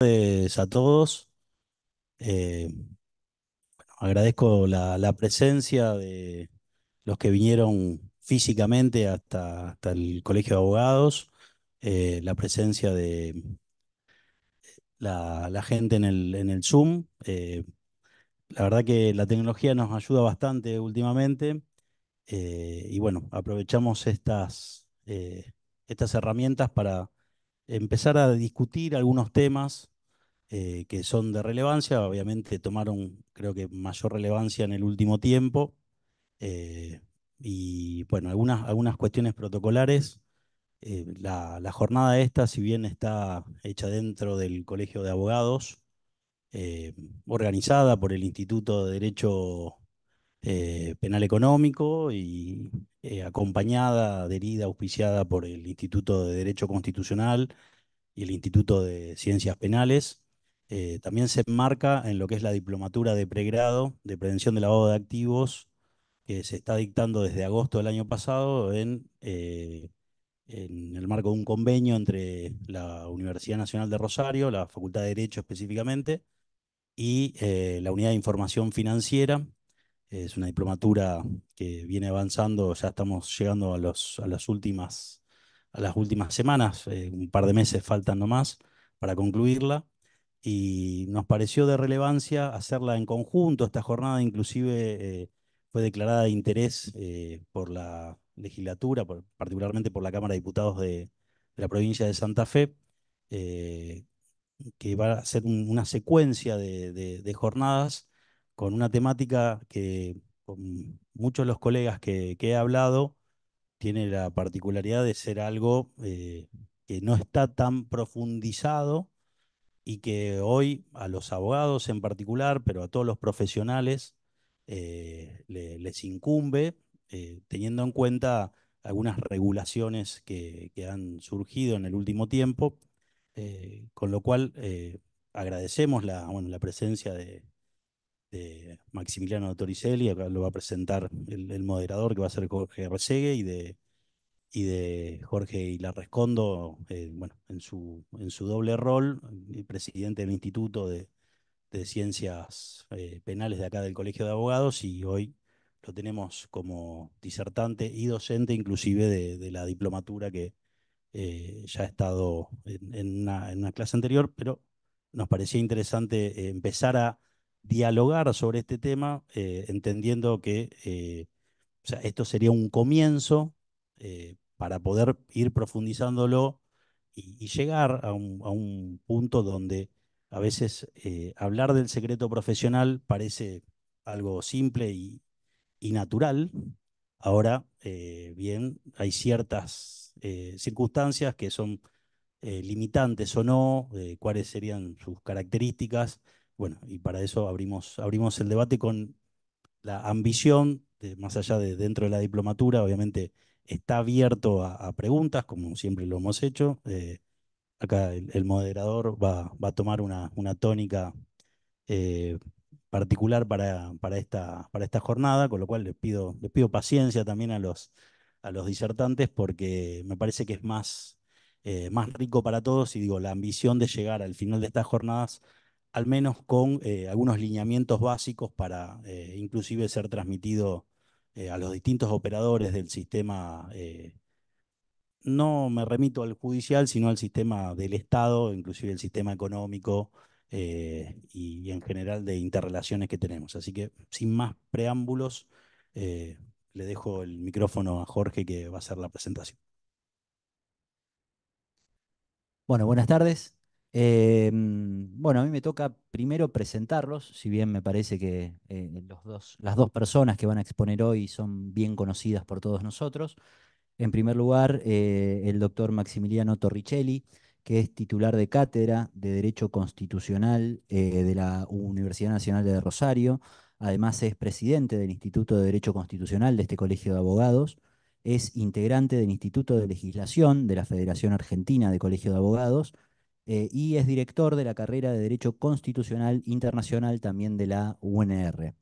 tardes a todos. Eh, agradezco la, presencia de los que vinieron físicamente hasta, el Colegio de Abogados, eh, la presencia de la, gente en el, Zoom. Eh, la verdad que la tecnología nos ayuda bastante últimamente y bueno, aprovechamos estas, estas herramientas para empezar a discutir algunos temas eh, que son de relevancia, obviamente tomaron creo que mayor relevancia en el último tiempo, eh, y bueno, algunas, algunas cuestiones protocolares. Eh, la, la, jornada esta, si bien está hecha dentro del Colegio de Abogados, organizada por el Instituto de Derecho eh, penal económico y eh, acompañada, adherida, auspiciada por el Instituto de Derecho Constitucional y el Instituto de Ciencias Penales. Eh, también se enmarca en lo que es la diplomatura de pregrado de prevención de lavado de activos que se está dictando desde agosto del año pasado en, en el marco de un convenio entre la Universidad Nacional de Rosario, la Facultad de Derecho específicamente, y la Unidad de Información Financiera, es una diplomatura que viene avanzando, ya estamos llegando a, las, últimas, semanas, eh, un par de meses faltan nomás para concluirla, y nos pareció de relevancia hacerla en conjunto. Esta jornada inclusive eh, fue declarada de interés eh, por la legislatura, particularmente por la Cámara de Diputados de, la provincia de Santa Fe, que va a ser una secuencia de jornadas con una temática que muchos de los colegas que, he hablado tiene la particularidad de ser algo eh, que no está tan profundizado y que hoy a los abogados en particular, pero a todos los profesionales, eh, les incumbe, eh, teniendo en cuenta algunas regulaciones que, han surgido en el último tiempo, con lo cual agradecemos la, la presencia de, de Maximiliano Toricelli, acá lo va a presentar el, moderador que va a ser Jorge Resegue y de, y de Jorge Hilarrescondo, eh, bueno, en su, en su doble rol, eh, presidente del Instituto de, Ciencias eh, Penales de acá del Colegio de Abogados y hoy lo tenemos como disertante y docente inclusive de, la diplomatura que ya ha estado en una clase anterior, pero nos parecía interesante empezar a dialogar sobre este tema, eh, entendiendo que eh, esto sería un comienzo eh, para poder ir profundizándolo y, llegar a un, punto donde a veces hablar del secreto profesional parece algo simple y natural. Ahora, bien, hay ciertas circunstancias que son limitantes o no, cuáles serían sus características bueno, y para eso abrimos, el debate con la ambición, más allá de dentro de la diplomatura, obviamente está abierto a, preguntas, como siempre lo hemos hecho. Eh, acá el, moderador va, a tomar una, tónica eh, particular para, para, esta, jornada, con lo cual les pido, pido paciencia también a los, disertantes porque me parece que es más, eh, más rico para todos y digo, la ambición de llegar al final de estas jornadas al menos con eh, algunos lineamientos básicos para eh, inclusive ser transmitido eh, a los distintos operadores del sistema. no me remito al judicial, sino al sistema del Estado, inclusive el sistema económico y, en general de interrelaciones que tenemos. Así que sin más preámbulos, le dejo el micrófono a Jorge que va a hacer la presentación. Bueno, buenas tardes. Em, bueno, a mí me toca primero presentarlos, si bien me parece que eh, las dos personas que van a exponer hoy son bien conocidas por todos nosotros. En primer lugar, eh, el doctor Maximiliano Torricelli, que es titular de cátedra de Derecho Constitucional eh, de la Universidad Nacional de Rosario. Además es presidente del Instituto de Derecho Constitucional de este Colegio de Abogados. Es integrante del Instituto de Legislación de la Federación Argentina de Colegio de Abogados eh, y es director de la carrera de Derecho Constitucional Internacional también de la UNR.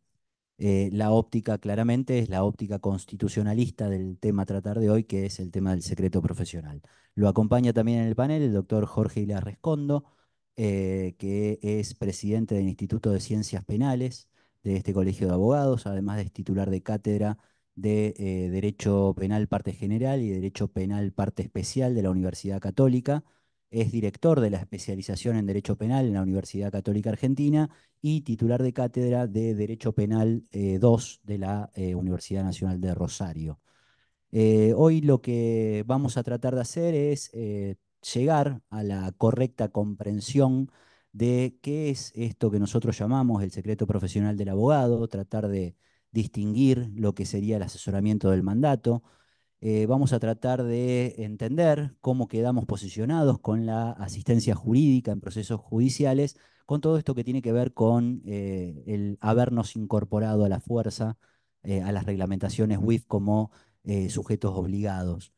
Eh, la óptica claramente es la óptica constitucionalista del tema a tratar de hoy, que es el tema del secreto profesional. Lo acompaña también en el panel el doctor Jorge Hilar Rescondo, eh, que es presidente del Instituto de Ciencias Penales de este Colegio de Abogados, además es titular de cátedra de Derecho Penal Parte General y Derecho Penal Parte Especial de la Universidad Católica es director de la especialización en Derecho Penal en la Universidad Católica Argentina y titular de cátedra de Derecho Penal II eh, 2 de la eh, Universidad Nacional de Rosario. Eh, hoy lo que vamos a tratar de hacer es llegar a la correcta comprensión de qué es esto que nosotros llamamos el secreto profesional del abogado, tratar de distinguir lo que sería el asesoramiento del mandato, eh, vamos a tratar de entender cómo quedamos posicionados con la asistencia jurídica en procesos judiciales, con todo esto que tiene que ver con eh, el habernos incorporado a la fuerza, eh, a las reglamentaciones WIF como sujetos obligados.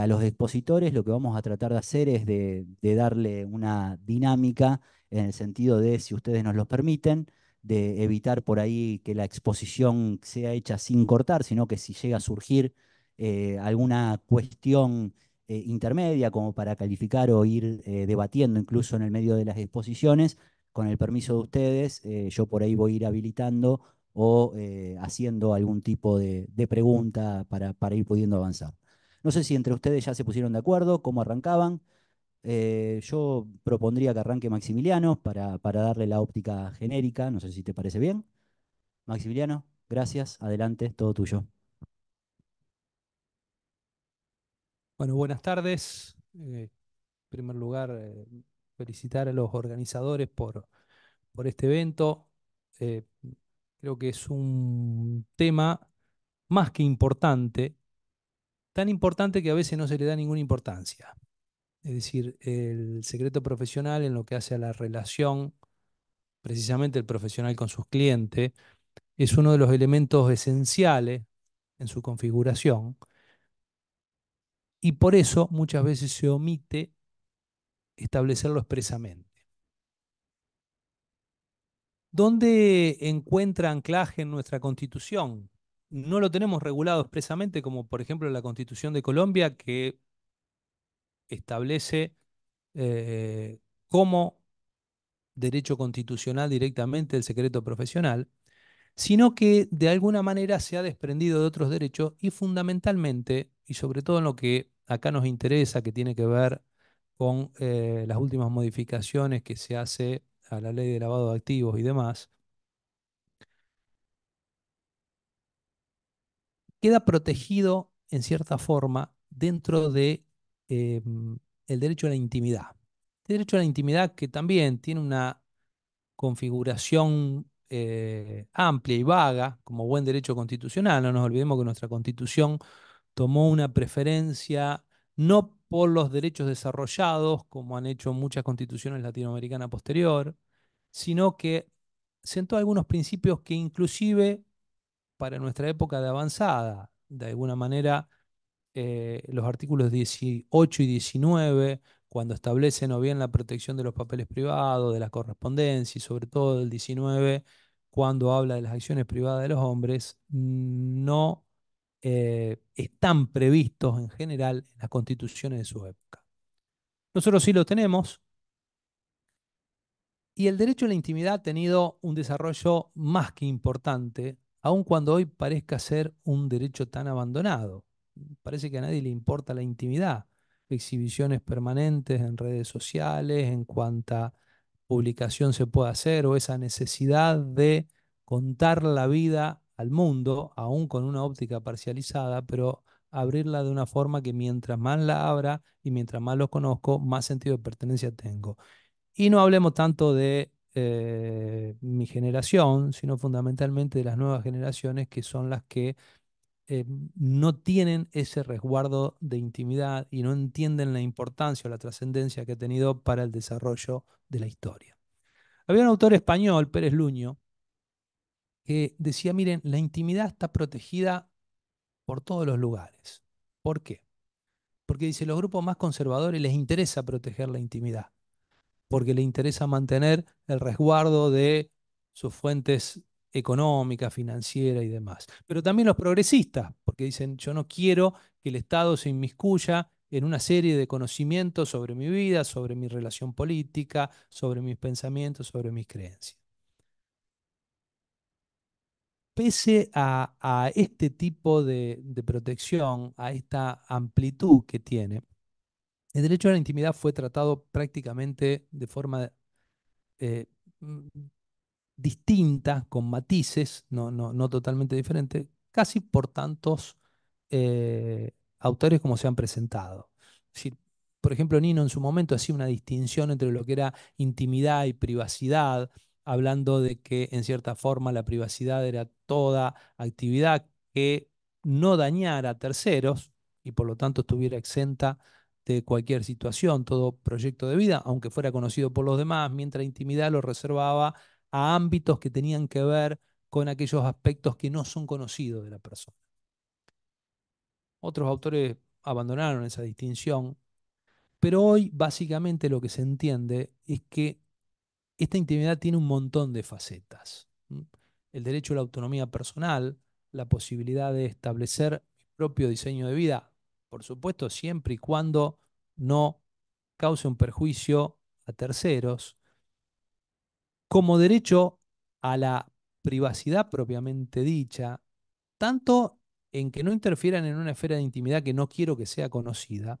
a los expositores lo que vamos a tratar de hacer es de darle una dinámica en el sentido de, si ustedes nos lo permiten, de evitar por ahí que la exposición sea hecha sin cortar, sino que si llega a surgir eh, alguna cuestión eh, intermedia como para calificar o ir eh, debatiendo incluso en el medio de las exposiciones. Con el permiso de ustedes, yo por ahí voy a ir habilitando o haciendo algún tipo de, pregunta para, para, ir pudiendo avanzar. No sé si entre ustedes ya se pusieron de acuerdo, cómo arrancaban. yo propondría que arranque Maximiliano para, para darle la óptica genérica. No sé si te parece bien. Maximiliano, gracias. Adelante, todo tuyo. Bueno, buenas tardes. Eh, en primer lugar, eh, felicitar a los organizadores por, por este evento. Eh, creo que es un tema más que importante, tan importante que a veces no se le da ninguna importancia. Es decir, el secreto profesional en lo que hace a la relación, precisamente el profesional con sus clientes, es uno de los elementos esenciales en su configuración y por eso muchas veces se omite establecerlo expresamente. ¿Dónde encuentra anclaje en nuestra constitución? No lo tenemos regulado expresamente, como por ejemplo la constitución de Colombia, que establece eh, como derecho constitucional directamente el secreto profesional, sino que de alguna manera se ha desprendido de otros derechos y fundamentalmente, y sobre todo en lo que acá nos interesa, que tiene que ver con eh, las últimas modificaciones que se hace a la ley de lavado de activos y demás, queda protegido en cierta forma dentro de eh, derecho a la intimidad. El derecho a la intimidad que también tiene una configuración eh, amplia y vaga como buen derecho constitucional. No nos olvidemos que nuestra constitución tomó una preferencia no por los derechos desarrollados, como han hecho muchas constituciones latinoamericanas posterior, sino que sentó algunos principios que inclusive para nuestra época de avanzada, de alguna manera, eh, los artículos 18 y 19, cuando establecen o bien la protección de los papeles privados, de la correspondencia y sobre todo el 19, cuando habla de las acciones privadas de los hombres, no eh, están previstos en general en las constituciones de su época. Nosotros sí lo tenemos. Y el derecho a la intimidad ha tenido un desarrollo más que importante, aun cuando hoy parezca ser un derecho tan abandonado. Parece que a nadie le importa la intimidad. Exhibiciones permanentes en redes sociales, en cuanta publicación se pueda hacer, o esa necesidad de contar la vida al mundo, aún con una óptica parcializada, pero abrirla de una forma que mientras más la abra y mientras más los conozco, más sentido de pertenencia tengo. Y no hablemos tanto de eh, mi generación, sino fundamentalmente de las nuevas generaciones que son las que eh, no tienen ese resguardo de intimidad y no entienden la importancia o la trascendencia que ha tenido para el desarrollo de la historia. Había un autor español, Pérez Luño, que decía, miren, la intimidad está protegida por todos los lugares. ¿Por qué? Porque dice, los grupos más conservadores les interesa proteger la intimidad, porque les interesa mantener el resguardo de sus fuentes económicas, financieras y demás. Pero también los progresistas, porque dicen, yo no quiero que el Estado se inmiscuya en una serie de conocimientos sobre mi vida, sobre mi relación política, sobre mis pensamientos, sobre mis creencias pese a, este tipo de, protección, a esta amplitud que tiene, el derecho a la intimidad fue tratado prácticamente de forma eh, mm, distinta, con matices, no, totalmente diferente, casi por tantos eh, autores como se han presentado. por ejemplo, Nino en su momento hacía una distinción entre lo que era intimidad y privacidad, hablando de que en cierta forma la privacidad era toda actividad que no dañara a terceros y por lo tanto estuviera exenta de cualquier situación, todo proyecto de vida, aunque fuera conocido por los demás, mientras la intimidad lo reservaba a ámbitos que tenían que ver con aquellos aspectos que no son conocidos de la persona. Otros autores abandonaron esa distinción, pero hoy básicamente lo que se entiende es que esta intimidad tiene un montón de facetas. El derecho a la autonomía personal, la posibilidad de establecer mi propio diseño de vida, por supuesto, siempre y cuando no cause un perjuicio a terceros, como derecho a la privacidad propiamente dicha, tanto en que no interfieran en una esfera de intimidad que no quiero que sea conocida,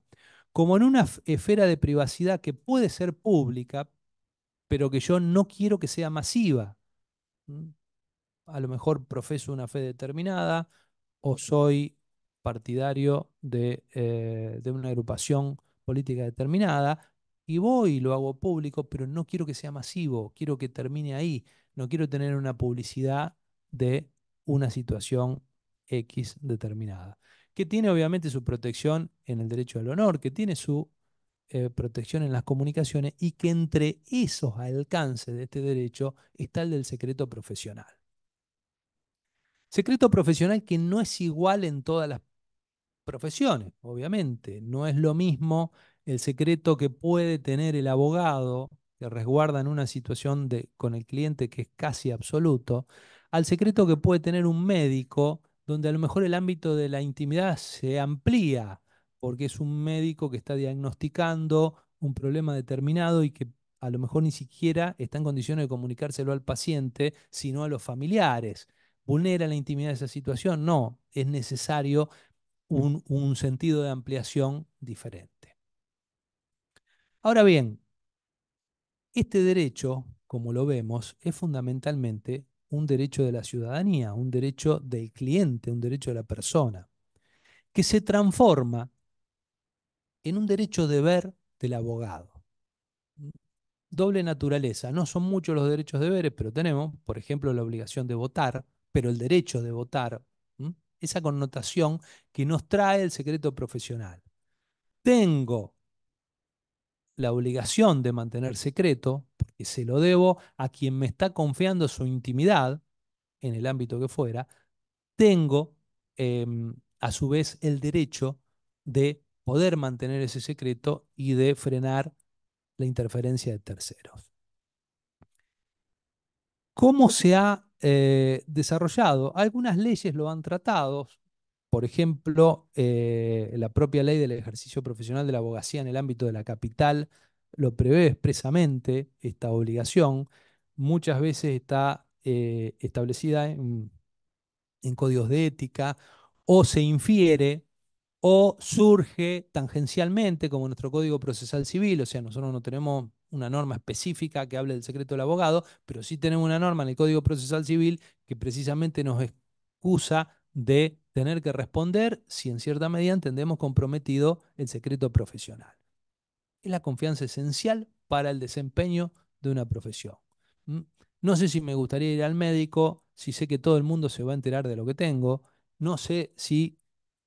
como en una esfera de privacidad que puede ser pública, pero que yo no quiero que sea masiva. A lo mejor profeso una fe determinada o soy partidario eh, de, una agrupación política determinada y voy y lo hago público, pero no quiero que sea masivo, quiero que termine ahí, no quiero tener una publicidad de una situación X determinada, que tiene obviamente su protección en el derecho al honor, que tiene su eh, protección en las comunicaciones y que entre esos alcances de este derecho está el del secreto profesional. Secreto profesional que no es igual en todas las profesiones, obviamente. No es lo mismo el secreto que puede tener el abogado, que resguarda en una situación de, con el cliente que es casi absoluto, al secreto que puede tener un médico, donde a lo mejor el ámbito de la intimidad se amplía porque es un médico que está diagnosticando un problema determinado y que a lo mejor ni siquiera está en condiciones de comunicárselo al paciente, sino a los familiares. ¿Vulnera la intimidad de esa situación? No, es necesario un, un sentido de ampliación diferente. Ahora bien, este derecho, como lo vemos, es fundamentalmente un derecho de la ciudadanía, un derecho del cliente, un derecho de la persona, que se transforma en un derecho de ver del abogado. Doble naturaleza. No son muchos los derechos deberes, pero tenemos, por ejemplo, la obligación de votar, pero el derecho de votar, esa connotación que nos trae el secreto profesional. Tengo la obligación de mantener secreto, porque se lo debo a quien me está confiando su intimidad, en el ámbito que fuera, tengo em, a su vez el derecho de poder mantener ese secreto y de frenar la interferencia de terceros. ¿Cómo se ha eh, desarrollado? Algunas leyes lo han tratado, por ejemplo, eh, la propia ley del ejercicio profesional de la abogacía en el ámbito de la capital lo prevé expresamente esta obligación. Muchas veces está eh, establecida en, en códigos de ética o se infiere o surge tangencialmente como nuestro Código Procesal Civil, o sea, nosotros no tenemos una norma específica que hable del secreto del abogado, pero sí tenemos una norma en el Código Procesal Civil que precisamente nos excusa de tener que responder si en cierta medida entendemos comprometido el secreto profesional. Es la confianza esencial para el desempeño de una profesión. ¿Mm? No sé si me gustaría ir al médico, si sé que todo el mundo se va a enterar de lo que tengo, no sé si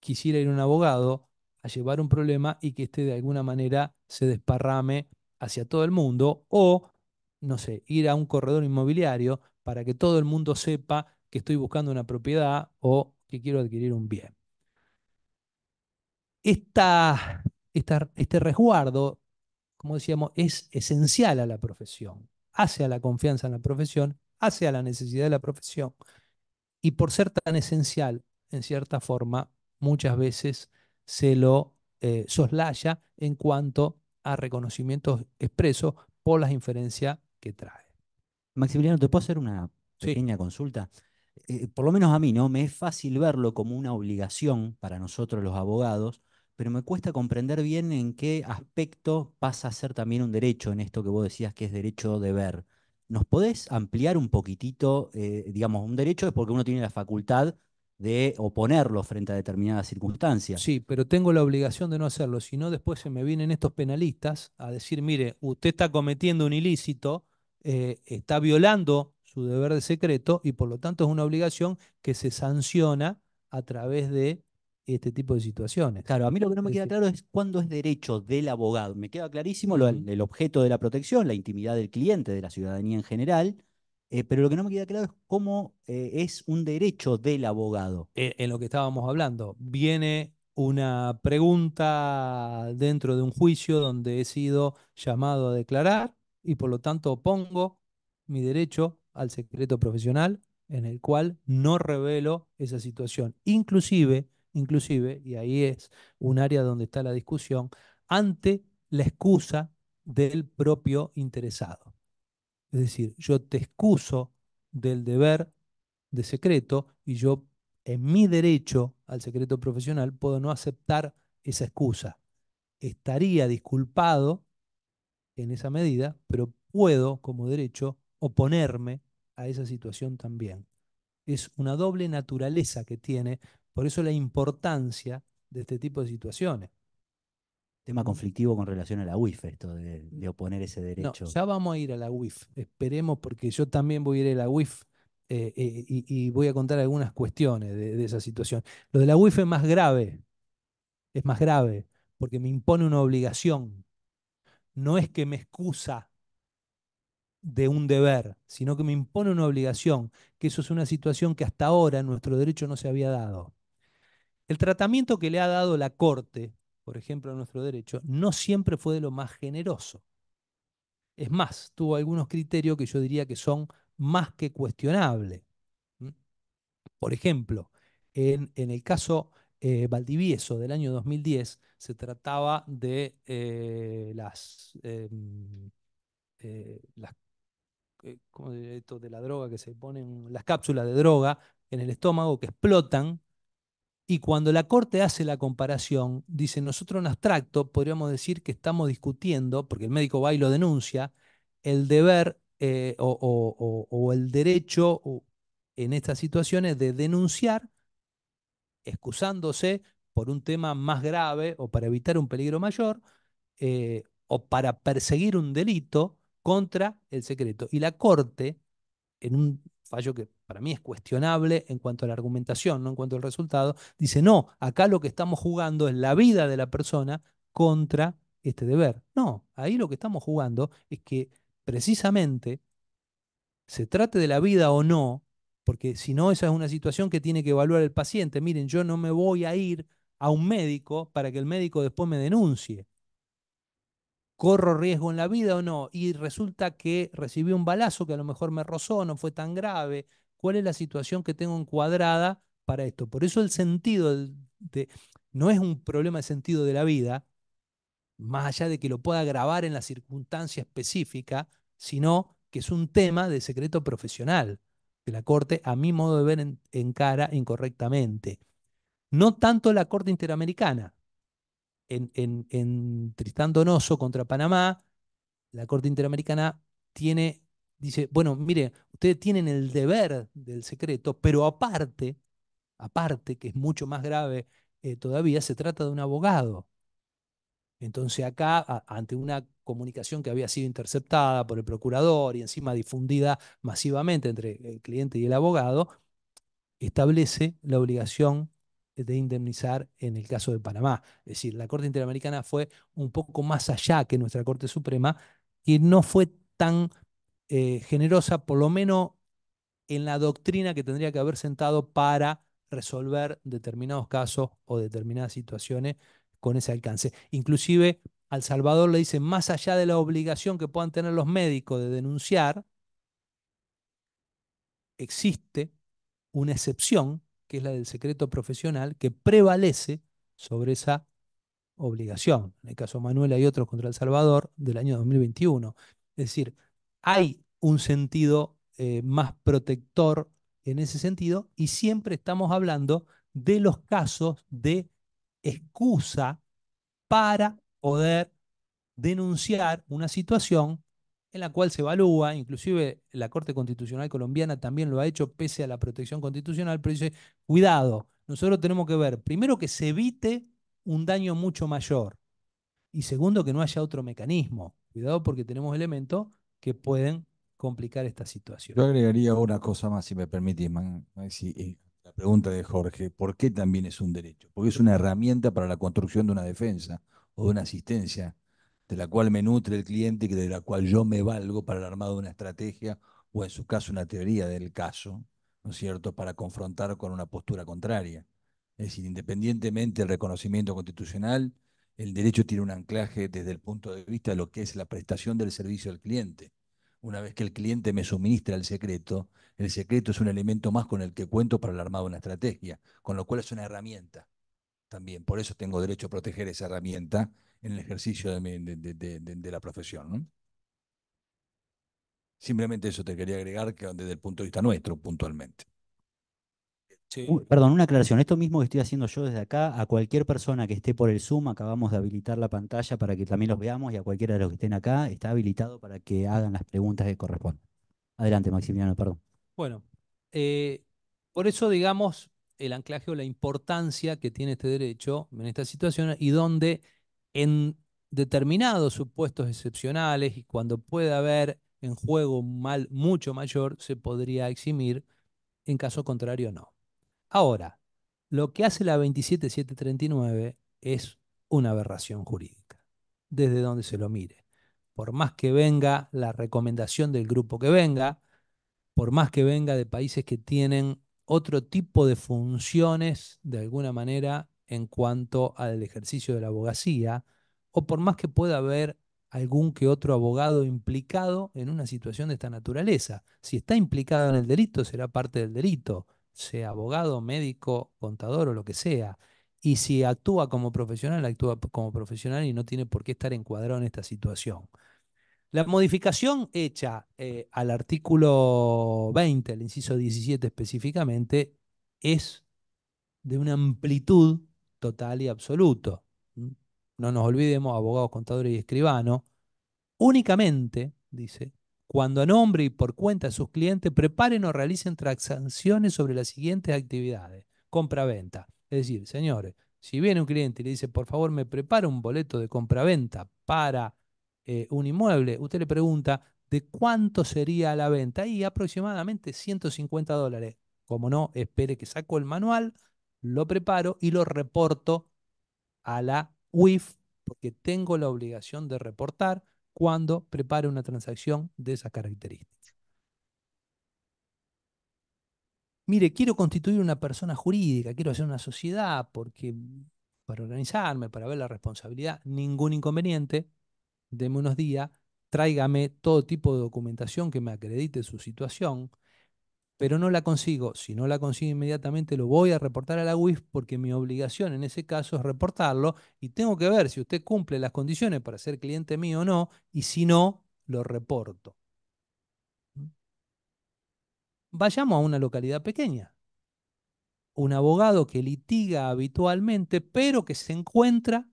quisiera ir un abogado a llevar un problema y que este de alguna manera se desparrame hacia todo el mundo o, no sé, ir a un corredor inmobiliario para que todo el mundo sepa que estoy buscando una propiedad o que quiero adquirir un bien. este resguardo, como decíamos, es esencial a la profesión, hace a la confianza en la profesión, hace a la necesidad de la profesión. Y por ser tan esencial, en cierta forma, muchas veces se lo eh, soslaya en cuanto a reconocimientos expresos por las inferencias que trae. Maximiliano, ¿te puedo hacer una pequeña consulta? Eh, por lo menos a mí, ¿no? Me es fácil verlo como una obligación para nosotros los abogados, pero me cuesta comprender bien en qué aspecto pasa a ser también un derecho en esto que vos decías que es derecho de ver. ¿Nos podés ampliar un poquitito, eh, digamos, un derecho es porque uno tiene la facultad de oponerlo frente a determinadas circunstancias. Sí, pero tengo la obligación de no hacerlo, si no después se me vienen estos penalistas a decir, mire, usted está cometiendo un ilícito, eh, está violando su deber de secreto y por lo tanto es una obligación que se sanciona a través de este tipo de situaciones. Claro, a mí lo que no me queda claro es cuándo es derecho del abogado. Me queda clarísimo el objeto de la protección, la intimidad del cliente, de la ciudadanía en general, eh, pero lo que no me queda claro es cómo eh, es un derecho del abogado. E, en lo que estábamos hablando, viene una pregunta dentro de un juicio donde he sido llamado a declarar y por lo tanto opongo mi derecho al secreto profesional en el cual no revelo esa situación. Inclusive, inclusive, y ahí es un área donde está la discusión, ante la excusa del propio interesado. Es decir, yo te excuso del deber de secreto y yo en mi derecho al secreto profesional puedo no aceptar esa excusa. Estaría disculpado en esa medida, pero puedo como derecho oponerme a esa situación también. Es una doble naturaleza que tiene, por eso la importancia de este tipo de situaciones tema conflictivo con relación a la UIF, esto de, mm. oponer ese derecho. ya vamos a ir a la UIF, esperemos, porque yo también voy a ir a la UIF eh, eh, y, voy a contar algunas cuestiones de, esa situación. Lo de la UIF es más grave, es más grave, porque me impone una obligación. No es que me excusa de un deber, sino que me impone una obligación, que eso es una situación que hasta ahora nuestro derecho no se había dado. El tratamiento que le ha dado la Corte por ejemplo, nuestro derecho, no siempre fue de lo más generoso. Es más, tuvo algunos criterios que yo diría que son más que cuestionables. Por ejemplo, en, el caso eh, Valdivieso del año 2010, se trataba de eh, las, em, eh, de la droga que se ponen, las cápsulas de droga en el estómago que explotan y cuando la Corte hace la comparación, dice, nosotros en abstracto podríamos decir que estamos discutiendo, porque el médico va y lo denuncia, el deber eh, o, el derecho en estas situaciones de denunciar, excusándose por un tema más grave o para evitar un peligro mayor, eh, o para perseguir un delito contra el secreto. Y la Corte, en un fallo que para mí es cuestionable en cuanto a la argumentación, no en cuanto al resultado, dice, no, acá lo que estamos jugando es la vida de la persona contra este deber. No, ahí lo que estamos jugando es que precisamente se trate de la vida o no, porque si no, esa es una situación que tiene que evaluar el paciente. Miren, yo no me voy a ir a un médico para que el médico después me denuncie. ¿Corro riesgo en la vida o no? Y resulta que recibí un balazo que a lo mejor me rozó, no fue tan grave, cuál es la situación que tengo encuadrada para esto. Por eso el sentido de, no es un problema de sentido de la vida, más allá de que lo pueda grabar en la circunstancia específica, sino que es un tema de secreto profesional que la Corte, a mi modo de ver, encara incorrectamente. No tanto la Corte Interamericana. En, en Tristán Donoso contra Panamá, la Corte Interamericana tiene dice, bueno, mire, ustedes tienen el deber del secreto, pero aparte, aparte, que es mucho más grave eh, todavía, se trata de un abogado. Entonces acá, ante una comunicación que había sido interceptada por el procurador y encima difundida masivamente entre el cliente y el abogado, establece la obligación de indemnizar en el caso de Panamá. Es decir, la Corte Interamericana fue un poco más allá que nuestra Corte Suprema, y no fue tan eh, generosa, por lo menos en la doctrina que tendría que haber sentado para resolver determinados casos o determinadas situaciones con ese alcance. Inclusive al Salvador le dice, más allá de la obligación que puedan tener los médicos de denunciar, existe una excepción, que es la del secreto profesional, que prevalece sobre esa obligación. En el caso Manuel hay otros contra El Salvador del año 2021. Es decir, hay un sentido eh, más protector en ese sentido y siempre estamos hablando de los casos de excusa para poder denunciar una situación en la cual se evalúa, inclusive la Corte Constitucional Colombiana también lo ha hecho pese a la protección constitucional, pero dice, cuidado, nosotros tenemos que ver, primero que se evite un daño mucho mayor y segundo que no haya otro mecanismo, cuidado porque tenemos elementos que pueden complicar esta situación. Yo agregaría una cosa más, si me permitís, la pregunta de Jorge, ¿por qué también es un derecho? Porque es una herramienta para la construcción de una defensa o de una asistencia de la cual me nutre el cliente y de la cual yo me valgo para el armado de una estrategia o en su caso una teoría del caso, ¿no es cierto?, para confrontar con una postura contraria. Es decir, independientemente del reconocimiento constitucional, el derecho tiene un anclaje desde el punto de vista de lo que es la prestación del servicio al cliente. Una vez que el cliente me suministra el secreto, el secreto es un elemento más con el que cuento para el armado de una estrategia, con lo cual es una herramienta también. Por eso tengo derecho a proteger esa herramienta en el ejercicio de, la profesión. Simplemente eso te quería agregar que desde el punto de vista nuestro, puntualmente perdón, una aclaración. Esto mismo que estoy haciendo yo desde acá, a cualquier persona que esté por el Zoom, acabamos de habilitar la pantalla para que también los veamos y a cualquiera de los que estén acá está habilitado para que hagan las preguntas que corresponden. Adelante, Maximiliano, perdón. Bueno, eh, por eso digamos el anclaje o la importancia que tiene este derecho en esta situación y donde en determinados supuestos excepcionales y cuando pueda haber en juego mal mucho mayor, se podría eximir, en caso contrario no. Ahora, lo que hace la 27739 es una aberración jurídica, desde donde se lo mire. Por más que venga la recomendación del grupo que venga, por más que venga de países que tienen otro tipo de funciones, de alguna manera, en cuanto al ejercicio de la abogacía, o por más que pueda haber algún que otro abogado implicado en una situación de esta naturaleza. Si está implicado en el delito, será parte del delito sea abogado, médico, contador o lo que sea, y si actúa como profesional, actúa como profesional y no tiene por qué estar encuadrado en esta situación. La modificación hecha eh, al artículo 20, el inciso 17 específicamente, es de una amplitud total y absoluto. No nos olvidemos, abogados, contadores y escribanos, únicamente, dice, cuando a nombre y por cuenta de sus clientes preparen o realicen transacciones sobre las siguientes actividades, compra-venta. Es decir, señores, si viene un cliente y le dice, por favor, me prepara un boleto de compra-venta para eh, un inmueble, usted le pregunta de cuánto sería la venta y aproximadamente 150 dólares. Como no, espere que saco el manual, lo preparo y lo reporto a la WIF porque tengo la obligación de reportar cuando prepare una transacción de esas características. Mire, quiero constituir una persona jurídica, quiero hacer una sociedad porque para organizarme, para ver la responsabilidad, ningún inconveniente, deme unos días, tráigame todo tipo de documentación que me acredite su situación, pero no la consigo. Si no la consigo inmediatamente, lo voy a reportar a la UIF porque mi obligación en ese caso es reportarlo y tengo que ver si usted cumple las condiciones para ser cliente mío o no, y si no, lo reporto. Vayamos a una localidad pequeña. Un abogado que litiga habitualmente, pero que se encuentra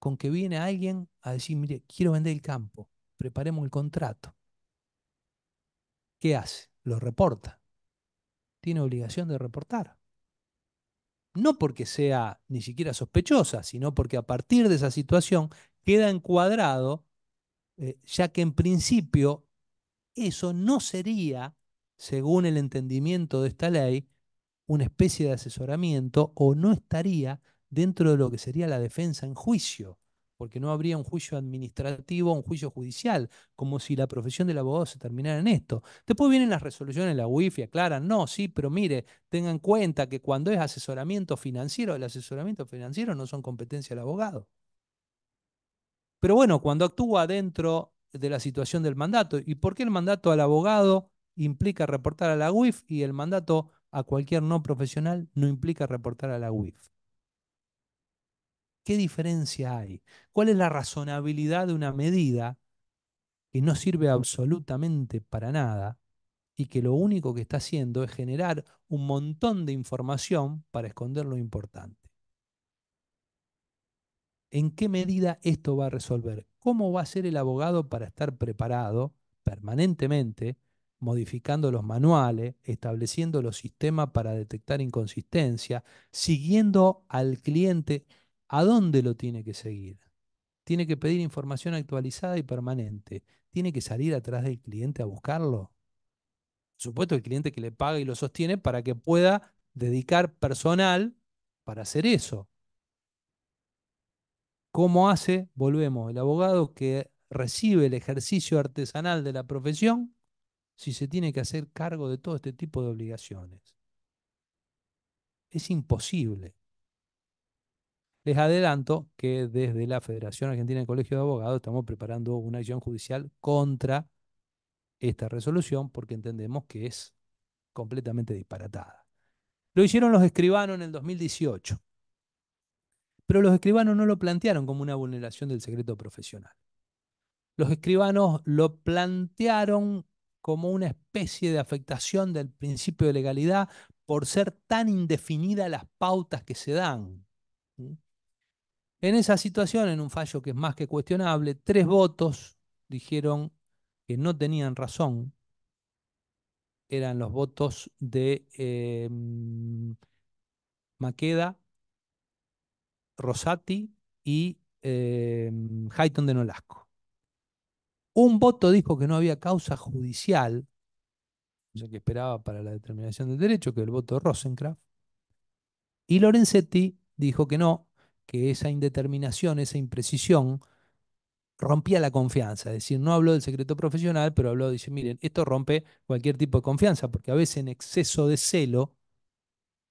con que viene alguien a decir, mire, quiero vender el campo, preparemos el contrato ¿qué hace? Lo reporta. Tiene obligación de reportar. No porque sea ni siquiera sospechosa, sino porque a partir de esa situación queda encuadrado, eh, ya que en principio eso no sería, según el entendimiento de esta ley, una especie de asesoramiento o no estaría dentro de lo que sería la defensa en juicio porque no habría un juicio administrativo, un juicio judicial, como si la profesión del abogado se terminara en esto. Después vienen las resoluciones, de la UIF y aclaran, no, sí, pero mire, tengan en cuenta que cuando es asesoramiento financiero, el asesoramiento financiero no son competencia del abogado. Pero bueno, cuando actúa dentro de la situación del mandato, ¿y por qué el mandato al abogado implica reportar a la UIF y el mandato a cualquier no profesional no implica reportar a la UIF? ¿Qué diferencia hay? ¿Cuál es la razonabilidad de una medida que no sirve absolutamente para nada y que lo único que está haciendo es generar un montón de información para esconder lo importante? ¿En qué medida esto va a resolver? ¿Cómo va a ser el abogado para estar preparado permanentemente, modificando los manuales, estableciendo los sistemas para detectar inconsistencia, siguiendo al cliente ¿A dónde lo tiene que seguir? Tiene que pedir información actualizada y permanente. Tiene que salir atrás del cliente a buscarlo. Por supuesto, el cliente que le paga y lo sostiene para que pueda dedicar personal para hacer eso. ¿Cómo hace? Volvemos, el abogado que recibe el ejercicio artesanal de la profesión si se tiene que hacer cargo de todo este tipo de obligaciones. Es imposible. Les adelanto que desde la Federación Argentina de Colegio de Abogados estamos preparando una acción judicial contra esta resolución porque entendemos que es completamente disparatada. Lo hicieron los escribanos en el 2018, pero los escribanos no lo plantearon como una vulneración del secreto profesional. Los escribanos lo plantearon como una especie de afectación del principio de legalidad por ser tan indefinidas las pautas que se dan en esa situación, en un fallo que es más que cuestionable, tres votos dijeron que no tenían razón. Eran los votos de em, Maqueda, Rosati y em, Hayton de Nolasco. Un voto dijo que no había causa judicial, sea que esperaba para la determinación del derecho, que el voto de Rosencraft. Y Lorenzetti dijo que no, que esa indeterminación, esa imprecisión, rompía la confianza. Es decir, no habló del secreto profesional, pero habló, dice, miren, esto rompe cualquier tipo de confianza, porque a veces en exceso de celo,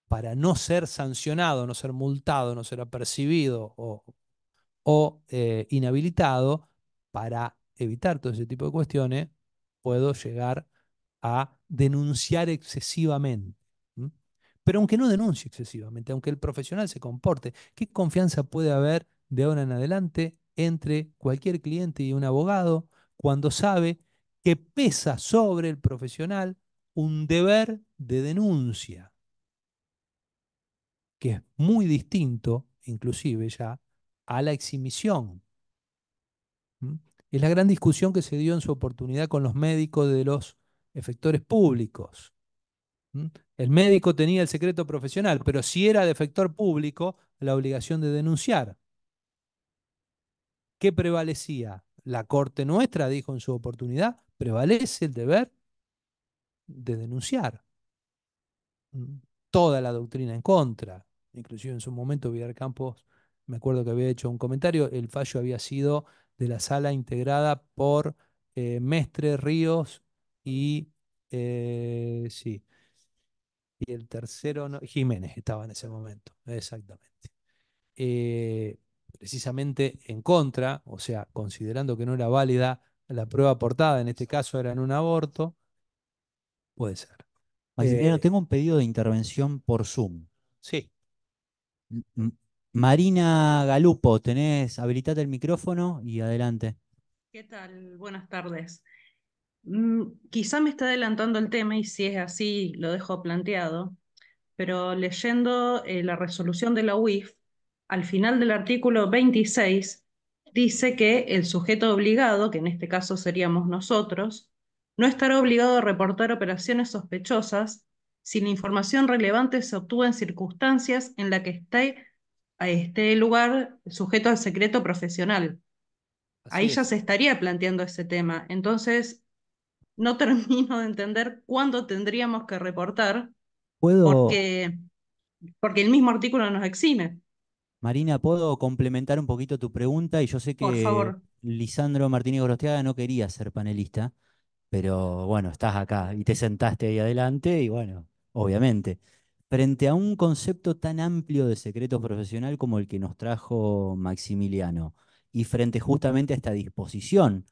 para no ser sancionado, no ser multado, no ser apercibido o, o eh, inhabilitado, para evitar todo ese tipo de cuestiones, puedo llegar a denunciar excesivamente. Pero aunque no denuncie excesivamente, aunque el profesional se comporte, ¿qué confianza puede haber de ahora en adelante entre cualquier cliente y un abogado cuando sabe que pesa sobre el profesional un deber de denuncia, que es muy distinto, inclusive ya, a la exhibición. Es la gran discusión que se dio en su oportunidad con los médicos de los efectores públicos. El médico tenía el secreto profesional, pero si era defector público, la obligación de denunciar. ¿Qué prevalecía? La Corte nuestra dijo en su oportunidad, prevalece el deber de denunciar. Mm, toda la doctrina en contra. Inclusive en su momento Vidal Campos, me acuerdo que había hecho un comentario, el fallo había sido de la sala integrada por eh, Mestre Ríos y... Eh, sí, y el tercero, Jiménez estaba en ese momento, exactamente. Eh, precisamente en contra, o sea, considerando que no era válida la prueba aportada, en este caso era en un aborto, puede ser. Eh, tengo un pedido de intervención por Zoom. Sí. Marina Galupo, tenés, habilitate el micrófono y adelante. ¿Qué tal? Buenas tardes. Mm, quizá me está adelantando el tema y si es así lo dejo planteado, pero leyendo eh, la resolución de la UIF, al final del artículo 26 dice que el sujeto obligado, que en este caso seríamos nosotros, no estará obligado a reportar operaciones sospechosas si la información relevante se obtuvo en circunstancias en las que esté, a este lugar sujeto al secreto profesional. Ahí ya se estaría planteando ese tema. Entonces, no termino de entender cuándo tendríamos que reportar. ¿Puedo? Porque, el mismo artículo nos exime. Marina, ¿puedo complementar un poquito tu pregunta? Y yo sé que Lisandro Martínez Gorostiaga no quería ser panelista, pero bueno, estás acá y te sentaste ahí adelante y bueno, obviamente. Frente a un concepto tan amplio de secreto profesional como el que nos trajo Maximiliano y frente justamente a esta disposición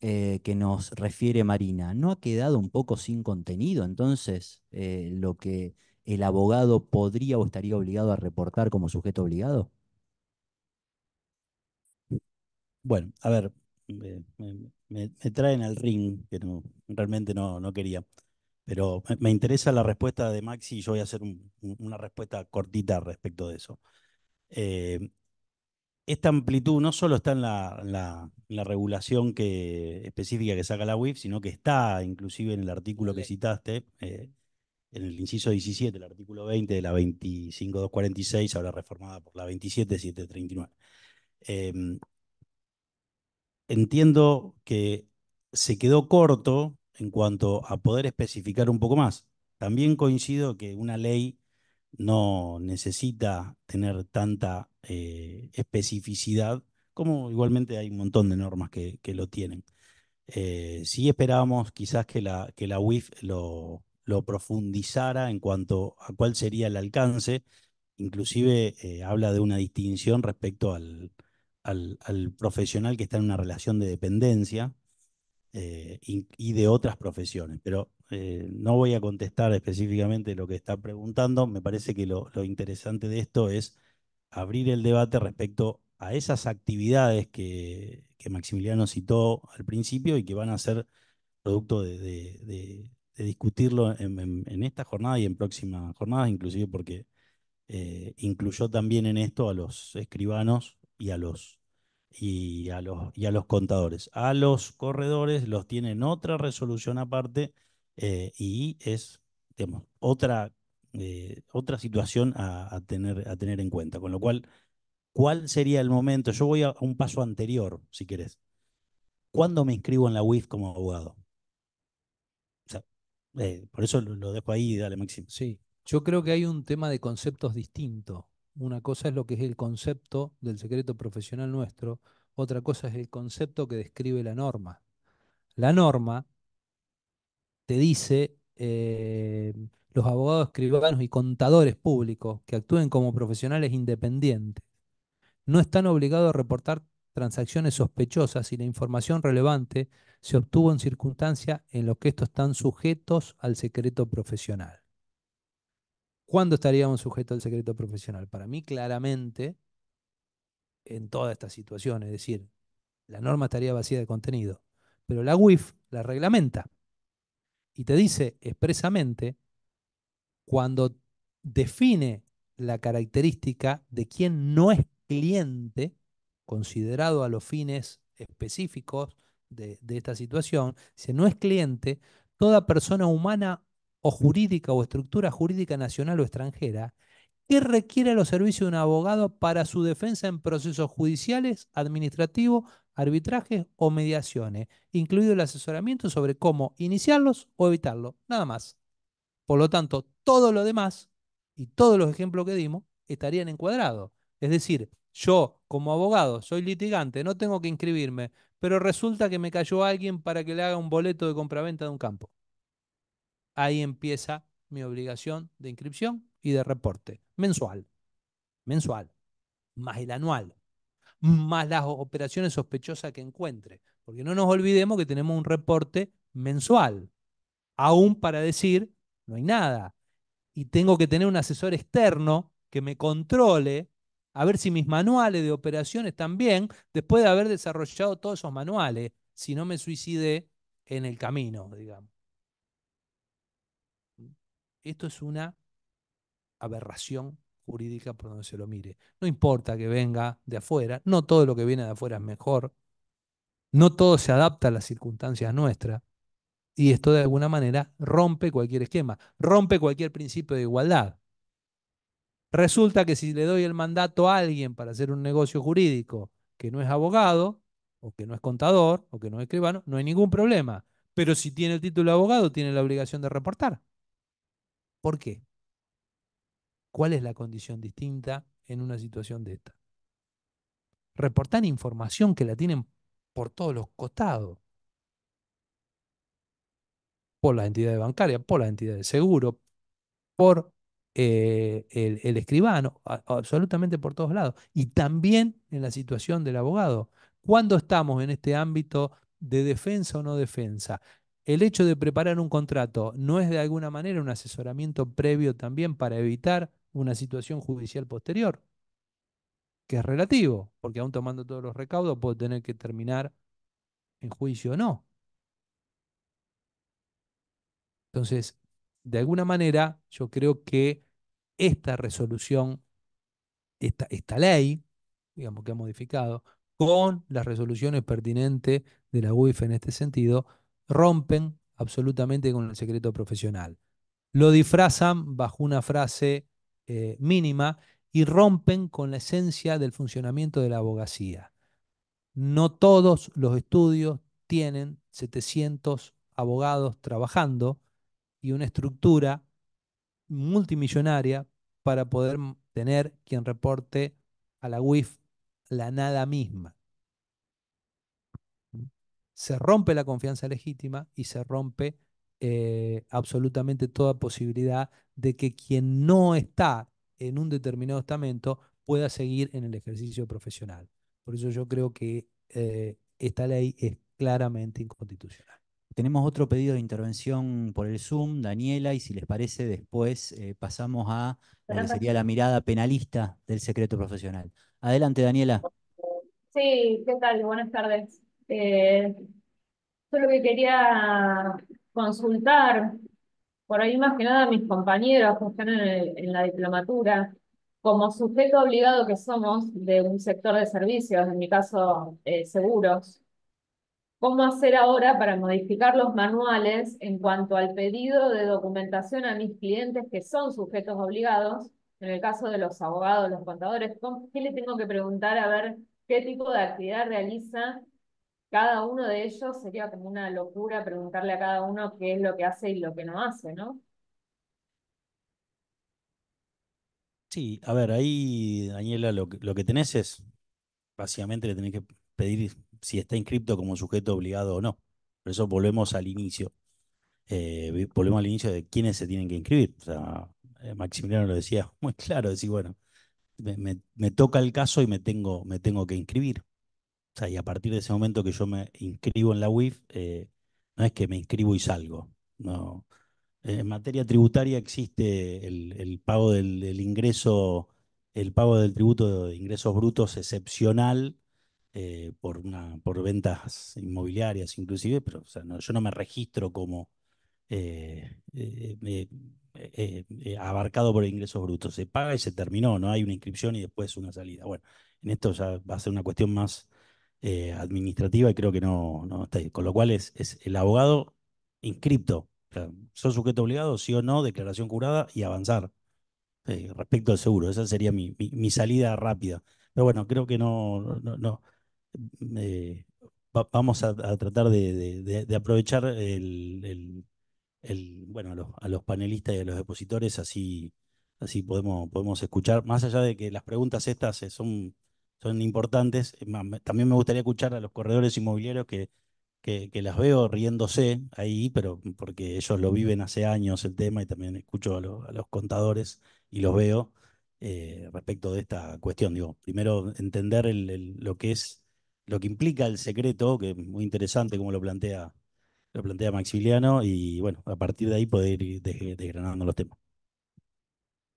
eh, que nos refiere Marina, ¿no ha quedado un poco sin contenido entonces eh, lo que el abogado podría o estaría obligado a reportar como sujeto obligado? Bueno, a ver, me, traen al ring, que realmente no, no quería, pero me, interesa la respuesta de Maxi y yo voy a hacer una respuesta cortita respecto de eso. Eh, esta amplitud no solo está en la, regulación que, específica que saca la UIF, sino que está inclusive en el artículo que citaste, eh, en el inciso 17, el artículo 20 de la 25246, ahora reformada por la 27739. Eh, em, entiendo que se quedó corto en cuanto a poder especificar un poco más. También coincido que una ley no necesita tener tanta eh, especificidad, como igualmente hay un montón de normas que, lo tienen. Eh, sí esperábamos quizás que la, que la WIF lo, profundizara en cuanto a cuál sería el alcance, inclusive eh, habla de una distinción respecto al, al, profesional que está en una relación de dependencia y, y de otras profesiones, pero eh, no voy a contestar específicamente lo que está preguntando. Me parece que lo, interesante de esto es abrir el debate respecto a esas actividades que, Maximiliano citó al principio y que van a ser producto de, discutirlo en, esta jornada y en próximas jornadas, inclusive porque eh, incluyó también en esto a los escribanos y a los, y a los, y a los contadores. A los corredores los tienen otra resolución aparte eh, y es otra, eh, otra situación a, tener, a tener en cuenta. Con lo cual, ¿cuál sería el momento? Yo voy a un paso anterior, si querés. ¿Cuándo me inscribo en la UIF como abogado? Eh, por eso lo, dejo ahí, dale, Máximo. Sí, yo creo que hay un tema de conceptos distintos Una cosa es lo que es el concepto del secreto profesional nuestro, otra cosa es el concepto que describe la norma. La norma te dice, eh, los abogados, escribanos y contadores públicos que actúen como profesionales independientes no están obligados a reportar transacciones sospechosas si la información relevante se obtuvo en circunstancias en las que estos están sujetos al secreto profesional. ¿Cuándo estaríamos sujetos al secreto profesional? Para mí, claramente, en toda esta situación, es decir, la norma estaría vacía de contenido, pero la WIF la reglamenta. Y te dice expresamente, cuando define la característica de quien no es cliente, considerado a los fines específicos de, esta situación, si no es cliente, toda persona humana o jurídica o estructura jurídica nacional o extranjera que requiere los servicios de un abogado para su defensa en procesos judiciales, administrativos, arbitrajes o mediaciones, incluido el asesoramiento sobre cómo iniciarlos o evitarlo, nada más. Por lo tanto, todo lo demás y todos los ejemplos que dimos estarían encuadrados. Es decir, yo como abogado soy litigante, no tengo que inscribirme, pero resulta que me cayó alguien para que le haga un boleto de compraventa de un campo. Ahí empieza mi obligación de inscripción y de reporte mensual. Mensual. Más el anual más las operaciones sospechosas que encuentre. Porque no nos olvidemos que tenemos un reporte mensual, aún para decir, no hay nada. Y tengo que tener un asesor externo que me controle a ver si mis manuales de operaciones están bien después de haber desarrollado todos esos manuales, si no me suicidé en el camino, digamos. Esto es una aberración jurídica por donde se lo mire. No importa que venga de afuera, no todo lo que viene de afuera es mejor, no todo se adapta a las circunstancias nuestras, y esto de alguna manera rompe cualquier esquema, rompe cualquier principio de igualdad. Resulta que si le doy el mandato a alguien para hacer un negocio jurídico que no es abogado, o que no es contador, o que no es escribano, no hay ningún problema. Pero si tiene el título de abogado, tiene la obligación de reportar. ¿Por qué? ¿Cuál es la condición distinta en una situación de esta? Reportan información que la tienen por todos los costados. Por las entidades bancarias, por las entidades de seguro, por eh, el, escribano, absolutamente por todos lados. Y también en la situación del abogado. ¿Cuándo estamos en este ámbito de defensa o no defensa? El hecho de preparar un contrato no es de alguna manera un asesoramiento previo también para evitar una situación judicial posterior, que es relativo, porque aún tomando todos los recaudos puedo tener que terminar en juicio o no. Entonces, de alguna manera, yo creo que esta resolución, esta, esta ley, digamos que ha modificado, con las resoluciones pertinentes de la UIF en este sentido, rompen absolutamente con el secreto profesional. Lo disfrazan bajo una frase eh, mínima y rompen con la esencia del funcionamiento de la abogacía. No todos los estudios tienen 700 abogados trabajando y una estructura multimillonaria para poder tener quien reporte a la UIF la nada misma. ¿Mm? Se rompe la confianza legítima y se rompe eh, absolutamente toda posibilidad de que quien no está en un determinado estamento pueda seguir en el ejercicio profesional. Por eso yo creo que eh, esta ley es claramente inconstitucional. Tenemos otro pedido de intervención por el Zoom, Daniela, y si les parece, después eh, pasamos a lo que sería la mirada penalista del secreto profesional. Adelante, Daniela. Sí, ¿qué tal? Buenas tardes. Solo eh, que quería consultar por ahí más que nada mis compañeros que están en, la diplomatura, como sujeto obligado que somos de un sector de servicios, en mi caso eh, seguros, ¿cómo hacer ahora para modificar los manuales en cuanto al pedido de documentación a mis clientes que son sujetos obligados? En el caso de los abogados, los contadores, ¿qué le tengo que preguntar a ver qué tipo de actividad realiza cada uno de ellos sería como una locura preguntarle a cada uno qué es lo que hace y lo que no hace, ¿no? Sí, a ver, ahí, Daniela, lo que, tenés es, básicamente le tenés que pedir si está inscripto como sujeto obligado o no. Por eso volvemos al inicio. Eh, volvemos al inicio de quiénes se tienen que inscribir. Eh, Maximiliano lo decía muy claro, decir, bueno, me, me, toca el caso y me tengo, me tengo que inscribir y a partir de ese momento que yo me inscribo en la UIF, eh, no es que me inscribo y salgo. No. En materia tributaria existe el, pago del, ingreso, el pago del tributo de ingresos brutos excepcional eh, por, una, por ventas inmobiliarias inclusive, pero yo no me registro como eh, abarcado por ingresos brutos. Se paga y se terminó, no hay una inscripción y después una salida. Bueno, en esto ya va a ser una cuestión más eh, administrativa y creo que no, Con lo cual es, el abogado inscripto. son sujeto obligado? Sí o no, declaración curada y avanzar eh, respecto al seguro. Esa sería mi, salida rápida. Pero bueno, creo que no, no, no eh, vamos a, tratar de, aprovechar el, bueno, a, los, panelistas y a los depositores, así, así podemos, podemos escuchar, más allá de que las preguntas estas son son importantes. Eh, también me gustaría escuchar a los corredores inmobiliarios que, que, las veo riéndose ahí, pero porque ellos lo viven hace años el tema y también escucho a, los contadores y los veo eh, respecto de esta cuestión. Digo, primero entender lo que es, lo que implica el secreto, que es muy interesante como lo plantea, lo plantea Maximiliano, y bueno, a partir de ahí poder ir desgranando los temas.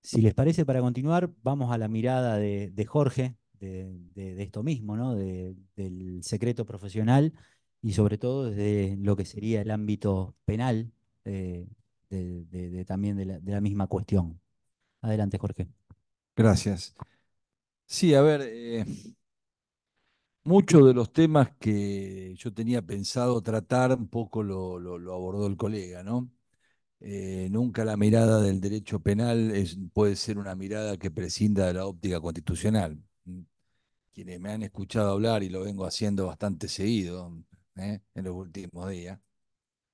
Si les parece, para continuar, vamos a la mirada de Jorge, de, esto mismo, ¿no? del secreto profesional y sobre todo desde lo que sería el ámbito penal eh, también de la, misma cuestión. Adelante, Jorge. Gracias. Sí, a ver, eh, muchos de los temas que yo tenía pensado tratar, un poco lo, abordó el colega, ¿no? Eh, nunca la mirada del derecho penal puede ser una mirada que prescinda de la óptica constitucional quienes me han escuchado hablar y lo vengo haciendo bastante seguido ¿eh? en los últimos días,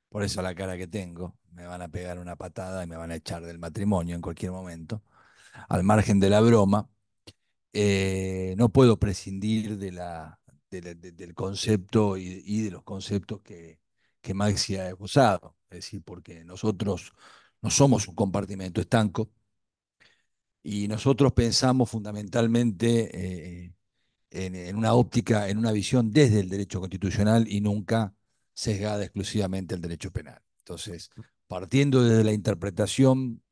por eso la cara que tengo, me van a pegar una patada y me van a echar del matrimonio en cualquier momento, al margen de la broma, eh, no puedo prescindir de la, del concepto y, de los conceptos que, que Maxi ha usado, es decir, porque nosotros no somos un compartimento estanco y nosotros pensamos fundamentalmente... Eh, en, una óptica, en una visión desde el derecho constitucional y nunca sesgada exclusivamente al derecho penal. Entonces, partiendo desde la interpretación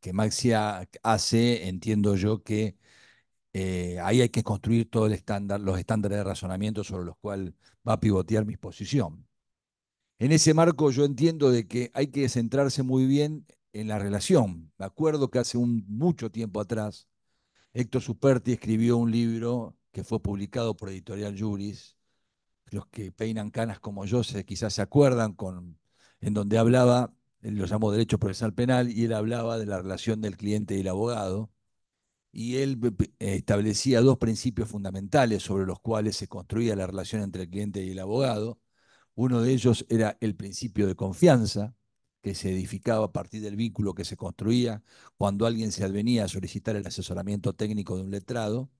que Maxia hace, entiendo yo que eh, ahí hay que construir todo el estándar, los estándares de razonamiento sobre los cuales va a pivotear mi posición. En ese marco yo entiendo de que hay que centrarse muy bien en la relación. Me acuerdo que hace mucho tiempo atrás, Héctor Superti escribió un libro que fue publicado por Editorial Juris. Los que peinan canas como yo quizás se acuerdan con, en donde hablaba, él lo llamó Derecho Procesal Penal, y él hablaba de la relación del cliente y el abogado. Y él establecía dos principios fundamentales sobre los cuales se construía la relación entre el cliente y el abogado. Uno de ellos era el principio de confianza, que se edificaba a partir del vínculo que se construía cuando alguien se advenía a solicitar el asesoramiento técnico de un letrado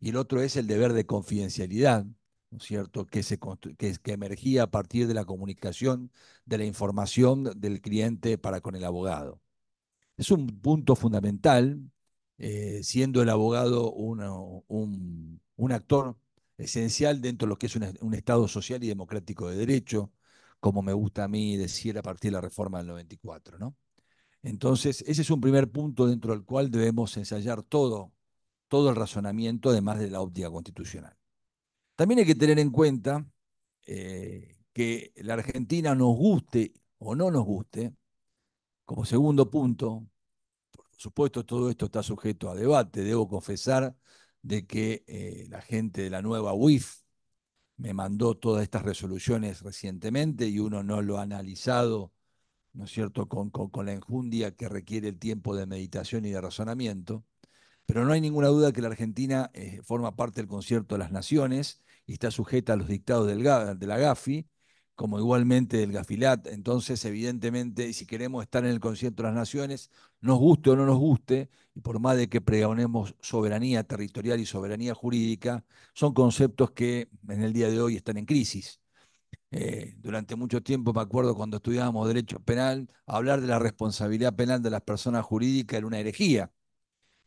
y el otro es el deber de confidencialidad, ¿no es cierto?, que, se que, emergía a partir de la comunicación, de la información del cliente para con el abogado. Es un punto fundamental, eh, siendo el abogado un, actor esencial dentro de lo que es un, Estado social y democrático de derecho, como me gusta a mí decir a partir de la reforma del 94, ¿no? Entonces, ese es un primer punto dentro del cual debemos ensayar todo todo el razonamiento, además de la óptica constitucional. También hay que tener en cuenta eh, que la Argentina nos guste o no nos guste, como segundo punto, por supuesto todo esto está sujeto a debate, debo confesar de que eh, la gente de la nueva UIF me mandó todas estas resoluciones recientemente y uno no lo ha analizado, ¿no es cierto?, con, con la enjundia que requiere el tiempo de meditación y de razonamiento. Pero no hay ninguna duda que la Argentina eh, forma parte del concierto de las naciones y está sujeta a los dictados del, de la GAFI, como igualmente del Gafilat. Entonces, evidentemente, si queremos estar en el concierto de las naciones, nos guste o no nos guste, y por más de que pregonemos soberanía territorial y soberanía jurídica, son conceptos que en el día de hoy están en crisis. Eh, durante mucho tiempo, me acuerdo cuando estudiábamos derecho penal, hablar de la responsabilidad penal de las personas jurídicas era una herejía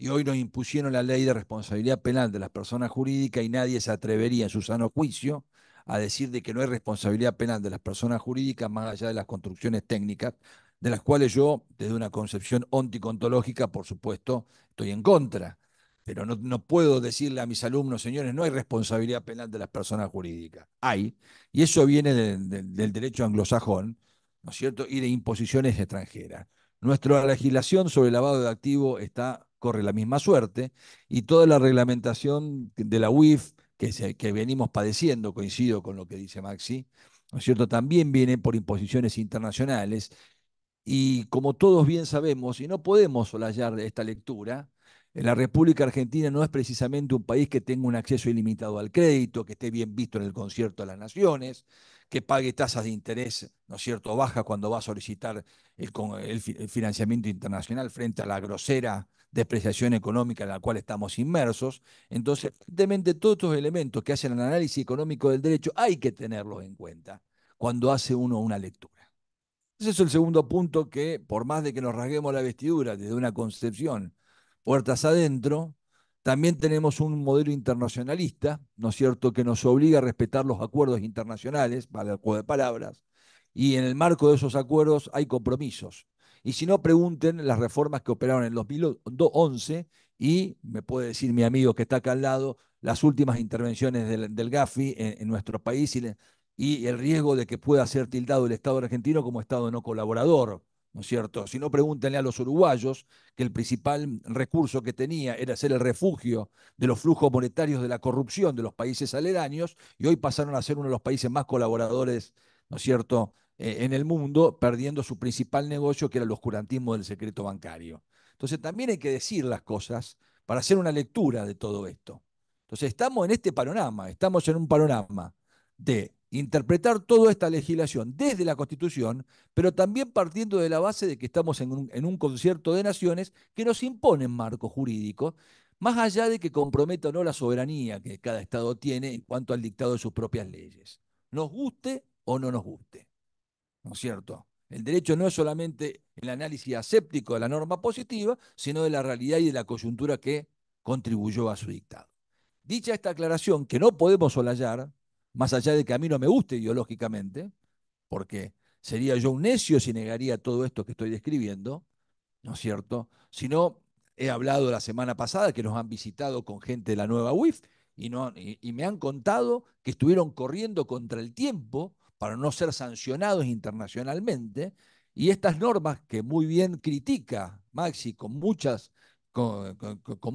y hoy nos impusieron la ley de responsabilidad penal de las personas jurídicas y nadie se atrevería en su sano juicio a decir de que no hay responsabilidad penal de las personas jurídicas más allá de las construcciones técnicas, de las cuales yo, desde una concepción onticontológica, por supuesto, estoy en contra. Pero no, puedo decirle a mis alumnos, señores, no hay responsabilidad penal de las personas jurídicas. Hay, y eso viene del derecho anglosajón, ¿no es cierto?, y de imposiciones extranjeras. Nuestra legislación sobre el lavado de activo está corre la misma suerte, y toda la reglamentación de la UIF que, venimos padeciendo, coincido con lo que dice Maxi, ¿no es cierto? También viene por imposiciones internacionales, y como todos bien sabemos, y no podemos solayar esta lectura, la República Argentina no es precisamente un país que tenga un acceso ilimitado al crédito, que esté bien visto en el concierto de las naciones, que pague tasas de interés, ¿no es cierto?, baja cuando va a solicitar el, financiamiento internacional frente a la grosera depreciación económica en la cual estamos inmersos. Entonces, evidentemente, todos estos elementos que hacen el análisis económico del derecho hay que tenerlos en cuenta cuando hace uno una lectura. Ese es el segundo punto que, por más de que nos rasguemos la vestidura desde una concepción puertas adentro. También tenemos un modelo internacionalista, ¿no es cierto?, que nos obliga a respetar los acuerdos internacionales, vale el juego de palabras, y en el marco de esos acuerdos hay compromisos. Y si no, pregunten las reformas que operaron en el 2011 y, me puede decir mi amigo que está acá al lado, las últimas intervenciones del, GAFI en, nuestro país y el riesgo de que pueda ser tildado el Estado argentino como Estado no colaborador ¿no es cierto? Si no, pregúntenle a los uruguayos que el principal recurso que tenía era ser el refugio de los flujos monetarios de la corrupción de los países aledaños y hoy pasaron a ser uno de los países más colaboradores, ¿no es cierto?, eh, en el mundo, perdiendo su principal negocio que era el oscurantismo del secreto bancario. Entonces también hay que decir las cosas para hacer una lectura de todo esto. Entonces estamos en este panorama, estamos en un panorama de interpretar toda esta legislación desde la Constitución, pero también partiendo de la base de que estamos en un, concierto de naciones que nos imponen marco jurídico, más allá de que comprometa o no la soberanía que cada Estado tiene en cuanto al dictado de sus propias leyes. Nos guste o no nos guste. ¿No es cierto? El derecho no es solamente el análisis aséptico de la norma positiva, sino de la realidad y de la coyuntura que contribuyó a su dictado. Dicha esta aclaración, que no podemos solayar, más allá de que a mí no me guste ideológicamente, porque sería yo un necio si negaría todo esto que estoy describiendo, ¿no es cierto? Si no, he hablado la semana pasada que nos han visitado con gente de la nueva UIF y, no, y me han contado que estuvieron corriendo contra el tiempo para no ser sancionados internacionalmente, y estas normas que muy bien critica Maxi con muchas con,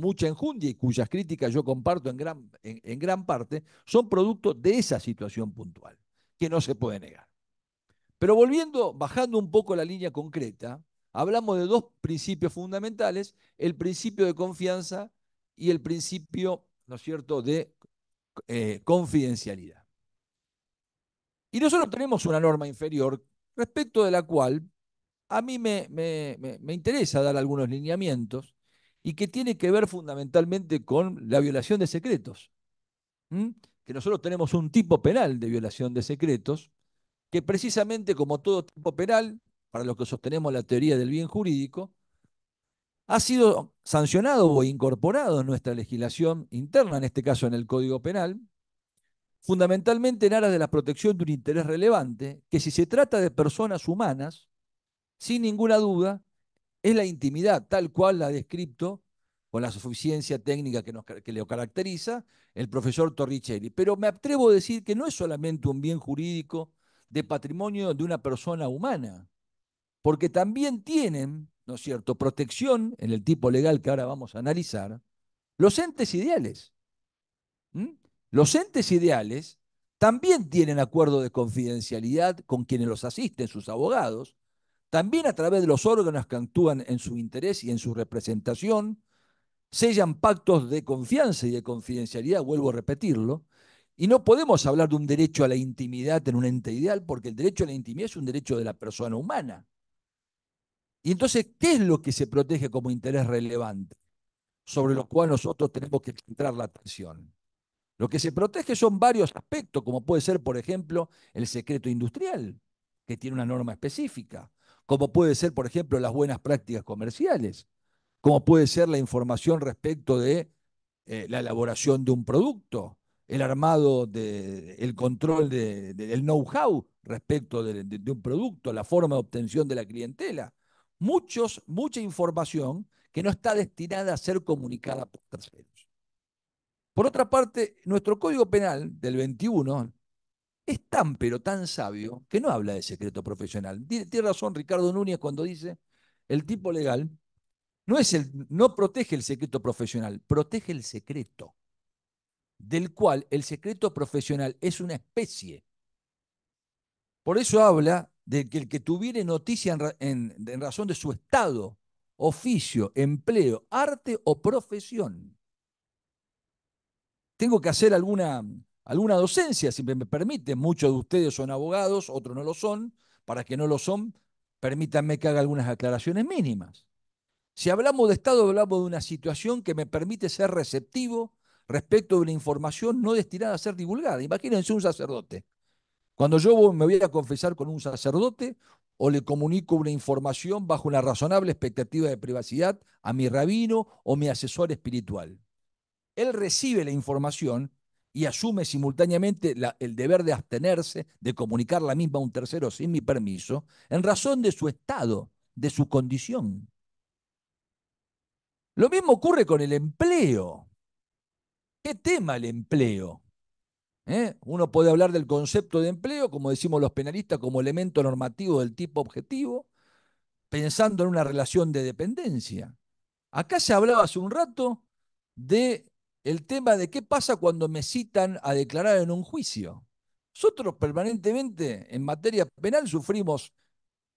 mucha enjundia y cuyas críticas yo comparto en gran, en, gran parte, son producto de esa situación puntual, que no se puede negar. Pero volviendo, bajando un poco la línea concreta, hablamos de dos principios fundamentales, el principio de confianza y el principio, ¿no es cierto?, de eh, confidencialidad. Y nosotros tenemos una norma inferior respecto de la cual a mí me interesa dar algunos lineamientos y que tiene que ver fundamentalmente con la violación de secretos. Que nosotros tenemos un tipo penal de violación de secretos, que precisamente como todo tipo penal, para lo que sostenemos la teoría del bien jurídico, ha sido sancionado o incorporado en nuestra legislación interna, en este caso en el Código Penal, fundamentalmente en aras de la protección de un interés relevante, que si se trata de personas humanas, sin ninguna duda, es la intimidad, tal cual la ha descrito, con la suficiencia técnica que, nos, le caracteriza, el profesor Torricelli. Pero me atrevo a decir que no es solamente un bien jurídico de patrimonio de una persona humana, porque también tienen, ¿no es cierto?, protección en el tipo legal que ahora vamos a analizar, los entes ideales. Los entes ideales también tienen acuerdo de confidencialidad con quienes los asisten, sus abogados, también a través de los órganos que actúan en su interés y en su representación, sellan pactos de confianza y de confidencialidad, vuelvo a repetirlo, y no podemos hablar de un derecho a la intimidad en un ente ideal, porque el derecho a la intimidad es un derecho de la persona humana. Y entonces, ¿qué es lo que se protege como interés relevante? Sobre lo cual nosotros tenemos que centrar la atención. Lo que se protege son varios aspectos, como puede ser, por ejemplo, el secreto industrial, que tiene una norma específica, como puede ser, por ejemplo, las buenas prácticas comerciales, como puede ser la información respecto de eh, la elaboración de un producto, el armado, de, el control del know-how respecto de, de un producto, la forma de obtención de la clientela. Muchos, mucha información que no está destinada a ser comunicada por terceros. Por otra parte, nuestro Código Penal del 21 es tan pero tan sabio que no habla de secreto profesional. Tiene razón Ricardo Núñez cuando dice, el tipo legal no, es el, no protege el secreto profesional, protege el secreto, del cual el secreto profesional es una especie. Por eso habla de que el que tuviere noticia en razón de su estado, oficio, empleo, arte o profesión. Tengo que hacer alguna alguna docencia, si me permite. Muchos de ustedes son abogados, otros no lo son. Para que no lo son, permítanme que haga algunas aclaraciones mínimas. Si hablamos de Estado, hablamos de una situación que me permite ser receptivo respecto de una información no destinada a ser divulgada. Imagínense un sacerdote. Cuando yo me voy a confesar con un sacerdote o le comunico una información bajo una razonable expectativa de privacidad a mi rabino o mi asesor espiritual. Él recibe la información y asume simultáneamente el deber de abstenerse de comunicar la misma a un tercero sin mi permiso, en razón de su estado, de su condición. Lo mismo ocurre con el empleo. ¿Qué tema el empleo? ¿eh? Uno puede hablar del concepto de empleo, como decimos los penalistas, como elemento normativo del tipo objetivo, pensando en una relación de dependencia. Acá se hablaba hace un rato de el tema de qué pasa cuando me citan a declarar en un juicio. Nosotros permanentemente en materia penal sufrimos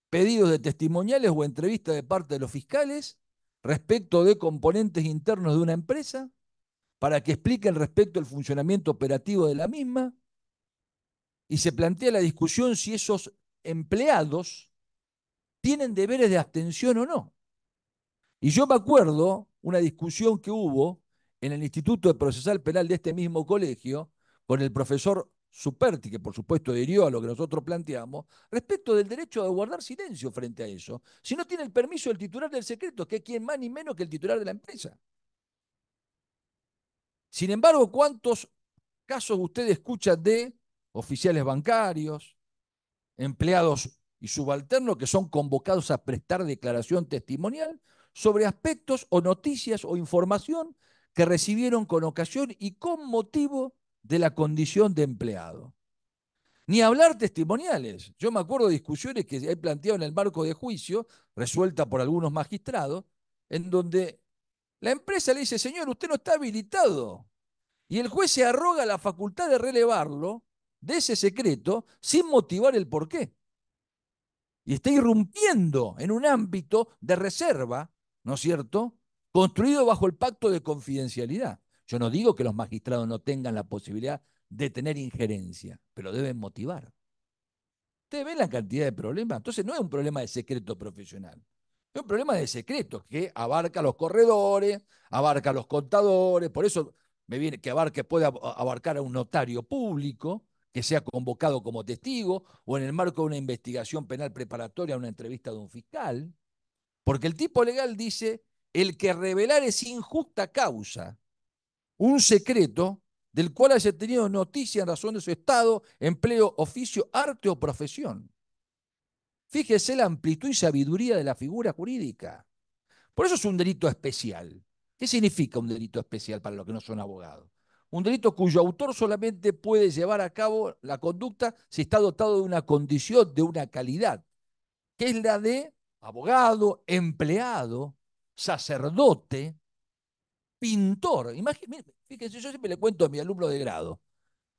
pedidos de testimoniales o entrevistas de parte de los fiscales respecto de componentes internos de una empresa para que expliquen respecto al funcionamiento operativo de la misma. Y se plantea la discusión si esos empleados tienen deberes de abstención o no. Y yo me acuerdo una discusión que hubo en el Instituto de Procesal Penal de este mismo colegio, con el profesor Superti, que por supuesto hirió a lo que nosotros planteamos, respecto del derecho de guardar silencio frente a eso, si no tiene el permiso del titular del secreto, que es quien más ni menos que el titular de la empresa. Sin embargo, ¿cuántos casos usted escucha de oficiales bancarios, empleados y subalternos que son convocados a prestar declaración testimonial sobre aspectos o noticias o información que recibieron con ocasión y con motivo de la condición de empleado. Ni hablar testimoniales. Yo me acuerdo de discusiones que he planteado en el marco de juicio, resuelta por algunos magistrados, en donde la empresa le dice, señor, usted no está habilitado. Y el juez se arroga la facultad de relevarlo de ese secreto sin motivar el porqué. Y está irrumpiendo en un ámbito de reserva, ¿no es cierto?, construido bajo el pacto de confidencialidad. Yo no digo que los magistrados no tengan la posibilidad de tener injerencia, pero deben motivar. Ustedes ven la cantidad de problemas. Entonces no es un problema de secreto profesional. Es un problema de secreto que abarca los corredores, abarca los contadores, por eso me viene que abarque, puede abarcar a un notario público que sea convocado como testigo o en el marco de una investigación penal preparatoria, a una entrevista de un fiscal, porque el tipo legal dice el que revelar es injusta causa un secreto del cual haya tenido noticia en razón de su estado, empleo, oficio, arte o profesión. Fíjese la amplitud y sabiduría de la figura jurídica. Por eso es un delito especial. ¿Qué significa un delito especial para los que no son abogados? Un delito cuyo autor solamente puede llevar a cabo la conducta si está dotado de una condición, de una calidad, que es la de abogado, empleado sacerdote, pintor. Imagínense, fíjense, yo siempre le cuento a mi alumno de grado.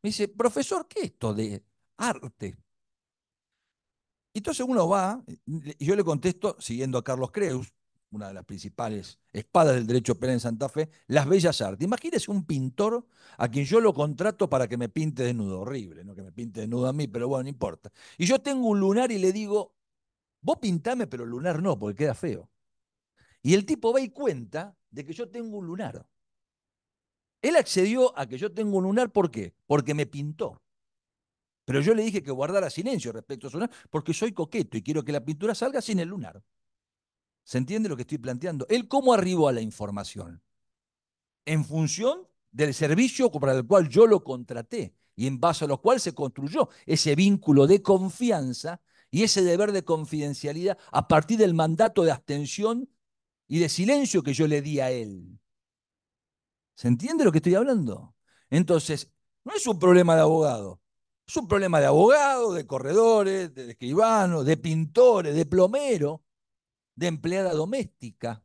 Me dice, profesor, ¿qué es esto de arte? Y entonces uno va, y yo le contesto, siguiendo a Carlos Creus, una de las principales espadas del derecho penal en Santa Fe, las bellas artes. Imagínese un pintor a quien yo lo contrato para que me pinte desnudo, horrible, no que me pinte desnudo a mí, pero bueno, no importa. Y yo tengo un lunar y le digo, vos pintame, pero el lunar no, porque queda feo. Y el tipo va y cuenta de que yo tengo un lunar. Él accedió a que yo tengo un lunar, ¿por qué? Porque me pintó. Pero yo le dije que guardara silencio respecto a su lunar, porque soy coqueto y quiero que la pintura salga sin el lunar. ¿Se entiende lo que estoy planteando? Él cómo arribó a la información. En función del servicio para el cual yo lo contraté y en base a lo cual se construyó ese vínculo de confianza y ese deber de confidencialidad a partir del mandato de abstención y de silencio que yo le di a él. ¿Se entiende lo que estoy hablando? Entonces, no es un problema de abogado, es un problema de abogado, de corredores, de escribanos, de pintores, de plomero, de empleada doméstica,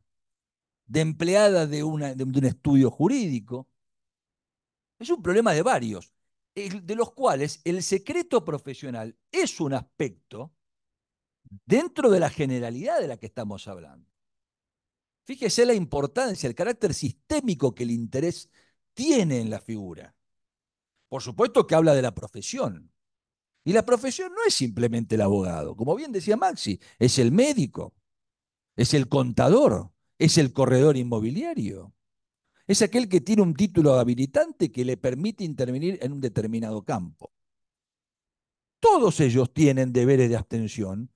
de empleada de, de un estudio jurídico. Es un problema de varios, de los cuales el secreto profesional es un aspecto dentro de la generalidad de la que estamos hablando. Fíjese la importancia, el carácter sistémico que el interés tiene en la figura. Por supuesto que habla de la profesión. Y la profesión no es simplemente el abogado. Como bien decía Maxi, es el médico, es el contador, es el corredor inmobiliario. Es aquel que tiene un título habilitante que le permite intervenir en un determinado campo. Todos ellos tienen deberes de abstención,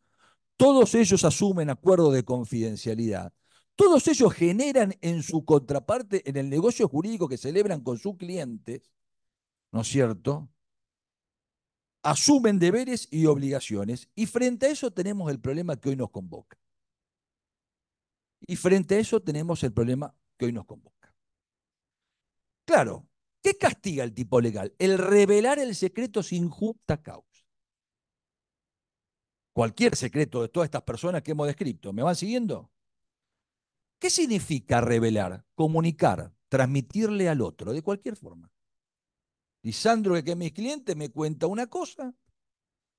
todos ellos asumen acuerdos de confidencialidad, todos ellos generan en su contraparte, en el negocio jurídico que celebran con sus clientes, ¿no es cierto? Asumen deberes y obligaciones y frente a eso tenemos el problema que hoy nos convoca. Y frente a eso tenemos el problema que hoy nos convoca. Claro, ¿qué castiga el tipo legal? El revelar el secreto sin justa causa. Cualquier secreto de todas estas personas que hemos descrito. ¿Me van siguiendo? ¿Qué significa revelar? Comunicar, transmitirle al otro, de cualquier forma. Lisandro, que es mi cliente, me cuenta una cosa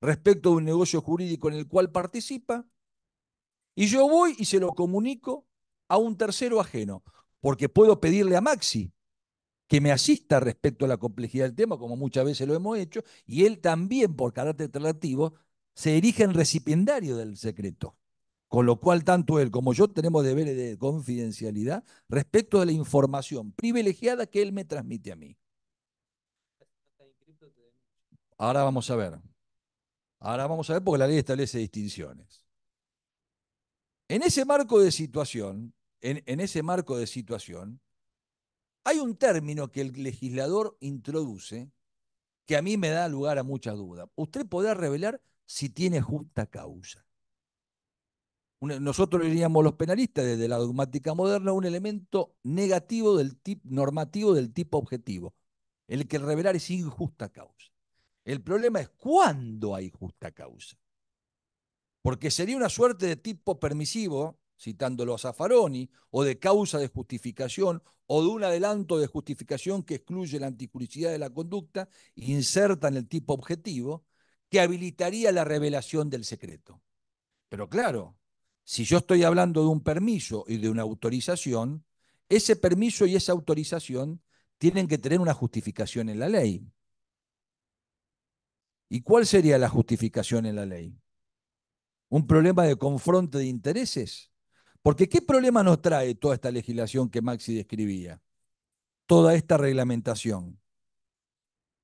respecto de un negocio jurídico en el cual participa, y yo voy y se lo comunico a un tercero ajeno, porque puedo pedirle a Maxi que me asista respecto a la complejidad del tema, como muchas veces lo hemos hecho, y él también, por carácter relativo, se erige en recipiendario del secreto. Con lo cual, tanto él como yo tenemos deberes de confidencialidad respecto de la información privilegiada que él me transmite a mí. Ahora vamos a ver. Ahora vamos a ver porque la ley establece distinciones. En ese marco de situación, en, en ese marco de situación, hay un término que el legislador introduce que a mí me da lugar a muchas dudas. Usted podrá revelar si tiene justa causa nosotros diríamos los penalistas desde la dogmática moderna, un elemento negativo del tipo normativo del tipo objetivo, el que revelar es injusta causa. El problema es cuándo hay justa causa. Porque sería una suerte de tipo permisivo, citándolo a Zaffaroni, o de causa de justificación, o de un adelanto de justificación que excluye la anticuricidad de la conducta, inserta en el tipo objetivo, que habilitaría la revelación del secreto. Pero claro, si yo estoy hablando de un permiso y de una autorización, ese permiso y esa autorización tienen que tener una justificación en la ley. ¿Y cuál sería la justificación en la ley? ¿Un problema de confronte de intereses? Porque ¿qué problema nos trae toda esta legislación que Maxi describía? Toda esta reglamentación.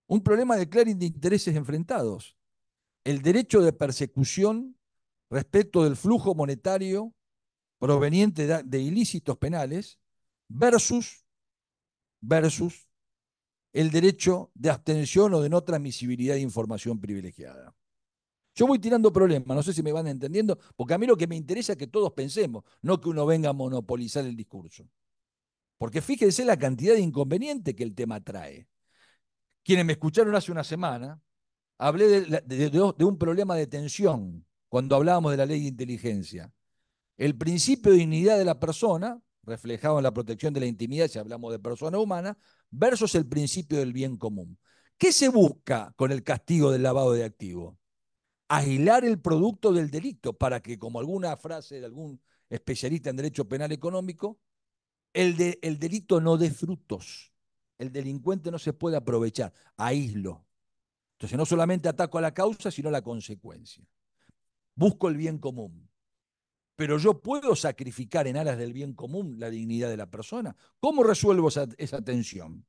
Un problema de claridad de intereses enfrentados. El derecho de persecución respecto del flujo monetario proveniente de, ilícitos penales versus, versus el derecho de abstención o de no transmisibilidad de información privilegiada. Yo voy tirando problemas, no sé si me van entendiendo, porque a mí lo que me interesa es que todos pensemos, no que uno venga a monopolizar el discurso. Porque fíjense la cantidad de inconveniente que el tema trae. Quienes me escucharon hace una semana, hablé de un problema de tensión cuando hablábamos de la ley de inteligencia. El principio de dignidad de la persona, reflejado en la protección de la intimidad, si hablamos de persona humana, versus el principio del bien común. ¿Qué se busca con el castigo del lavado de activos? Aislar el producto del delito para que, como alguna frase de algún especialista en derecho penal económico, el, el delito no dé frutos. El delincuente no se puede aprovechar. Aíslo. Entonces no solamente ataco a la causa, sino a la consecuencia busco el bien común. Pero yo puedo sacrificar en aras del bien común la dignidad de la persona. ¿Cómo resuelvo esa, tensión?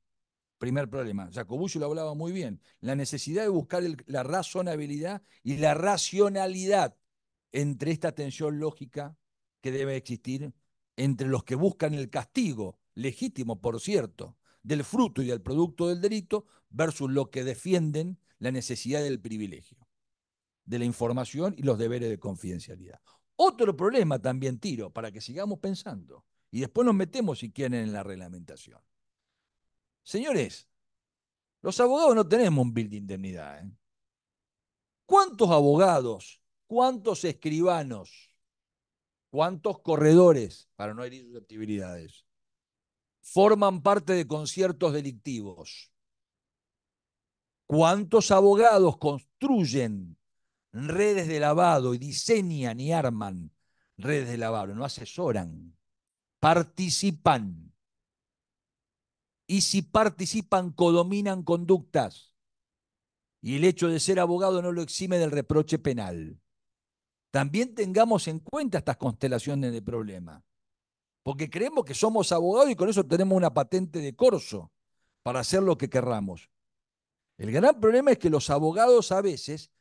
Primer problema. Jacobucio lo hablaba muy bien. La necesidad de buscar la razonabilidad y la racionalidad entre esta tensión lógica que debe existir entre los que buscan el castigo, legítimo por cierto, del fruto y del producto del delito, versus los que defienden la necesidad del privilegio de la información y los deberes de confidencialidad. Otro problema también tiro para que sigamos pensando y después nos metemos si quieren en la reglamentación. Señores, los abogados no tenemos un bill de indemnidad. ¿eh? ¿Cuántos abogados, cuántos escribanos, cuántos corredores, para no herir susceptibilidades, forman parte de conciertos delictivos? ¿Cuántos abogados construyen redes de lavado y diseñan y arman redes de lavado, no asesoran, participan. Y si participan, codominan conductas. Y el hecho de ser abogado no lo exime del reproche penal. También tengamos en cuenta estas constelaciones de problema. Porque creemos que somos abogados y con eso tenemos una patente de corso para hacer lo que querramos. El gran problema es que los abogados a veces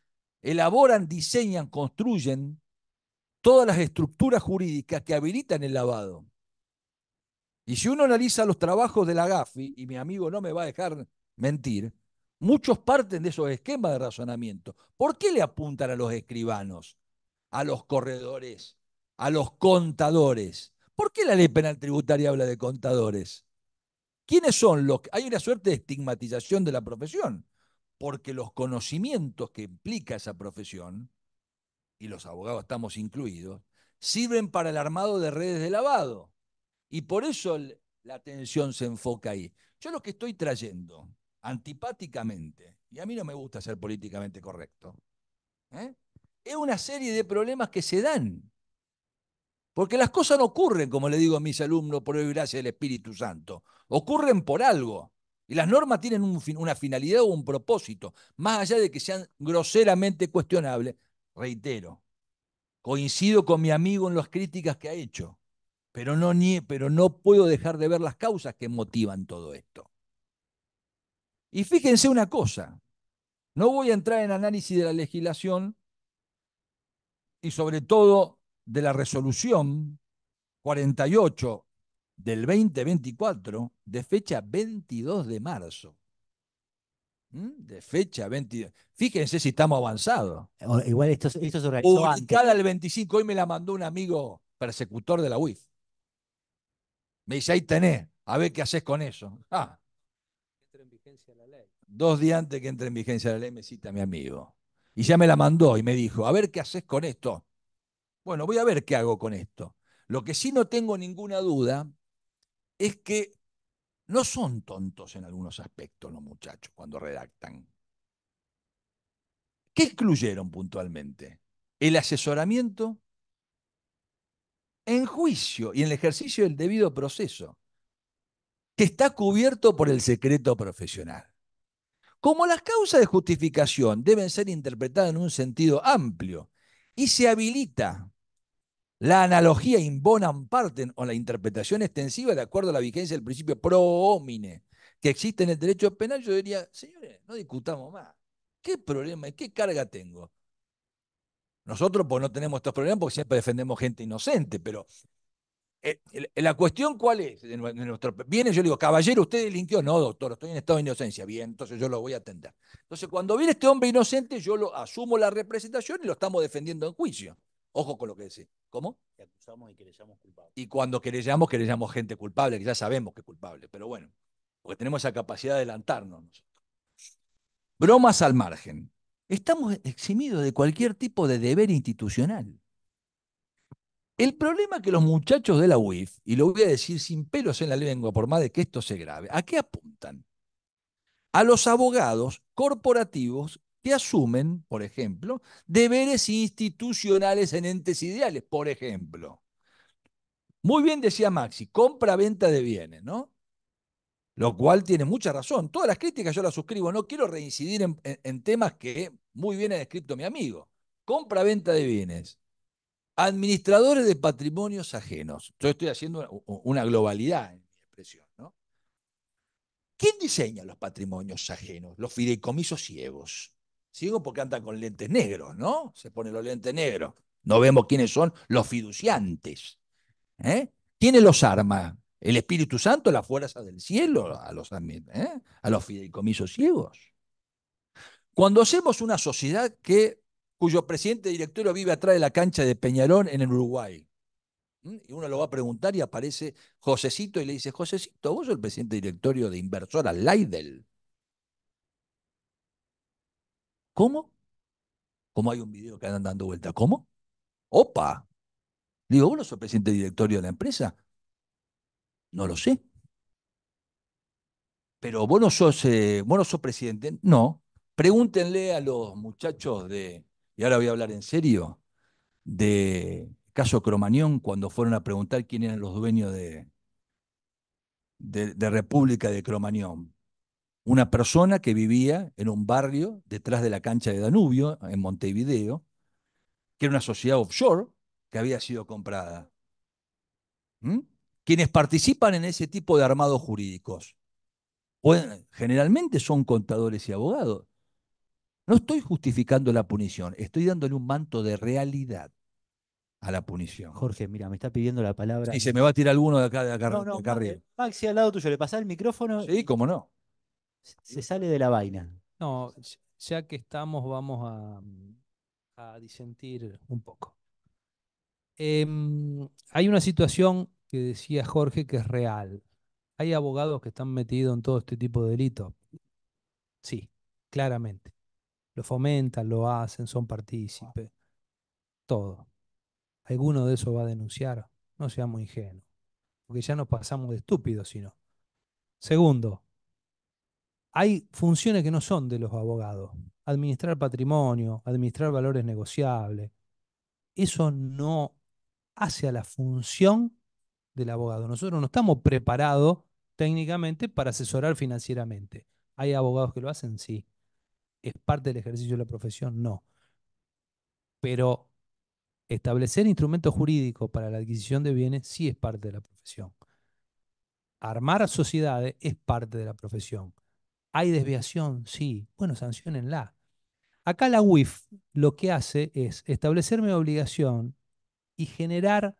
elaboran, diseñan, construyen todas las estructuras jurídicas que habilitan el lavado. Y si uno analiza los trabajos de la GAFI, y mi amigo no me va a dejar mentir, muchos parten de esos esquemas de razonamiento. ¿Por qué le apuntan a los escribanos, a los corredores, a los contadores? ¿Por qué la ley penal tributaria habla de contadores? ¿Quiénes son los que... Hay una suerte de estigmatización de la profesión porque los conocimientos que implica esa profesión, y los abogados estamos incluidos, sirven para el armado de redes de lavado. Y por eso la atención se enfoca ahí. Yo lo que estoy trayendo, antipáticamente, y a mí no me gusta ser políticamente correcto, ¿eh? es una serie de problemas que se dan. Porque las cosas no ocurren, como le digo a mis alumnos, por el gracia del Espíritu Santo. Ocurren por algo. Y las normas tienen una finalidad o un propósito, más allá de que sean groseramente cuestionables, reitero, coincido con mi amigo en las críticas que ha hecho, pero no, pero no puedo dejar de ver las causas que motivan todo esto. Y fíjense una cosa, no voy a entrar en análisis de la legislación y sobre todo de la resolución 48 del 2024 de fecha 22 de marzo. ¿Mm? De fecha 22. Fíjense si estamos avanzados. Igual esto, es se organizó el 25, hoy me la mandó un amigo persecutor de la UIF. Me dice, ahí tenés, a ver qué haces con eso. Ah. Dos días antes que entre en vigencia la ley me cita mi amigo. Y ya me la mandó y me dijo, a ver qué haces con esto. Bueno, voy a ver qué hago con esto. Lo que sí no tengo ninguna duda es que no son tontos en algunos aspectos los muchachos cuando redactan. ¿Qué excluyeron puntualmente? El asesoramiento en juicio y en el ejercicio del debido proceso, que está cubierto por el secreto profesional. Como las causas de justificación deben ser interpretadas en un sentido amplio y se habilita la analogía in bonam partem o la interpretación extensiva de acuerdo a la vigencia del principio pro homine que existe en el derecho penal, yo diría, señores, no discutamos más. ¿Qué problema y qué carga tengo? Nosotros pues, no tenemos estos problemas porque siempre defendemos gente inocente, pero eh, la cuestión cuál es. nuestro, viene, yo le digo, caballero, usted delinquió. No, doctor, estoy en estado de inocencia. Bien, entonces yo lo voy a atender. Entonces, cuando viene este hombre inocente, yo lo asumo la representación y lo estamos defendiendo en juicio. Ojo con lo que decís. ¿Cómo? Que acusamos y llamamos culpables. Y cuando querellamos, querellamos gente culpable, que ya sabemos que es culpable, pero bueno, porque tenemos esa capacidad de adelantarnos nosotros. Bromas al margen. Estamos eximidos de cualquier tipo de deber institucional. El problema que los muchachos de la UIF, y lo voy a decir sin pelos en la lengua, por más de que esto se grave, ¿a qué apuntan? A los abogados corporativos que asumen, por ejemplo, deberes institucionales en entes ideales, por ejemplo. Muy bien decía Maxi, compra-venta de bienes, ¿no? Lo cual tiene mucha razón. Todas las críticas yo las suscribo, no quiero reincidir en, temas que muy bien ha descrito mi amigo. Compra-venta de bienes. Administradores de patrimonios ajenos. Yo estoy haciendo una, una globalidad en mi expresión, ¿no? ¿Quién diseña los patrimonios ajenos, los fideicomisos ciegos? Sigo porque anda con lentes negros, ¿no? Se pone los lentes negros. No vemos quiénes son los fiduciantes. ¿eh? los arma? ¿El Espíritu Santo, la fuerza del cielo, a los, ¿eh? a los fideicomisos ciegos? Cuando hacemos una sociedad que, cuyo presidente directorio vive atrás de la cancha de Peñarol en el Uruguay, y uno lo va a preguntar y aparece Josecito y le dice, Josecito, vos sos el presidente directorio de Inversora Laidel. ¿Cómo? ¿Cómo hay un video que andan dando vuelta? ¿Cómo? ¡Opa! Digo, ¿vos no sos presidente directorio de la empresa? No lo sé. Pero eh, vos no sos, presidente. No. Pregúntenle a los muchachos de, y ahora voy a hablar en serio, de caso Cromañón, cuando fueron a preguntar quién eran los dueños de, de, de República de Cromañón una persona que vivía en un barrio detrás de la cancha de Danubio, en Montevideo, que era una sociedad offshore que había sido comprada. ¿Mm? Quienes participan en ese tipo de armados jurídicos generalmente son contadores y abogados. No estoy justificando la punición, estoy dándole un manto de realidad a la punición. Jorge, mira, me está pidiendo la palabra. Y se me va a tirar alguno de acá, de acá, arriba. Maxi, al lado tuyo, ¿le pasa el micrófono? Sí, cómo no se sale de la vaina. No, ya que estamos, vamos a, mm, disentir un poco. Em, hay una situación que decía Jorge que es real. Hay abogados que están metidos en todo este tipo de delitos. Sí, claramente. Lo fomentan, lo hacen, son partícipes. Todo. Alguno de esos va a denunciar. No seamos ingenuos. Porque ya no pasamos de estúpidos, sino. Segundo, hay funciones que no son de los abogados. Administrar patrimonio, administrar valores negociables. Eso no hace a la función del abogado. Nosotros no estamos preparados técnicamente para asesorar financieramente. ¿Hay abogados que lo hacen? Sí. ¿Es parte del ejercicio de la profesión? No. Pero establecer instrumentos jurídicos para la adquisición de bienes sí es parte de la profesión. Armar sociedades es parte de la profesión. ¿Hay desviación? Sí. Bueno, sancionenla. Acá la UIF lo que hace es establecer mi obligación y generar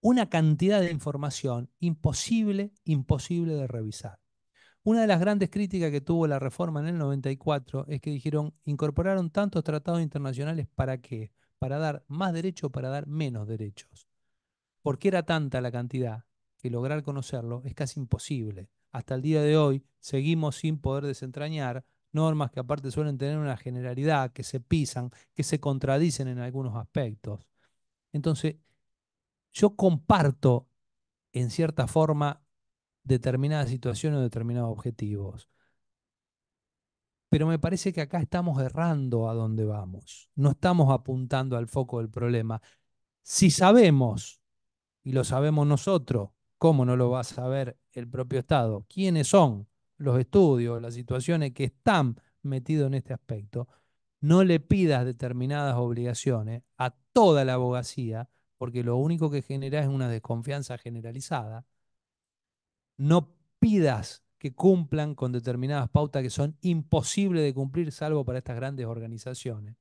una cantidad de información imposible, imposible de revisar. Una de las grandes críticas que tuvo la reforma en el 94 es que dijeron, incorporaron tantos tratados internacionales para qué? Para dar más derechos, para dar menos derechos. Porque era tanta la cantidad que lograr conocerlo es casi imposible hasta el día de hoy seguimos sin poder desentrañar normas que aparte suelen tener una generalidad, que se pisan, que se contradicen en algunos aspectos. Entonces, yo comparto en cierta forma determinadas situaciones o determinados objetivos. Pero me parece que acá estamos errando a dónde vamos. No estamos apuntando al foco del problema. Si sabemos, y lo sabemos nosotros, ¿Cómo no lo va a saber el propio Estado? ¿Quiénes son los estudios, las situaciones que están metidos en este aspecto? No le pidas determinadas obligaciones a toda la abogacía, porque lo único que genera es una desconfianza generalizada. No pidas que cumplan con determinadas pautas que son imposibles de cumplir, salvo para estas grandes organizaciones.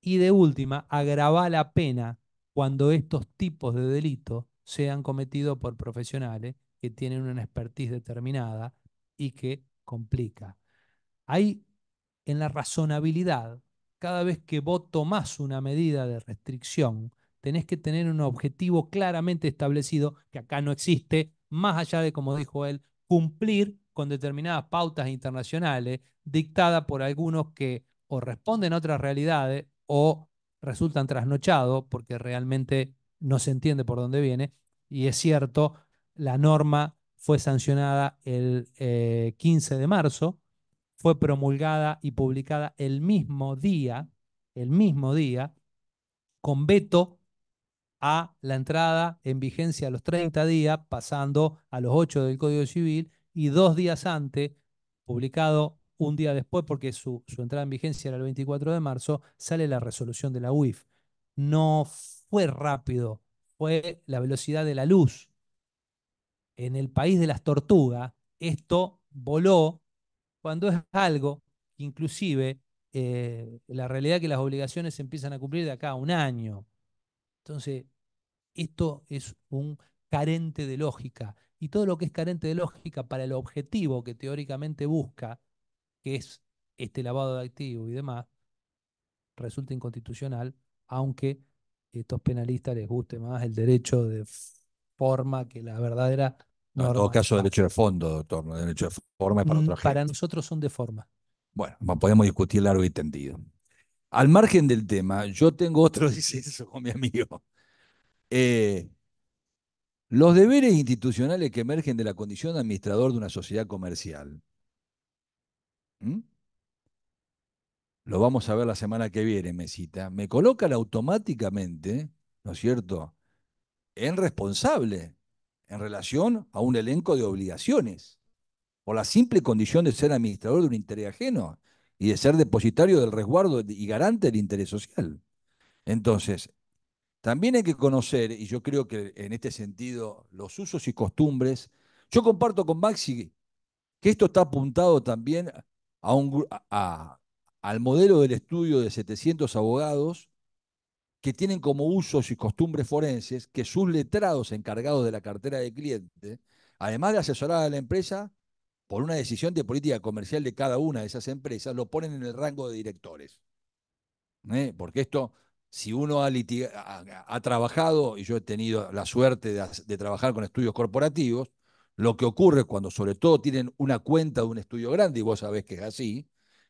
Y de última, agrava la pena cuando estos tipos de delitos sean cometidos por profesionales que tienen una expertise determinada y que complica. Hay en la razonabilidad, cada vez que vos tomás una medida de restricción, tenés que tener un objetivo claramente establecido, que acá no existe, más allá de, como dijo él, cumplir con determinadas pautas internacionales dictadas por algunos que o responden a otras realidades o resultan trasnochados porque realmente no se entiende por dónde viene. Y es cierto, la norma fue sancionada el 15 eh, de marzo, fue promulgada y publicada el mismo día, el mismo día, con veto a la entrada en vigencia a los 30 días, pasando a los 8 del Código Civil, y dos días antes, publicado un día después, porque su, su entrada en vigencia era el 24 de marzo, sale la resolución de la UIF. No fue rápido, fue la velocidad de la luz. En el país de las tortugas, esto voló cuando es algo inclusive eh, la realidad que las obligaciones se empiezan a cumplir de acá a un año. Entonces, esto es un carente de lógica. Y todo lo que es carente de lógica para el objetivo que teóricamente busca, que es este lavado de activos y demás, resulta inconstitucional, aunque estos penalistas les guste más el derecho de forma que la verdadera no, en todo caso, derecho de fondo, doctor, derecho de forma es para mm, otra gente. Para nosotros son de forma. Bueno, podemos discutir largo y tendido. Al margen del tema, yo tengo otro disenso con mi amigo. Eh, los deberes institucionales que emergen de la condición de administrador de una sociedad comercial lo vamos a ver la semana que viene, Mesita, me colocan automáticamente, ¿no es cierto?, en responsable en relación a un elenco de obligaciones, por la simple condición de ser administrador de un interés ajeno y de ser depositario del resguardo y garante del interés social. Entonces, también hay que conocer, y yo creo que en este sentido, los usos y costumbres. Yo comparto con Maxi que esto está apuntado también a, un, a, al modelo del estudio de 700 abogados que tienen como usos y costumbres forenses que sus letrados encargados de la cartera de cliente, además de asesorar a la empresa por una decisión de política comercial de cada una de esas empresas, lo ponen en el rango de directores. ¿eh? Porque esto, si uno ha, trabajado, y yo he tenido la suerte de, de trabajar con estudios corporativos, lo que ocurre cuando sobre todo tienen una cuenta de un estudio grande, y vos sabés que es así,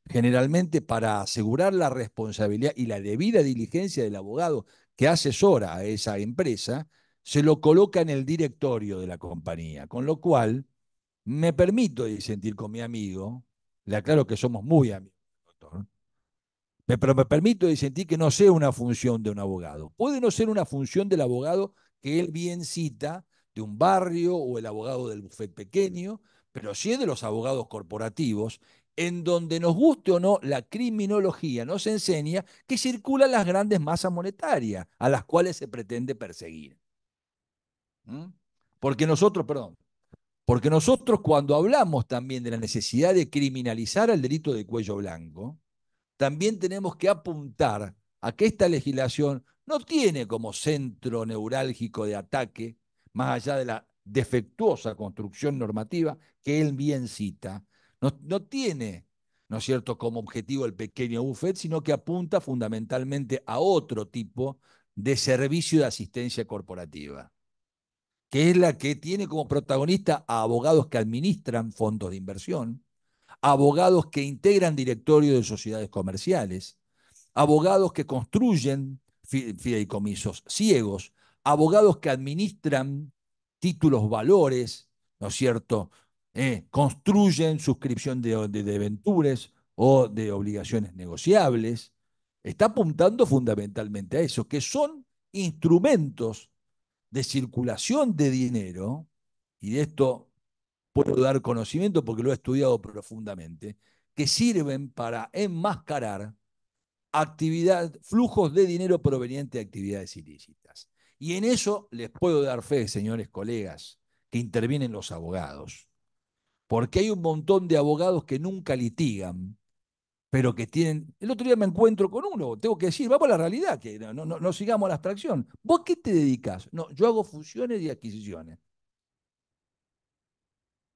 generalmente para asegurar la responsabilidad y la debida diligencia del abogado que asesora a esa empresa, se lo coloca en el directorio de la compañía, con lo cual me permito disentir con mi amigo, le aclaro que somos muy amigos, pero me permito disentir que no sea una función de un abogado. Puede no ser una función del abogado que él bien cita de un barrio o el abogado del bufete pequeño, pero sí es de los abogados corporativos en donde nos guste o no la criminología nos enseña que circulan las grandes masas monetarias a las cuales se pretende perseguir. ¿Mm? Porque nosotros, perdón, porque nosotros cuando hablamos también de la necesidad de criminalizar el delito de cuello blanco, también tenemos que apuntar a que esta legislación no tiene como centro neurálgico de ataque, más allá de la defectuosa construcción normativa que él bien cita, no, tiene, ¿no es cierto?, como objetivo el pequeño buffet, sino que apunta fundamentalmente a otro tipo de servicio de asistencia corporativa, que es la que tiene como protagonista a abogados que administran fondos de inversión, abogados que integran directorio de sociedades comerciales, abogados que construyen fideicomisos ciegos, abogados que administran títulos valores, ¿no es cierto?, eh, construyen suscripción de, de o de obligaciones negociables, está apuntando fundamentalmente a eso, que son instrumentos de circulación de dinero, y de esto puedo dar conocimiento porque lo he estudiado profundamente, que sirven para enmascarar actividad, flujos de dinero proveniente de actividades ilícitas. Y en eso les puedo dar fe, señores colegas, que intervienen los abogados porque hay un montón de abogados que nunca litigan, pero que tienen... El otro día me encuentro con uno, tengo que decir, vamos a la realidad, que no, no, no sigamos la abstracción. ¿Vos qué te dedicas? No, yo hago fusiones y adquisiciones.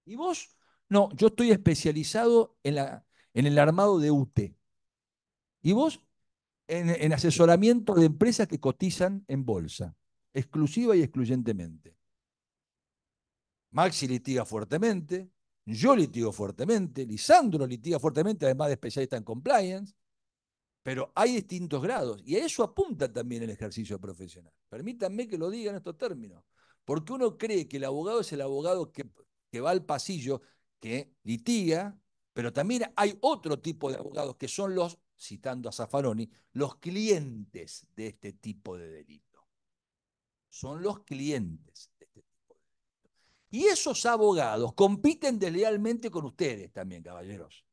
¿Y vos? No, yo estoy especializado en, la, en el armado de UT. ¿Y vos? en asesoramiento de empresas que cotizan en bolsa, exclusiva y excluyentemente. Maxi litiga fuertemente, yo litigo fuertemente, Lisandro litiga fuertemente, además de especialista en compliance, pero hay distintos grados y a eso apunta también el ejercicio profesional. Permítanme que lo diga en estos términos, porque uno cree que el abogado es el abogado que, que va al pasillo, que litiga, pero también hay otro tipo de abogados que son los, citando a Zaffaroni, los clientes de este tipo de delito. Son los clientes. Y esos abogados compiten deslealmente con ustedes también, caballeros.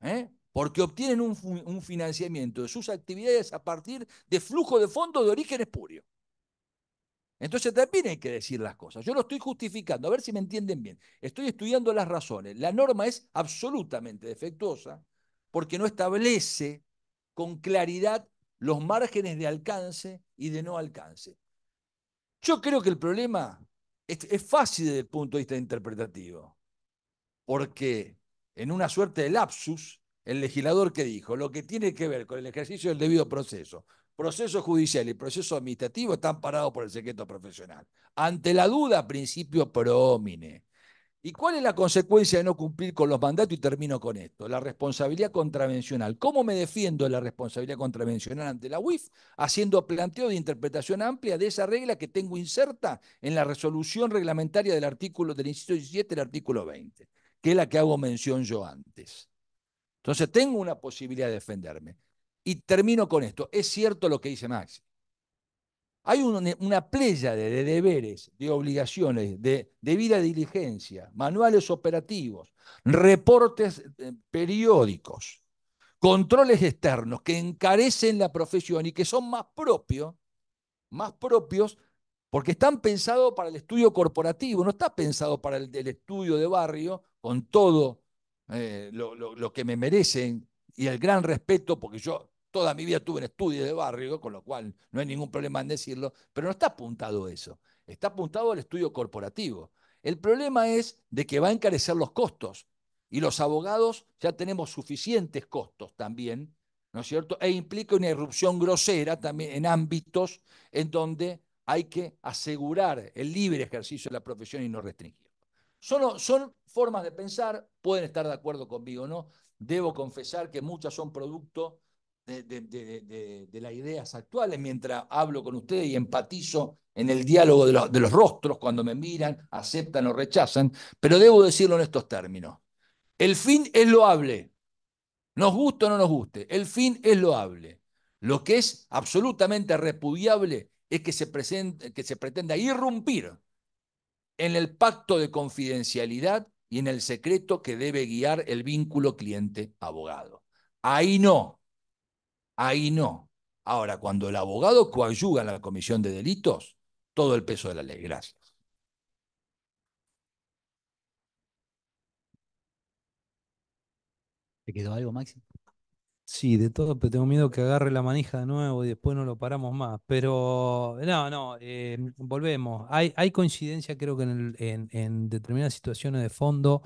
¿Eh? Porque obtienen un, financiamiento de sus actividades a partir de flujo de fondos de origen espurio. Entonces también hay que decir las cosas. Yo lo estoy justificando, a ver si me entienden bien. Estoy estudiando las razones. La norma es absolutamente defectuosa porque no establece con claridad los márgenes de alcance y de no alcance. Yo creo que el problema es, fácil desde el punto de vista interpretativo, porque en una suerte de lapsus, el legislador que dijo, lo que tiene que ver con el ejercicio del debido proceso, proceso judicial y proceso administrativo están parados por el secreto profesional. Ante la duda, principio promine ¿Y cuál es la consecuencia de no cumplir con los mandatos? Y termino con esto, la responsabilidad contravencional. ¿Cómo me defiendo de la responsabilidad contravencional ante la UIF? Haciendo planteo de interpretación amplia de esa regla que tengo inserta en la resolución reglamentaria del artículo del y el artículo 20, que es la que hago mención yo antes. Entonces tengo una posibilidad de defenderme. Y termino con esto. Es cierto lo que dice Max. Hay una, una playa de, deberes, de obligaciones, de debida diligencia, manuales operativos, reportes eh, periódicos, controles externos que encarecen la profesión y que son más propios, más propios porque están pensados para el estudio corporativo, no está pensado para el, estudio de barrio con todo eh, lo que me merecen y el gran respeto, porque yo Toda mi vida tuve en estudios de barrio, con lo cual no hay ningún problema en decirlo, pero no está apuntado eso. Está apuntado al estudio corporativo. El problema es de que va a encarecer los costos. Y los abogados ya tenemos suficientes costos también, ¿no es cierto? E implica una irrupción grosera también en ámbitos en donde hay que asegurar el libre ejercicio de la profesión y no restringirlo. Son, son formas de pensar, pueden estar de acuerdo conmigo o no. Debo confesar que muchas son producto de, de, las ideas actuales mientras hablo con ustedes y empatizo en el diálogo de, los rostros cuando me miran, aceptan o rechazan, pero debo decirlo en estos términos. El fin es loable, nos guste o no nos guste, el fin es loable. Lo que es absolutamente repudiable es que se, presente, que se pretenda irrumpir en el pacto de confidencialidad y en el secreto que debe guiar el vínculo cliente-abogado. Ahí no, Ahí no. Ahora, cuando el abogado coayuga en la comisión de delitos, todo el peso de la ley. Gracias. ¿Te quedó algo, Máximo? Sí, de todo, pero tengo miedo que agarre la manija de nuevo y después no lo paramos más. Pero no, no, eh, volvemos. Hay, coincidencia, creo que en, determinadas situaciones de fondo,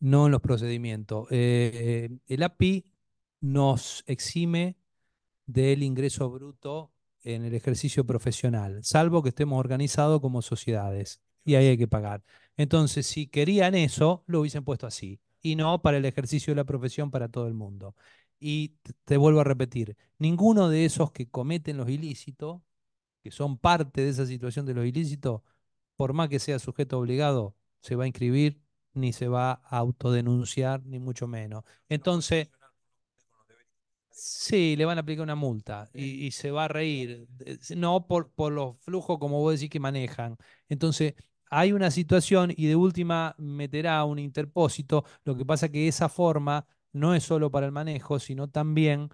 no en los procedimientos. Eh, eh, el API nos exime del ingreso bruto en el ejercicio profesional, salvo que estemos organizados como sociedades y ahí hay que pagar. Entonces, si querían eso, lo hubiesen puesto así y no para el ejercicio de la profesión para todo el mundo. Y te vuelvo a repetir, ninguno de esos que cometen los ilícitos, que son parte de esa situación de los ilícitos, por más que sea sujeto obligado, se va a inscribir, ni se va a autodenunciar, ni mucho menos. Entonces, Sí, le van a aplicar una multa y, se va a reír. Eh, no por, los flujos, como vos decís, que manejan. Entonces, hay una situación y de última meterá un interpósito. Lo que pasa que esa forma no es solo para el manejo, sino también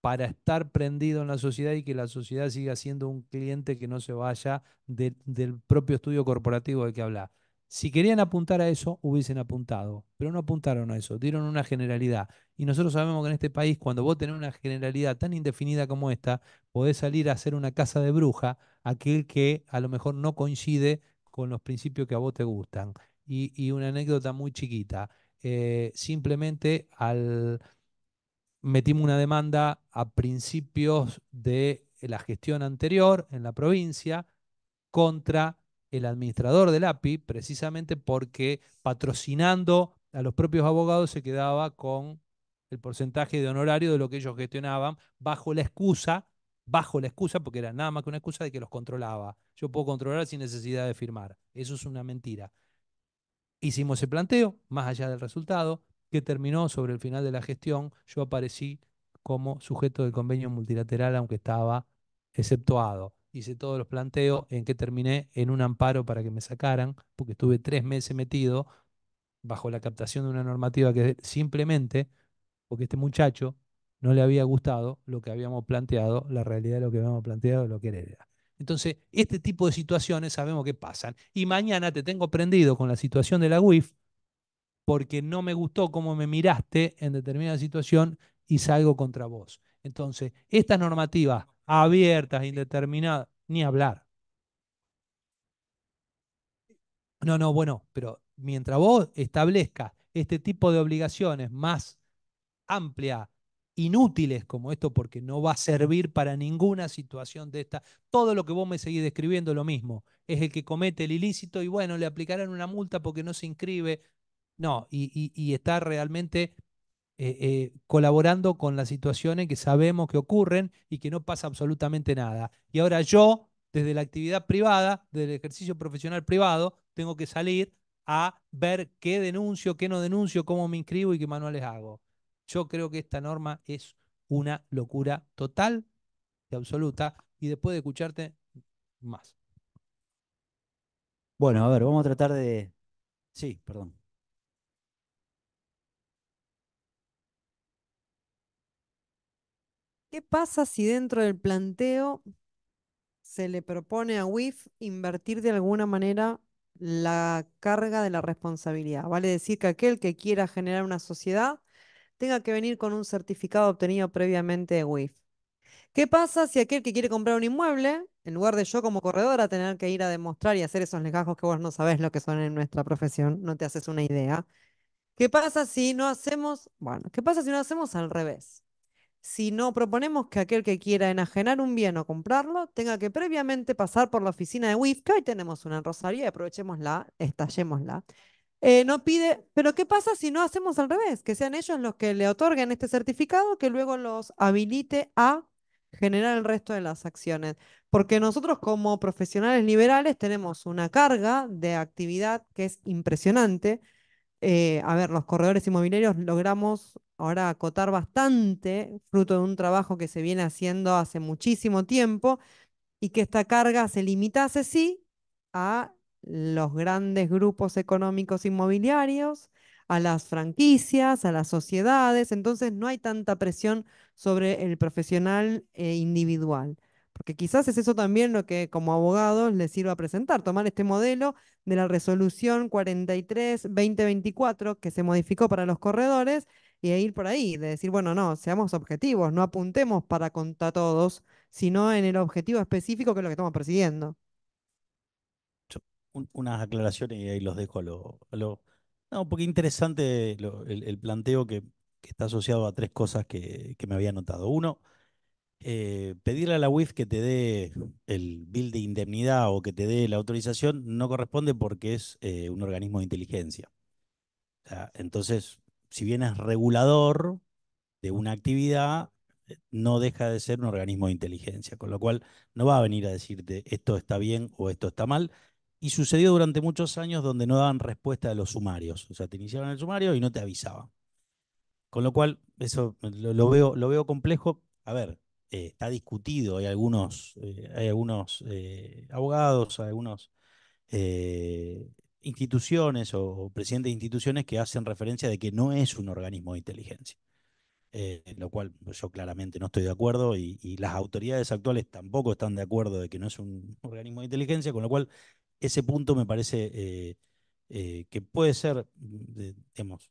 para estar prendido en la sociedad y que la sociedad siga siendo un cliente que no se vaya del propio estudio corporativo del que habla. Si querían apuntar a eso, hubiesen apuntado, pero no apuntaron a eso, dieron una generalidad. Y nosotros sabemos que en este país, cuando vos tenés una generalidad tan indefinida como esta, podés salir a hacer una casa de bruja aquel que a lo mejor no coincide con los principios que a vos te gustan. Y, una anécdota muy chiquita. Eh, simplemente al metimos una demanda a principios de la gestión anterior en la provincia contra el administrador del API precisamente porque patrocinando a los propios abogados se quedaba con el porcentaje de honorario de lo que ellos gestionaban bajo la excusa, bajo la excusa, porque era nada más que una excusa de que los controlaba. Yo puedo controlar sin necesidad de firmar. Eso es una mentira. Hicimos ese planteo, más allá del resultado, que terminó sobre el final de la gestión, yo aparecí como sujeto del convenio multilateral, aunque estaba exceptuado hice todos los planteos, en que terminé en un amparo para que me sacaran, porque estuve tres meses metido bajo la captación de una normativa que simplemente, porque este muchacho no le había gustado lo que habíamos planteado, la realidad de lo que habíamos planteado, lo que era. Entonces, este tipo de situaciones sabemos que pasan. Y mañana te tengo prendido con la situación de la WIF, porque no me gustó cómo me miraste en determinada situación y salgo contra vos. Entonces, estas normativas abiertas, indeterminadas, ni hablar. No, no, bueno, pero mientras vos establezcas este tipo de obligaciones más amplias, inútiles como esto, porque no va a servir para ninguna situación de esta, todo lo que vos me seguís describiendo lo mismo, es el que comete el ilícito y bueno, le aplicarán una multa porque no se inscribe. No, y, y está realmente eh, eh, colaborando con las situaciones que sabemos que ocurren y que no pasa absolutamente nada. Y ahora yo, desde la actividad privada, desde el ejercicio profesional privado, tengo que salir a ver qué denuncio, qué no denuncio, cómo me inscribo y qué manuales hago. Yo creo que esta norma es una locura total y absoluta. Y después de escucharte, más. Bueno, a ver, vamos a tratar de... Sí, perdón. ¿Qué pasa si dentro del planteo se le propone a WIF invertir de alguna manera la carga de la responsabilidad? Vale decir que aquel que quiera generar una sociedad tenga que venir con un certificado obtenido previamente de WIF. ¿Qué pasa si aquel que quiere comprar un inmueble, en lugar de yo como corredora tener que ir a demostrar y hacer esos legajos que vos no sabés lo que son en nuestra profesión, no te haces una idea? ¿Qué pasa si no hacemos, bueno, qué pasa si no hacemos al revés? Si no proponemos que aquel que quiera enajenar un bien o comprarlo tenga que previamente pasar por la oficina de que hoy tenemos una en Rosario y aprovechémosla, estallémosla. Eh, no pide, pero ¿qué pasa si no hacemos al revés? Que sean ellos los que le otorguen este certificado que luego los habilite a generar el resto de las acciones. Porque nosotros como profesionales liberales tenemos una carga de actividad que es impresionante. Eh, a ver, los corredores inmobiliarios logramos ahora acotar bastante, fruto de un trabajo que se viene haciendo hace muchísimo tiempo, y que esta carga se limitase, sí, a los grandes grupos económicos inmobiliarios, a las franquicias, a las sociedades, entonces no hay tanta presión sobre el profesional eh, individual. Porque quizás es eso también lo que como abogados les sirva presentar, tomar este modelo de la resolución 43-2024 que se modificó para los corredores y de ir por ahí, de decir, bueno, no, seamos objetivos, no apuntemos para contra todos, sino en el objetivo específico que es lo que estamos persiguiendo. unas aclaraciones y ahí los dejo a lo... A lo... No, porque interesante el, planteo que, está asociado a tres cosas que, me había notado. Uno, eh, pedirle a la UIF que te dé el bill de indemnidad o que te dé la autorización no corresponde porque es eh, un organismo de inteligencia. entonces, si bien es regulador de una actividad, eh, no deja de ser un organismo de inteligencia, con lo cual no va a venir a decirte esto está bien o esto está mal. Y sucedió durante muchos años donde no daban respuesta a los sumarios. O sea, te iniciaban el sumario y no te avisaban. Con lo cual, eso eh, lo, veo, lo veo complejo. A ver, eh, está discutido, hay algunos, hay algunos abogados, hay algunos instituciones o, presidentes de instituciones que hacen referencia de que no es un organismo de inteligencia. Eh, en lo cual pues, yo claramente no estoy de acuerdo y, las autoridades actuales tampoco están de acuerdo de que no es un organismo de inteligencia, con lo cual ese punto me parece eh, eh, que puede ser, digamos,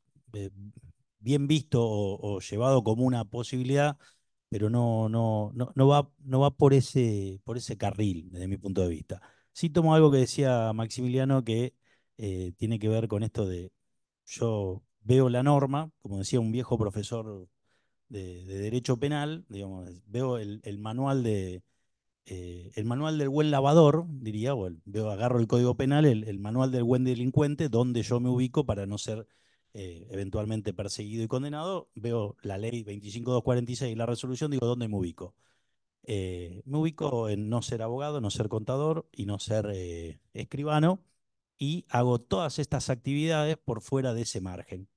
bien visto o, llevado como una posibilidad, pero no, no, no, va, no va por ese, por ese carril desde mi punto de vista. Sí tomo algo que decía Maximiliano que eh, tiene que ver con esto de yo veo la norma, como decía un viejo profesor de, Derecho Penal, digamos, veo el, manual eh, el manual del buen lavador, diría, o veo, agarro el código penal, el, manual del buen delincuente, donde yo me ubico para no ser eh, eventualmente perseguido y condenado, veo la ley 25246 y la resolución, digo, ¿dónde me ubico? me ubico en no ser abogado, no ser contador y no ser escribano, y hago todas estas actividades por fuera de ese margen.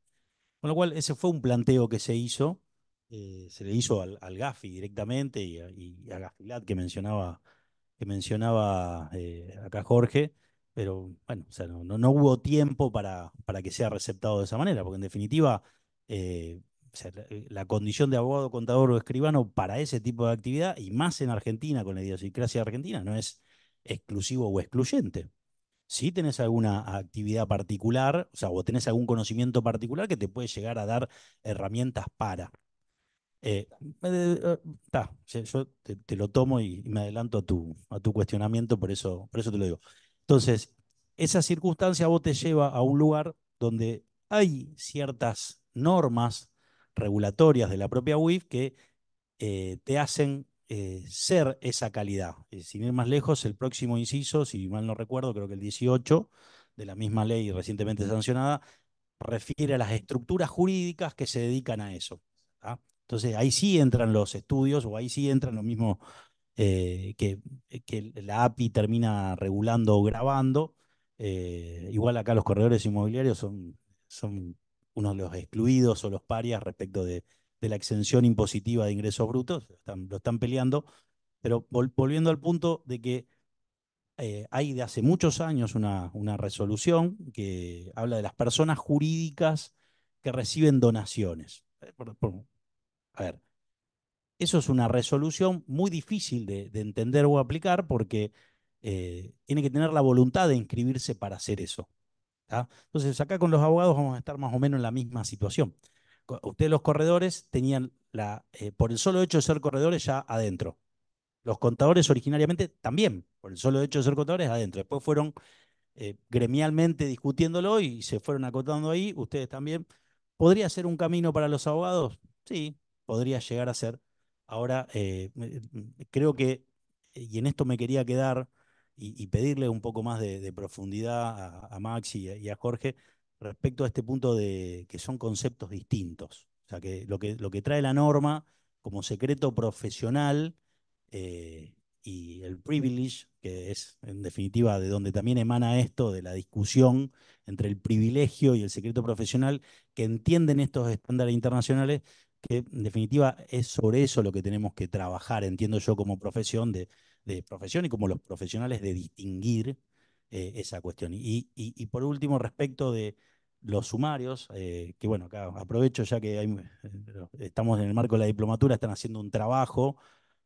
Con lo cual, ese fue un planteo que se hizo, eh, se le hizo al, GAFI directamente y a, Gafilat que mencionaba, que mencionaba eh, acá Jorge, pero bueno, no, no, hubo tiempo para, para que sea receptado de esa manera, porque en definitiva, eh, la, la, condición de abogado, contador o escribano para ese tipo de actividad, y más en Argentina, con la idiosincrasia argentina, no es exclusivo o excluyente si tenés alguna actividad particular, o sea, o tenés algún conocimiento particular que te puede llegar a dar herramientas para. Eh, eh, yo te, lo tomo y, me adelanto a tu, a tu cuestionamiento, por eso, por eso te lo digo. Entonces, esa circunstancia vos te lleva a un lugar donde hay ciertas normas regulatorias de la propia WIF que eh, te hacen eh, ser esa calidad. Eh, sin ir más lejos, el próximo inciso, si mal no recuerdo, creo que el 18 de la misma ley recientemente sancionada, refiere a las estructuras jurídicas que se dedican a eso. ¿ah? Entonces ahí sí entran los estudios o ahí sí entran lo mismo eh, que, que, la API termina regulando o grabando. igual acá los corredores inmobiliarios son, son uno de los excluidos o los parias respecto de, de la exención impositiva de ingresos brutos, lo están peleando, pero volviendo al punto de que eh, hay de hace muchos años una, una, resolución que habla de las personas jurídicas que reciben donaciones. Eh, a ver, eso es una resolución muy difícil de, entender o aplicar porque eh, tiene que tener la voluntad de inscribirse para hacer eso. Entonces, acá con los abogados vamos a estar más o menos en la misma situación ustedes los corredores tenían, la, eh, por el solo hecho de ser corredores, ya adentro. Los contadores originariamente también, por el solo hecho de ser contadores, adentro. Después fueron eh, gremialmente discutiéndolo y se fueron acotando ahí, ustedes también. ¿Podría ser un camino para los abogados? Sí, podría llegar a ser. Ahora, eh, mm, creo que, y en esto me quería quedar y, pedirle un poco más de, profundidad a, Max y a Jorge, respecto a este punto de que son conceptos distintos. O sea, que lo que, lo que trae la norma como secreto profesional eh, y el privilege, que es en definitiva de donde también emana esto, de la discusión entre el privilegio y el secreto profesional, que entienden estos estándares internacionales, que en definitiva es sobre eso lo que tenemos que trabajar, entiendo yo como profesión de profesión y como los profesionales de distinguir eh, esa cuestión. Y, por último, respecto de los sumarios, eh, que bueno, acá aprovecho ya que eh, estamos en el marco de la diplomatura, están haciendo un trabajo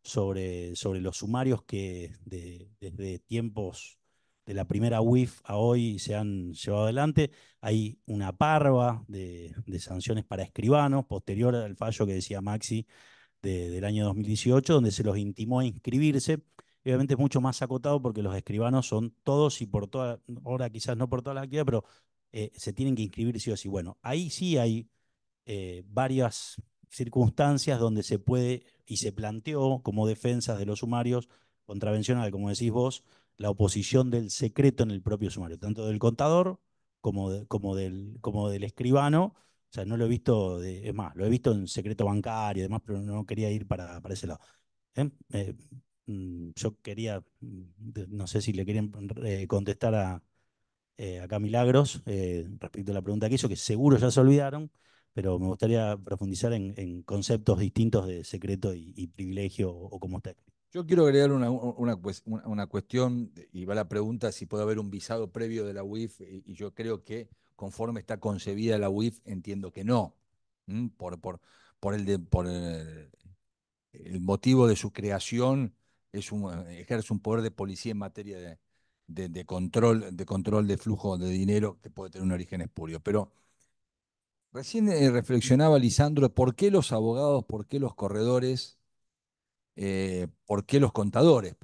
sobre, sobre los sumarios que desde tiempos de la primera UIF a hoy se han llevado adelante. Hay una parva de, sanciones para escribanos, posterior al fallo que decía Maxi del año 2018, donde se los intimó a inscribirse obviamente es mucho más acotado porque los escribanos son todos y por toda, ahora quizás no por toda la actividad, pero eh, se tienen que inscribir sí o sí. Bueno, ahí sí hay eh, varias circunstancias donde se puede y se planteó como defensas de los sumarios contravencionales, como decís vos, la oposición del secreto en el propio sumario, tanto del contador como, como, del, como del escribano. O sea, no lo he visto, de, es más, lo he visto en secreto bancario y demás, pero no quería ir para, para ese lado. ¿Eh? eh Mm, yo quería, mm, no sé si le quieren eh, contestar a, Camilagros eh, acá eh, respecto a la pregunta que hizo, que seguro ya se olvidaron, pero me gustaría profundizar en, conceptos distintos de secreto y, privilegio o, como Yo quiero agregar una, una, cuestión, y va la pregunta si puede haber un visado previo de la UIF, y, yo creo que conforme está concebida la UIF, entiendo que no, por, por, por, el, por el motivo de su creación eh, ejerce un poder de policía en materia de, control, de control de flujo de dinero que puede tener un origen espurio. Pero recién eh, reflexionaba Lisandro, ¿por qué los abogados, por qué los corredores, eh, por qué los contadores?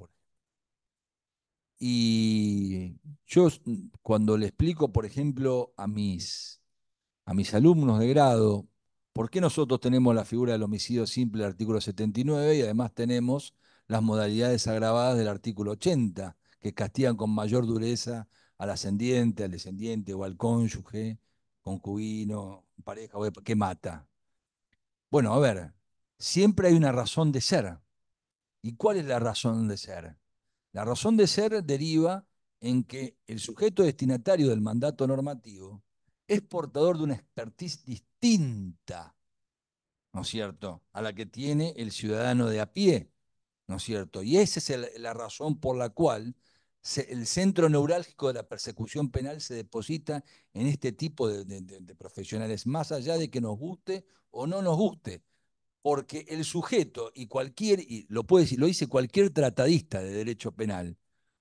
Y yo mm, cuando le explico, por ejemplo, a mis, a mis alumnos de grado, ¿por qué nosotros tenemos la figura del homicidio simple, artículo 79, y además tenemos las modalidades agravadas del artículo 80, que castigan con mayor dureza al ascendiente, al descendiente o al cónyuge, concubino, pareja, que mata. Bueno, a ver, siempre hay una razón de ser. ¿Y cuál es la razón de ser? La razón de ser deriva en que el sujeto destinatario del mandato normativo es portador de una expertise distinta, ¿no es cierto?, a la que tiene el ciudadano de a pie, ¿no es cierto? Y esa es la razón por la cual el centro neurálgico de la persecución penal se deposita en este tipo de, profesionales, más allá de que nos guste o no nos guste, porque el sujeto y cualquier, y lo puede decir, lo dice cualquier tratadista de derecho penal,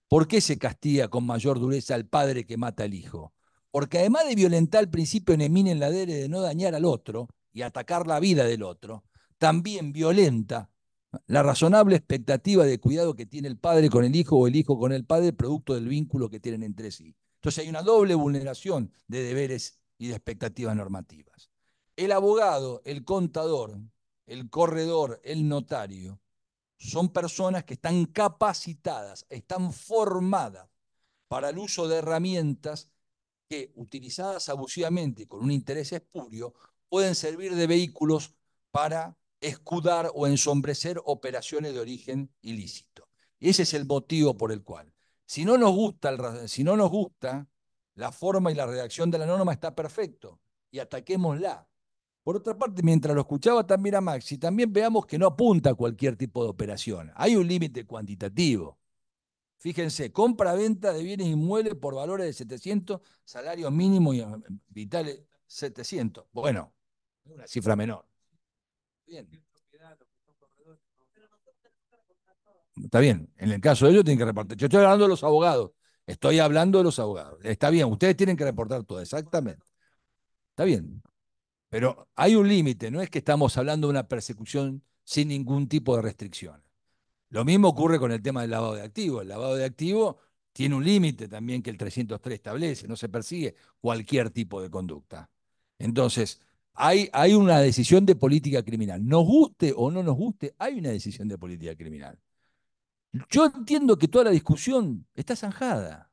¿por qué se castiga con mayor dureza al padre que mata al hijo? Porque además de violentar el principio enemine en la dere de no dañar al otro y atacar la vida del otro, también violenta la razonable expectativa de cuidado que tiene el padre con el hijo o el hijo con el padre, producto del vínculo que tienen entre sí. Entonces hay una doble vulneración de deberes y de expectativas normativas. El abogado, el contador, el corredor, el notario, son personas que están capacitadas, están formadas para el uso de herramientas que, utilizadas abusivamente con un interés espurio, pueden servir de vehículos para escudar o ensombrecer operaciones de origen ilícito. Y ese es el motivo por el cual, si no nos gusta, si no nos gusta la forma y la redacción de la norma está perfecto y ataquémosla. Por otra parte, mientras lo escuchaba también a Maxi, también veamos que no apunta a cualquier tipo de operación. Hay un límite cuantitativo. Fíjense, compra-venta de bienes inmuebles por valores de 700, salario mínimo y eh, vitales 700. Bueno, una cifra menor. Está bien, en el caso de ellos tienen que reportar. Yo estoy hablando de los abogados. Estoy hablando de los abogados. Está bien, ustedes tienen que reportar todo, exactamente. Está bien. Pero hay un límite, no es que estamos hablando de una persecución sin ningún tipo de restricciones. Lo mismo ocurre con el tema del lavado de activos. El lavado de activos tiene un límite también que el 303 establece, no se persigue cualquier tipo de conducta. Entonces, hay, una decisión de política criminal. Nos guste o no nos guste, hay una decisión de política criminal. Yo entiendo que toda la discusión está zanjada,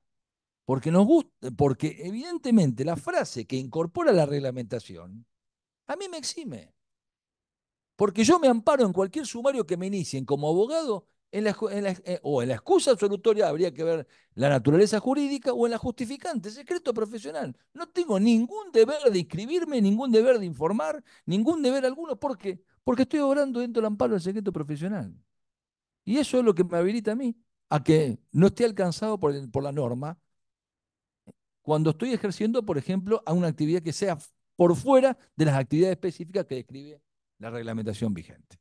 porque nos guste, porque evidentemente la frase que incorpora la reglamentación a mí me exime. Porque yo me amparo en cualquier sumario que me inicien como abogado eh, o en la excusa absolutoria habría que ver la naturaleza jurídica o en la justificante, secreto profesional. No tengo ningún deber de inscribirme, ningún deber de informar, ningún deber alguno. ¿Por qué? Porque estoy obrando dentro del amparo del secreto profesional. Y eso es lo que me habilita a mí, a que no esté alcanzado por, por la norma cuando estoy ejerciendo, por ejemplo, a una actividad que sea por fuera de las actividades específicas que describe la reglamentación vigente.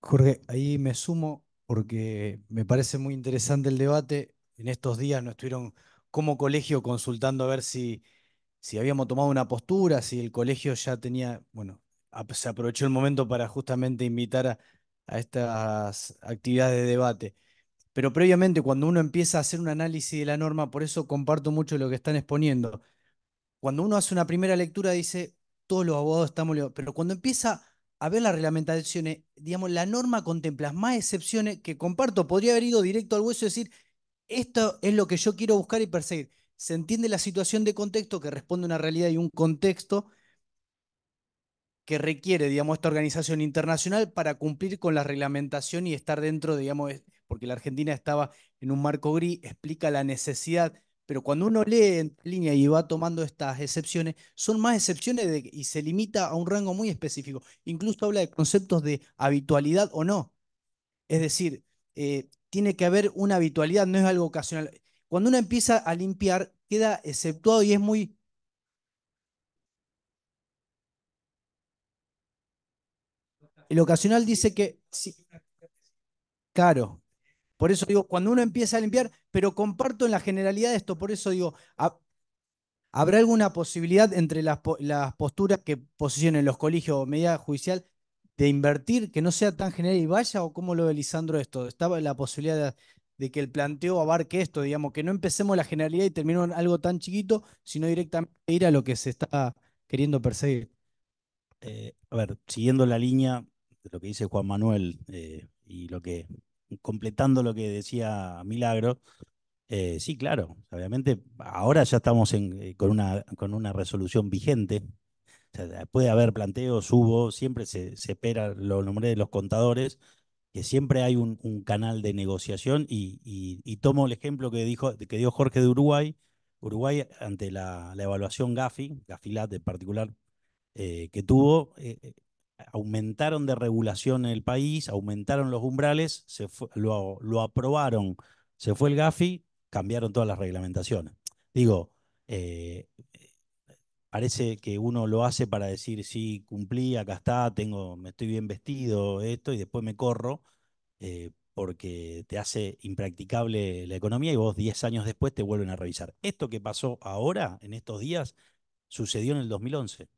Jorge, ahí me sumo porque me parece muy interesante el debate. En estos días nos estuvieron como colegio consultando a ver si, si habíamos tomado una postura, si el colegio ya tenía, bueno, se aprovechó el momento para justamente invitar a, estas actividades de debate. Pero previamente, cuando uno empieza a hacer un análisis de la norma, por eso comparto mucho lo que están exponiendo. Cuando uno hace una primera lectura, dice, todos los abogados estamos... Pero cuando empieza a ver las reglamentaciones, digamos, la norma contempla más excepciones que comparto, podría haber ido directo al hueso y decir, esto es lo que yo quiero buscar y perseguir. Se entiende la situación de contexto que responde a una realidad y un contexto que requiere, digamos, esta organización internacional para cumplir con la reglamentación y estar dentro, digamos, porque la Argentina estaba en un marco gris, explica la necesidad pero cuando uno lee en línea y va tomando estas excepciones, son más excepciones y se limita a un rango muy específico. Incluso habla de conceptos de habitualidad o no. Es decir, eh, tiene que haber una habitualidad, no es algo ocasional. Cuando uno empieza a limpiar, queda exceptuado y es muy El ocasional dice que Claro, por eso digo, cuando uno empieza a limpiar, pero comparto en la generalidad esto, por eso digo, ¿habrá alguna posibilidad entre las, las posturas que posicionen los colegios o medida judicial de invertir, que no sea tan general y vaya, o cómo lo ve Lisandro esto? ¿Estaba la posibilidad de, que el planteo abarque esto, digamos, que no empecemos la generalidad y terminemos en algo tan chiquito, sino directamente ir a lo que se está queriendo perseguir? Eh, a ver, siguiendo la línea de lo que dice Juan Manuel eh, y lo que completando lo que decía Milagro, eh, sí, claro, obviamente ahora ya estamos eh, con, una, con una resolución vigente. puede haber planteos, hubo, siempre se, se, espera, lo nombré de los contadores, que siempre hay un, canal de negociación y, tomo el ejemplo que, dijo, que dio Jorge de Uruguay. Uruguay, ante la, evaluación GAFI, GAFILAT en particular, eh, que tuvo, aumentaron de regulación en el país, aumentaron los umbrales, lo, aprobaron, se fue el GAFI, cambiaron todas las reglamentaciones. Digo, eh, parece que uno lo hace para decir, sí, cumplí, acá está, tengo, me estoy bien vestido, esto, y después me corro, eh, porque te hace impracticable la economía y vos 10 años después te vuelven a revisar. Esto que pasó ahora, en estos días, sucedió en el 2011.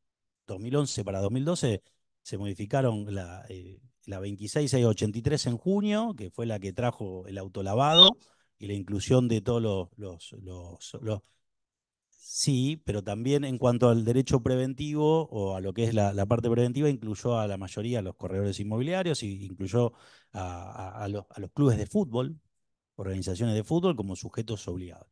2011 para 2012 se modificaron la, eh, la en junio, que fue la que trajo el autolavado y la inclusión de todos los, los, Sí, pero también en cuanto al derecho preventivo o a lo que es la, parte preventiva, incluyó a la mayoría de los corredores inmobiliarios, y incluyó a, los, clubes de fútbol, organizaciones de fútbol como sujetos obligados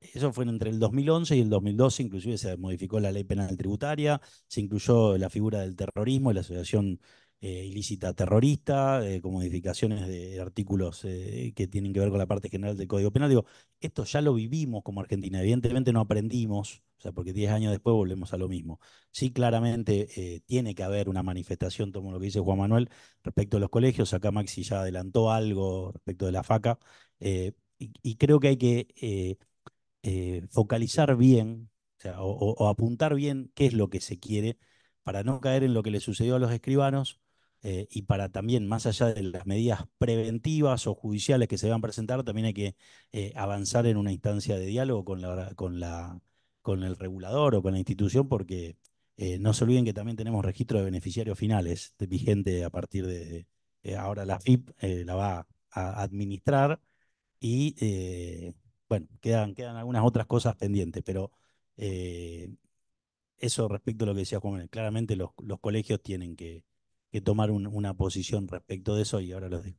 eso fue entre el 2011 y el 2012, inclusive se modificó la ley penal tributaria, se incluyó la figura del terrorismo la asociación eh, ilícita terrorista, eh, con modificaciones de artículos eh, que tienen que ver con la parte general del Código Penal. Digo, esto ya lo vivimos como Argentina, evidentemente no aprendimos, o sea, porque 10 años después volvemos a lo mismo. Sí, claramente tiene que haber una manifestación, como lo que dice Juan Manuel, respecto a los colegios, acá Maxi ya adelantó algo respecto de la FACA, y, creo que hay que eh, focalizar bien o, apuntar bien qué es lo que se quiere para no caer en lo que le sucedió a los escribanos eh, y para también, más allá de las medidas preventivas o judiciales que se van a presentar, también hay que eh, avanzar en una instancia de diálogo con, la, con, la, con el regulador o con la institución porque no se olviden que también tenemos registro de beneficiarios finales vigente a partir de, ahora la FIP la va a administrar y bueno, quedan, quedan algunas otras cosas pendientes, pero eh, eso respecto a lo que decía Juan Claramente los, colegios tienen que, tomar una posición respecto de eso y ahora los digo.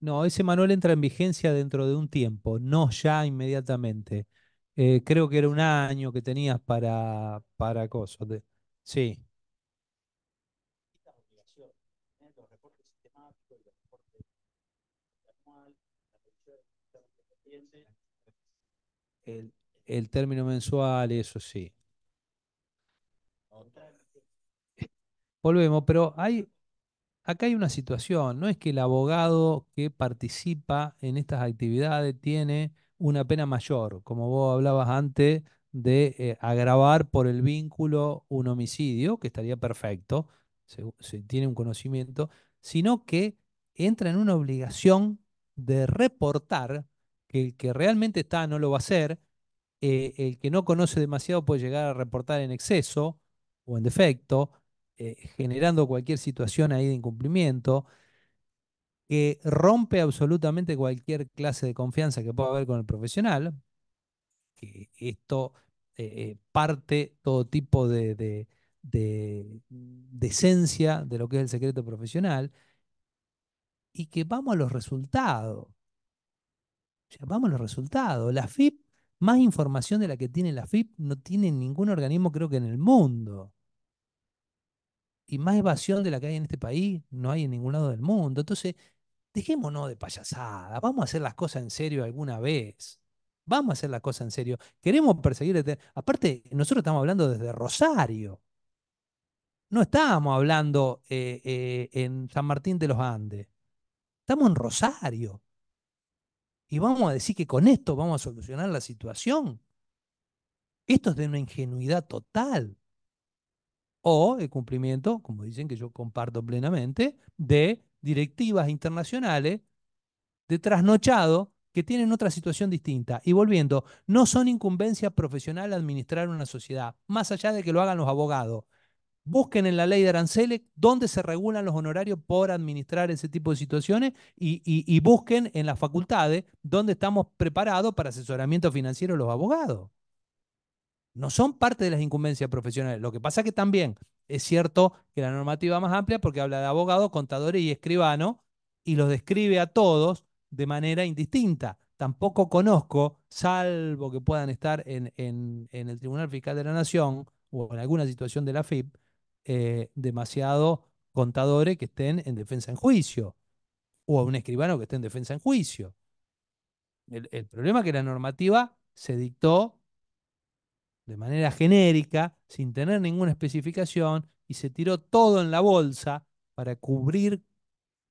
No, ese manual entra en vigencia dentro de un tiempo, no ya inmediatamente. Eh, creo que era un año que tenías para, para cosas. Sí. el, término mensual, eso sí. Volvemos, pero hay, acá hay una situación, no es que el abogado que participa en estas actividades tiene una pena mayor, como vos hablabas antes de eh, agravar por el vínculo un homicidio, que estaría perfecto, si tiene un conocimiento, sino que entra en una obligación de reportar que el que realmente está no lo va a hacer, eh, el que no conoce demasiado puede llegar a reportar en exceso o en defecto, eh, generando cualquier situación ahí de incumplimiento, que rompe absolutamente cualquier clase de confianza que pueda haber con el profesional, que esto eh, parte todo tipo de, de, de esencia de lo que es el secreto profesional, y que vamos a los resultados vamos a los resultados. La FIP, más información de la que tiene la FIP, no tiene ningún organismo, creo que en el mundo. Y más evasión de la que hay en este país, no hay en ningún lado del mundo. Entonces, dejémonos de payasada. Vamos a hacer las cosas en serio alguna vez. Vamos a hacer las cosas en serio. Queremos perseguir. Aparte, nosotros estamos hablando desde Rosario. No estábamos hablando eh, eh, en San Martín de los Andes. Estamos en Rosario y vamos a decir que con esto vamos a solucionar la situación. Esto es de una ingenuidad total. O el cumplimiento, como dicen que yo comparto plenamente, de directivas internacionales de trasnochado que tienen otra situación distinta. Y volviendo, no son incumbencia profesional administrar una sociedad, más allá de que lo hagan los abogados. Busquen en la ley de aranceles dónde se regulan los honorarios por administrar ese tipo de situaciones y, busquen en las facultades dónde estamos preparados para asesoramiento financiero los abogados. No son parte de las incumbencias profesionales. Lo que pasa que también es cierto que la normativa más amplia porque habla de abogados, contadores y escribanos y los describe a todos de manera indistinta. Tampoco conozco, salvo que puedan estar en, en el Tribunal Fiscal de la Nación o en alguna situación de la FIP, eh, demasiado contadores que estén en defensa en juicio o a un escribano que esté en defensa en juicio. El, el problema es que la normativa se dictó de manera genérica, sin tener ninguna especificación, y se tiró todo en la bolsa para cubrir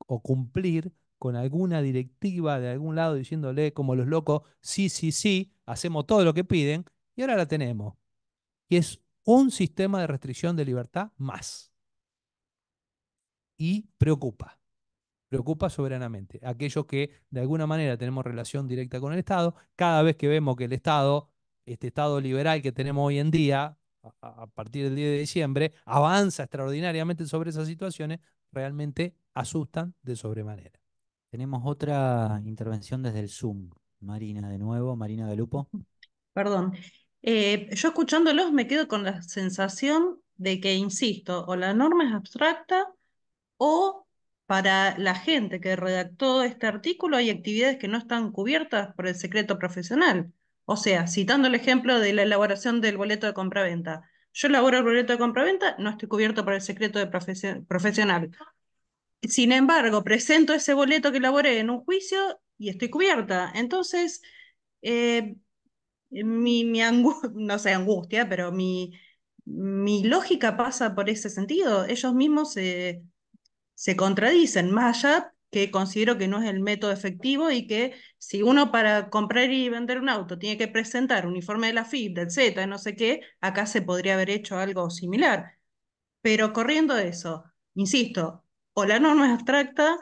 o cumplir con alguna directiva de algún lado diciéndole como los locos, sí, sí, sí, hacemos todo lo que piden, y ahora la tenemos. Y es un sistema de restricción de libertad más. Y preocupa, preocupa soberanamente. Aquellos que de alguna manera tenemos relación directa con el Estado, cada vez que vemos que el Estado, este Estado liberal que tenemos hoy en día, a partir del 10 de diciembre, avanza extraordinariamente sobre esas situaciones, realmente asustan de sobremanera. Tenemos otra intervención desde el Zoom. Marina, de nuevo, Marina de Lupo Perdón, eh, yo escuchándolos me quedo con la sensación de que, insisto, o la norma es abstracta o para la gente que redactó este artículo hay actividades que no están cubiertas por el secreto profesional. O sea, citando el ejemplo de la elaboración del boleto de compraventa. Yo elaboro el boleto de compraventa, no estoy cubierto por el secreto profesional. Sin embargo, presento ese boleto que elaboré en un juicio y estoy cubierta. Entonces, eh, mi, no sé, angustia, pero mi, lógica pasa por ese sentido. Ellos mismos se, contradicen, más allá que considero que no es el método efectivo y que si uno para comprar y vender un auto tiene que presentar un informe de la FIP, del Z, no sé qué, acá se podría haber hecho algo similar. Pero corriendo eso, insisto, o la norma es abstracta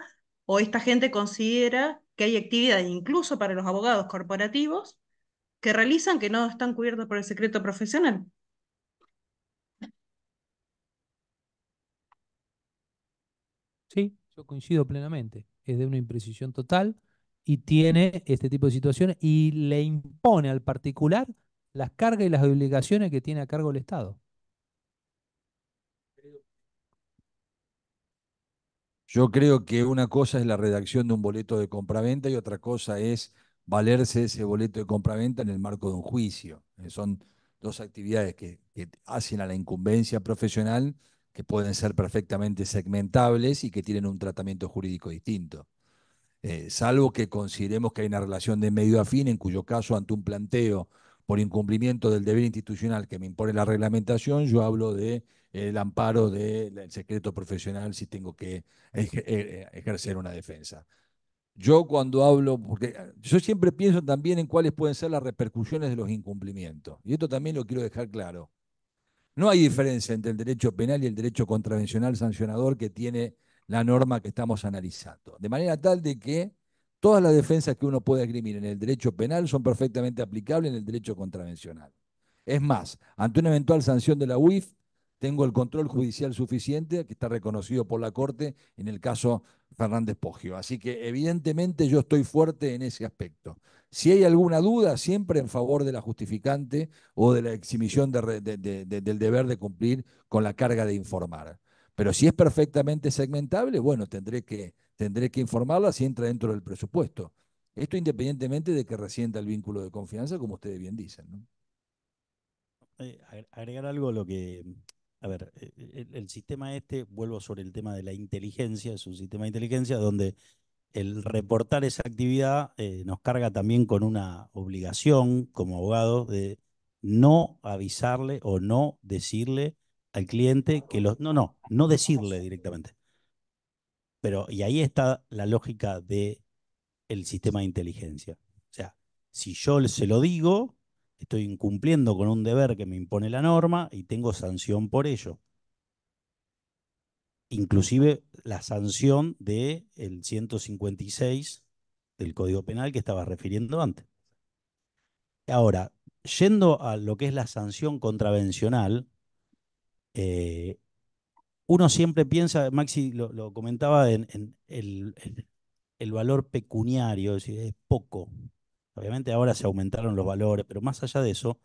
o esta gente considera que hay actividad incluso para los abogados corporativos que realizan que no están cubiertos por el secreto profesional. Sí, yo coincido plenamente. Es de una imprecisión total y tiene este tipo de situaciones y le impone al particular las cargas y las obligaciones que tiene a cargo el Estado. Yo creo que una cosa es la redacción de un boleto de compraventa y otra cosa es valerse ese boleto de compraventa en el marco de un juicio. Eh, son dos actividades que, hacen a la incumbencia profesional que pueden ser perfectamente segmentables y que tienen un tratamiento jurídico distinto. Eh, salvo que consideremos que hay una relación de medio a fin, en cuyo caso, ante un planteo por incumplimiento del deber institucional que me impone la reglamentación, yo hablo del eh, amparo del secreto profesional si tengo que ejercer una defensa. Yo cuando hablo, porque ah, yo siempre pienso también en cuáles pueden ser las repercusiones de los incumplimientos. Y esto también lo quiero dejar claro. No hay diferencia entre el derecho penal y el derecho contravencional sancionador que tiene la norma que estamos analizando. De manera tal de que todas las defensas que uno puede esgrimir en el derecho penal son perfectamente aplicables en el derecho contravencional. Es más, ante una eventual sanción de la UIF, tengo el control judicial suficiente, que está reconocido por la Corte en el caso Fernández Poggio. Así que evidentemente yo estoy fuerte en ese aspecto. Si hay alguna duda, siempre en favor de la justificante o de la exhibición del deber de cumplir con la carga de informar. Pero si es perfectamente segmentable, bueno, tendré que, tendré que informarla si entra dentro del presupuesto. Esto independientemente de que resienta el vínculo de confianza, como ustedes bien dicen. Eh, agregar algo a lo que a ver, eh, eh, el, sistema este, vuelvo sobre el tema de la inteligencia, es un sistema de inteligencia donde el reportar esa actividad eh, nos carga también con una obligación como abogado de no avisarle o no decirle al cliente que los... No, no, no decirle directamente. Pero, y ahí está la lógica del el sistema de inteligencia. O sea, si yo se lo digo, estoy incumpliendo con un deber que me impone la norma y tengo sanción por ello. Inclusive la sanción del el 156 del Código Penal que estaba refiriendo antes. Ahora, yendo a lo que es la sanción contravencional, eh, uno siempre piensa, Maxi lo, comentaba en, el, el, valor pecuniario, es decir, es poco, Obviamente ahora se aumentaron los valores, pero más allá de eso,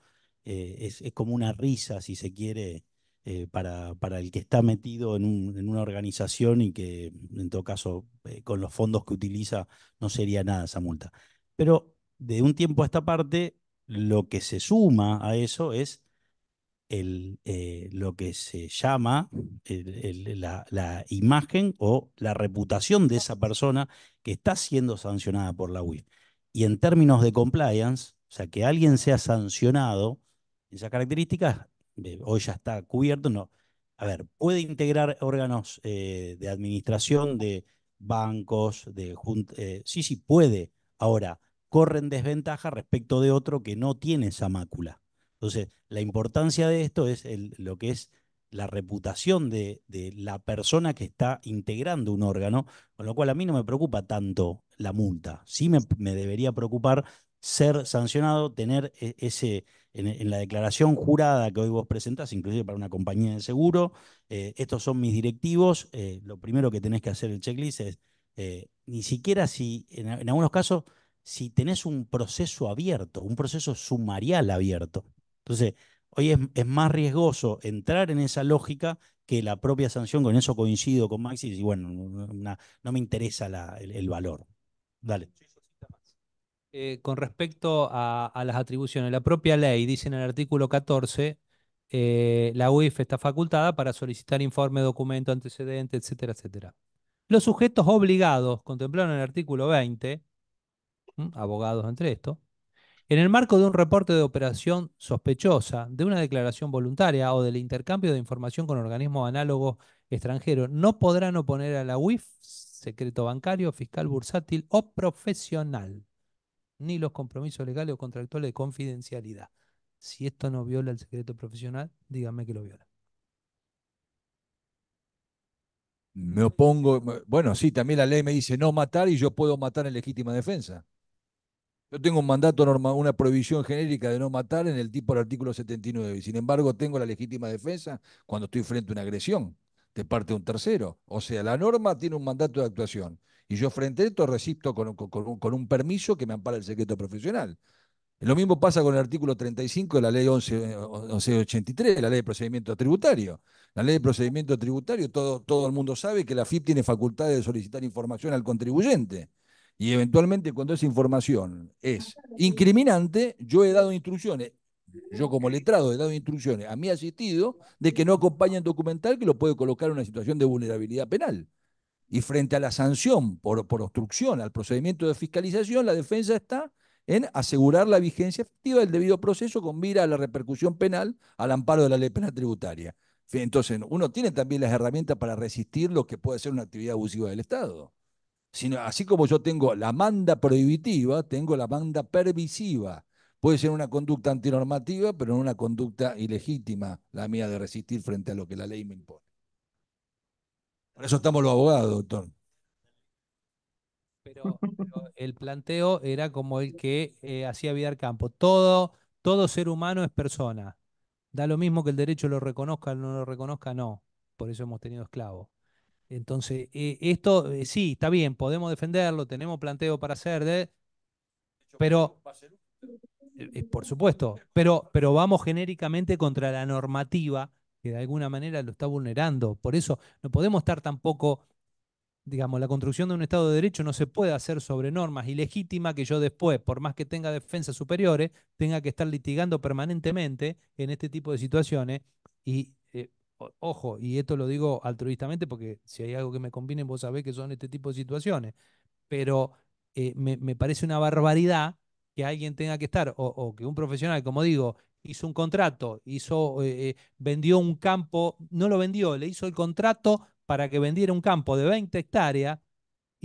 eh, es, como una risa, si se quiere, eh, para, el que está metido en, una organización y que, en todo caso, eh, con los fondos que utiliza, no sería nada esa multa. Pero de un tiempo a esta parte, lo que se suma a eso es lo que se llama la, la, imagen o la reputación de esa persona que está siendo sancionada por la UIF y en términos de compliance, o sea, que alguien sea sancionado esa esas características, eh, hoy ya está cubierto, no. A ver, puede integrar órganos eh, de administración, de bancos, de eh, sí, sí, puede. Ahora, corren desventaja respecto de otro que no tiene esa mácula. Entonces, la importancia de esto es lo que es la reputación de, la persona que está integrando un órgano, con lo cual a mí no me preocupa tanto la multa. Sí me, debería preocupar ser sancionado, tener e, ese, en, la declaración jurada que hoy vos presentás, inclusive para una compañía de seguro, eh, estos son mis directivos, eh, lo primero que tenés que hacer el checklist es, eh, ni siquiera si, en, en algunos casos, si tenés un proceso abierto, un proceso sumarial abierto. Entonces, Hoy es, más riesgoso entrar en esa lógica que la propia sanción, con eso coincido con Maxi, y bueno, no me interesa el, valor. Dale. Eh, con respecto a, las atribuciones, la propia ley dice en el artículo 14, eh, la UIF está facultada para solicitar informe, documento, antecedente, etcétera, etcétera. Los sujetos obligados, contemplaron en el artículo 20, abogados entre estos, en el marco de un reporte de operación sospechosa, de una declaración voluntaria o del intercambio de información con organismos análogos extranjeros, no podrán oponer a la UIF secreto bancario, fiscal bursátil o profesional, ni los compromisos legales o contractuales de confidencialidad. Si esto no viola el secreto profesional, díganme que lo viola. Me opongo, bueno, sí, también la ley me dice no matar y yo puedo matar en legítima defensa. Yo tengo un mandato, una prohibición genérica de no matar en el tipo del artículo 79. Y sin embargo, tengo la legítima defensa cuando estoy frente a una agresión de parte de un tercero. O sea, la norma tiene un mandato de actuación. Y yo frente a esto resisto con, un permiso que me ampara el secreto profesional. Lo mismo pasa con el artículo 35 de la ley 11, 1183, la ley de procedimiento tributario. La ley de procedimiento tributario, todo, todo el mundo sabe que la FIP tiene facultad de solicitar información al contribuyente y eventualmente cuando esa información es incriminante, yo he dado instrucciones, yo como letrado he dado instrucciones a mi asistido de que no acompañen documental que lo puede colocar en una situación de vulnerabilidad penal. Y frente a la sanción por, por obstrucción al procedimiento de fiscalización, la defensa está en asegurar la vigencia efectiva del debido proceso con mira a la repercusión penal al amparo de la ley penal tributaria. Entonces, uno tiene también las herramientas para resistir lo que puede ser una actividad abusiva del Estado así como yo tengo la manda prohibitiva, tengo la manda pervisiva. Puede ser una conducta antinormativa, pero no una conducta ilegítima, la mía de resistir frente a lo que la ley me impone. Por eso estamos los abogados, doctor. Pero, el planteo era como el que eh, hacía Vidal Campo. Todo, todo ser humano es persona. Da lo mismo que el derecho lo reconozca o no lo reconozca, no. Por eso hemos tenido esclavos. Entonces, eh, esto eh, sí, está bien, podemos defenderlo, tenemos planteo para hacer, de, pero, eh, por supuesto, pero, pero vamos genéricamente contra la normativa que de alguna manera lo está vulnerando. Por eso no podemos estar tampoco, digamos, la construcción de un Estado de Derecho no se puede hacer sobre normas ilegítimas que yo después, por más que tenga defensas superiores, tenga que estar litigando permanentemente en este tipo de situaciones y ojo, y esto lo digo altruistamente porque si hay algo que me conviene, vos sabés que son este tipo de situaciones, pero eh, me, parece una barbaridad que alguien tenga que estar, o, que un profesional, como digo, hizo un contrato, hizo, eh, eh, vendió un campo, no lo vendió, le hizo el contrato para que vendiera un campo de 20 hectáreas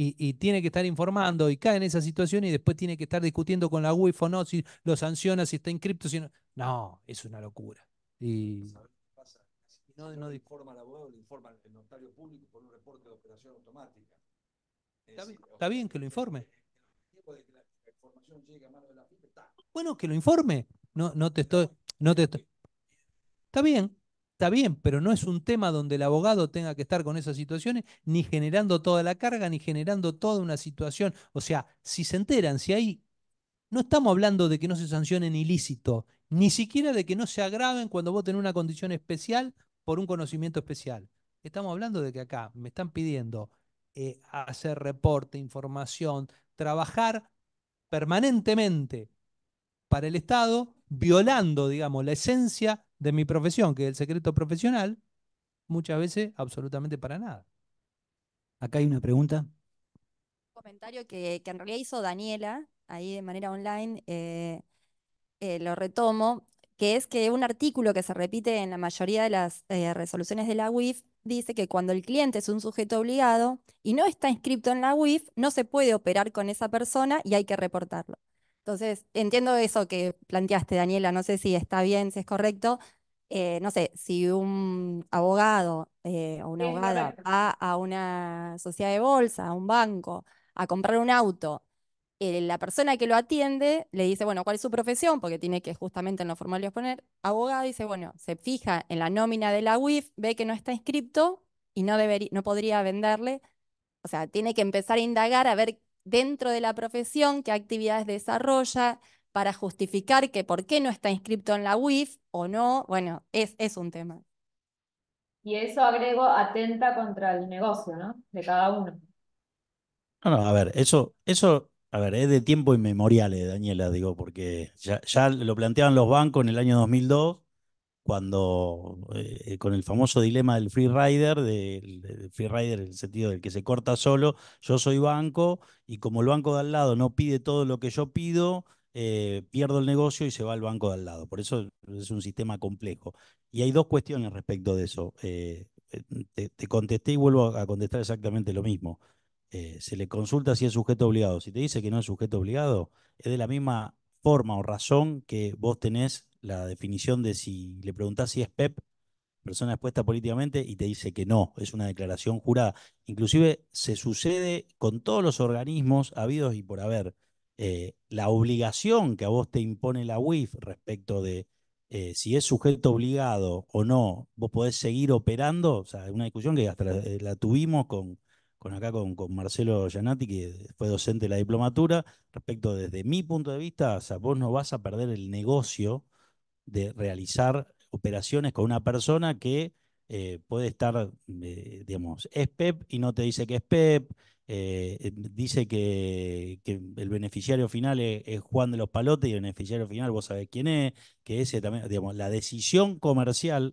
y, tiene que estar informando y cae en esa situación y después tiene que estar discutiendo con la UIF o no, si lo sanciona, si está en si no. No, es una locura. Y no, informa al abogado, le informa el notario público por un reporte de operación automática. está, bien, que lo informe. Bueno, que lo informe. No, no te estoy. No te Está bien, está bien, pero no es un tema donde el abogado tenga que estar con esas situaciones, ni generando toda la carga, ni generando toda una situación. O sea, si se enteran, si hay. No estamos hablando de que no se sancionen ilícito, ni siquiera de que no se agraven cuando voten una condición especial por un conocimiento especial. Estamos hablando de que acá me están pidiendo eh, hacer reporte, información, trabajar permanentemente para el Estado, violando, digamos, la esencia de mi profesión, que es el secreto profesional, muchas veces absolutamente para nada. Acá hay una pregunta. Un comentario que, en realidad hizo Daniela, ahí de manera online, eh, eh, lo retomo que es que un artículo que se repite en la mayoría de las eh, resoluciones de la UIF dice que cuando el cliente es un sujeto obligado y no está inscrito en la UIF, no se puede operar con esa persona y hay que reportarlo. Entonces, entiendo eso que planteaste, Daniela, no sé si está bien, si es correcto. Eh, no sé, si un abogado eh, o una abogada va a una sociedad de bolsa, a un banco, a comprar un auto eh, la persona que lo atiende le dice, bueno, ¿cuál es su profesión? Porque tiene que justamente en los formularios poner abogado, dice, bueno, se fija en la nómina de la UIF, ve que no está inscripto y no, debería, no podría venderle. O sea, tiene que empezar a indagar a ver dentro de la profesión qué actividades desarrolla para justificar que por qué no está inscripto en la UIF o no. Bueno, es, es un tema. Y eso agrego atenta contra el negocio, ¿no? De cada uno. No, no, a ver, eso, eso a ver, es de tiempo inmemoriales, eh, Daniela, digo, porque ya, lo planteaban los bancos en el año 2002, cuando eh, con el famoso dilema del free rider, del, free rider en el sentido del que se corta solo, yo soy banco y como el banco de al lado no pide todo lo que yo pido, eh, pierdo el negocio y se va el banco de al lado. Por eso es un sistema complejo. Y hay dos cuestiones respecto de eso. te contesté y vuelvo a contestar exactamente lo mismo. Eh, se le consulta si es sujeto obligado. Si te dice que no es sujeto obligado, es de la misma forma o razón que vos tenés la definición de si le preguntás si es PEP, e persona expuesta políticamente, y te dice que no, es una declaración jurada. Inclusive se sucede con todos los organismos habidos y por haber. Eh, la obligación que a vos te impone la UIF respecto de eh, si es sujeto obligado o no, vos podés seguir operando, o sea, es una discusión que hasta la tuvimos con, con acá con, Marcelo Yanati que fue docente de la diplomatura, respecto desde mi punto de vista, vos no vas a perder el negocio de realizar operaciones con una persona que eh, puede estar, eh, digamos, es PEP y no te dice que es PEP, eh, dice que, el beneficiario final es, Juan de los Palotes y el beneficiario final vos sabés quién es, que ese también, digamos, la decisión comercial,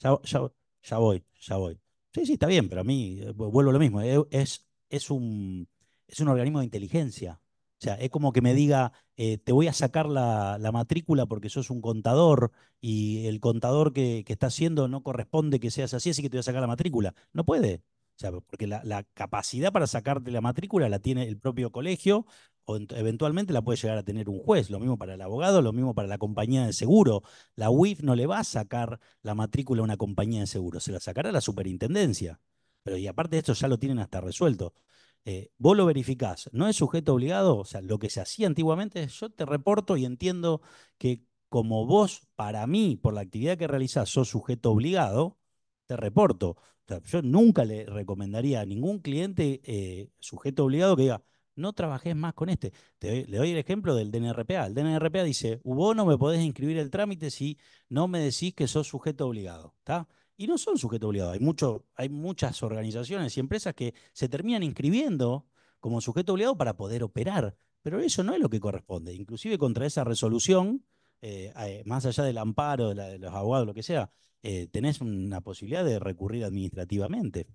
ya voy, ya voy. Sí, sí, está bien, pero a mí eh, vuelvo lo mismo. Eh, es, es, un, es un organismo de inteligencia. O sea, es como que me diga, eh, te voy a sacar la, la, matrícula porque sos un contador y el contador que, que está haciendo no corresponde que seas así, así que te voy a sacar la matrícula. No puede. O sea, porque la, capacidad para sacarte la matrícula la tiene el propio colegio o eventualmente la puede llegar a tener un juez. Lo mismo para el abogado, lo mismo para la compañía de seguro. La UIF no le va a sacar la matrícula a una compañía de seguro, se la sacará la superintendencia. Pero y aparte de esto ya lo tienen hasta resuelto. Eh, vos lo verificás, no es sujeto obligado, o sea, lo que se hacía antiguamente es yo te reporto y entiendo que como vos, para mí, por la actividad que realizás, sos sujeto obligado, te reporto yo nunca le recomendaría a ningún cliente eh, sujeto obligado que diga, no trabajes más con este. le doy el ejemplo del DNRPA. El DNRPA dice, vos no me podés inscribir el trámite si no me decís que sos sujeto obligado. Y no son sujeto obligado. Hay, mucho, hay muchas organizaciones y empresas que se terminan inscribiendo como sujeto obligado para poder operar. Pero eso no es lo que corresponde. Inclusive contra esa resolución, eh, eh, más allá del amparo, de los abogados, lo que sea, eh, tenés una posibilidad de recurrir administrativamente.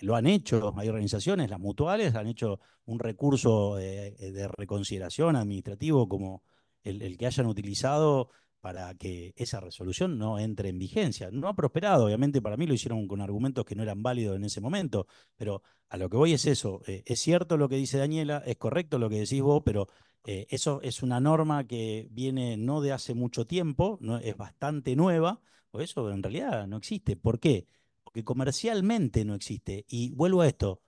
Lo han hecho, hay organizaciones, las mutuales han hecho un recurso eh, eh, de reconsideración administrativo como el, que hayan utilizado para que esa resolución no entre en vigencia. No ha prosperado, obviamente para mí lo hicieron con argumentos que no eran válidos en ese momento, pero a lo que voy es eso. es cierto lo que dice Daniela, es correcto lo que decís vos, pero eso es una norma que viene no de hace mucho tiempo, es bastante nueva, eso en realidad no existe. ¿Por qué? Porque comercialmente no existe. Y vuelvo a esto.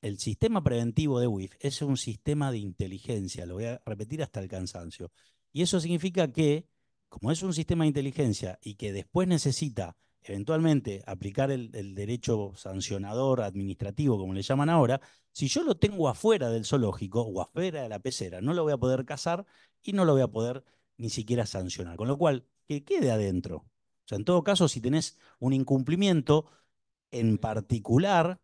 El sistema preventivo de WIF es un sistema de inteligencia, lo voy a repetir hasta el cansancio. Y eso significa que, como es un sistema de inteligencia y que después necesita eventualmente aplicar el, el, derecho sancionador administrativo, como le llaman ahora, si yo lo tengo afuera del zoológico o afuera de la pecera, no lo voy a poder cazar y no lo voy a poder ni siquiera sancionar. Con lo cual, que quede adentro. O sea, en todo caso, si tenés un incumplimiento en particular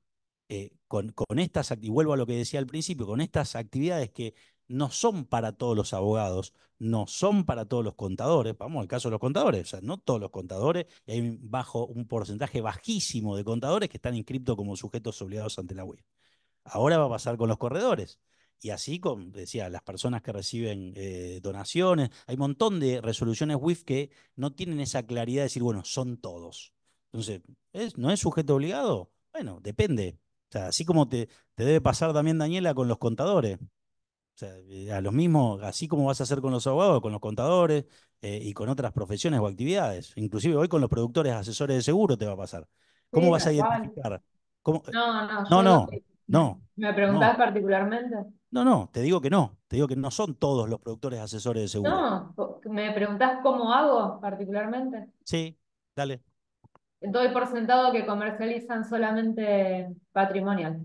eh, con, con, estas, y vuelvo a lo que decía al principio, con estas actividades que no son para todos los abogados, no son para todos los contadores, vamos al caso de los contadores, o sea, no todos los contadores, hay bajo, un porcentaje bajísimo de contadores que están inscriptos como sujetos obligados ante la web. Ahora va a pasar con los corredores. Y así, como decía, las personas que reciben eh, donaciones, hay un montón de resoluciones WIF que no tienen esa claridad de decir, bueno, son todos. Entonces, ¿no es sujeto obligado? Bueno, depende. O sea, así como te, te debe pasar también, Daniela, con los contadores. O sea, eh, a los mismos, así como vas a hacer con los abogados, con los contadores eh, y con otras profesiones o actividades. Inclusive hoy con los productores asesores de seguro te va a pasar. ¿Cómo vas a identificar? No, no. no. no. No. ¿Me preguntás particularmente? No, no, te digo que no. Te digo que no son todos los productores asesores de seguro. No, ¿me preguntás cómo hago particularmente? Sí, dale. Doy por sentado que comercializan solamente patrimonial.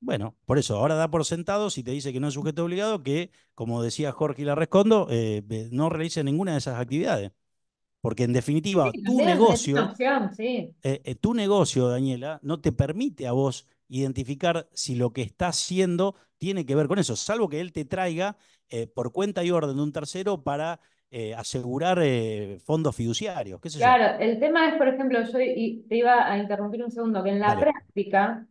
Bueno, por eso, ahora da por sentado, si te dice que no es sujeto obligado, que, como decía Jorge y la rescondo, eh, eh, no realice ninguna de esas actividades. Porque en definitiva, tu negocio, eh, tu negocio, Daniela, no te permite a vos identificar si lo que está haciendo tiene que ver con eso, salvo que él te traiga eh, por cuenta y orden de un tercero para eh, asegurar eh, fondos fiduciarios. claro, el tema es, por ejemplo, yo te iba a interrumpir un segundo, que en la práctica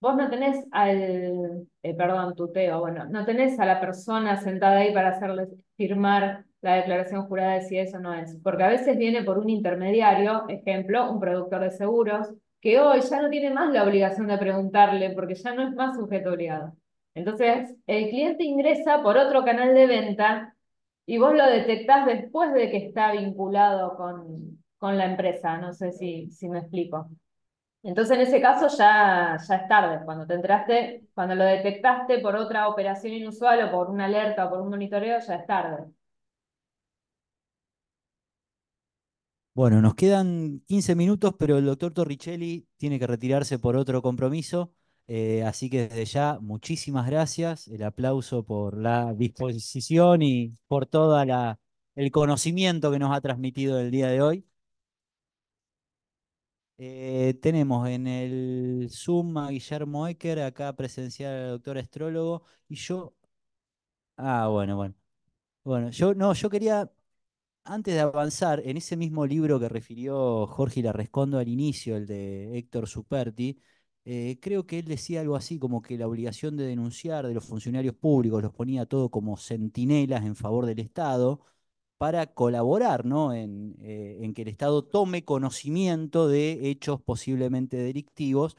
vos no tenés al, perdón, tuteo, bueno, no tenés a la persona sentada ahí para hacerle firmar la declaración jurada de si eso no es, porque a veces viene por un intermediario, ejemplo, un productor de seguros, que hoy ya no tiene más la obligación de preguntarle porque ya no es más sujeto obligado. Entonces, el cliente ingresa por otro canal de venta y vos lo detectás después de que está vinculado con, con la empresa. No sé si, si me explico. Entonces, en ese caso ya, ya es tarde. Cuando te entraste, cuando lo detectaste por otra operación inusual o por una alerta o por un monitoreo, ya es tarde. Bueno, nos quedan 15 minutos, pero el doctor Torricelli tiene que retirarse por otro compromiso. Eh, así que desde ya, muchísimas gracias. El aplauso por la disposición y por todo el conocimiento que nos ha transmitido el día de hoy. Eh, tenemos en el Zoom a Guillermo Ecker, acá presencial al doctor astrólogo, y yo. Ah, bueno, bueno. Bueno, yo no, yo quería antes de avanzar, en ese mismo libro que refirió Jorge Larrescondo al inicio, el de Héctor Superti, eh, creo que él decía algo así como que la obligación de denunciar de los funcionarios públicos los ponía todo como centinelas en favor del Estado para colaborar eh, en, que el Estado tome conocimiento de hechos posiblemente delictivos,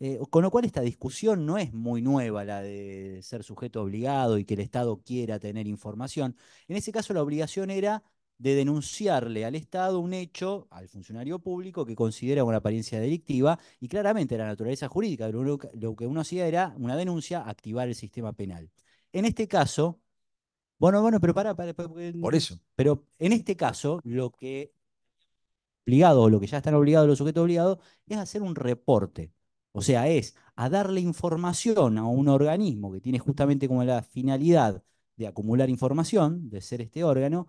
eh, con lo cual esta discusión no es muy nueva, la de ser sujeto obligado y que el Estado quiera tener información. En ese caso la obligación era de denunciarle al Estado un hecho, al funcionario público, que considera una apariencia delictiva, y claramente la naturaleza jurídica, lo, lo que uno hacía era una denuncia, activar el sistema penal. En este caso, bueno, bueno, pero para, Por eso. Pero en este caso, lo que obligado, lo que ya están obligados los sujetos obligados, es hacer un reporte. O sea, es a darle información a un organismo que tiene justamente como la finalidad de acumular información, de ser este órgano,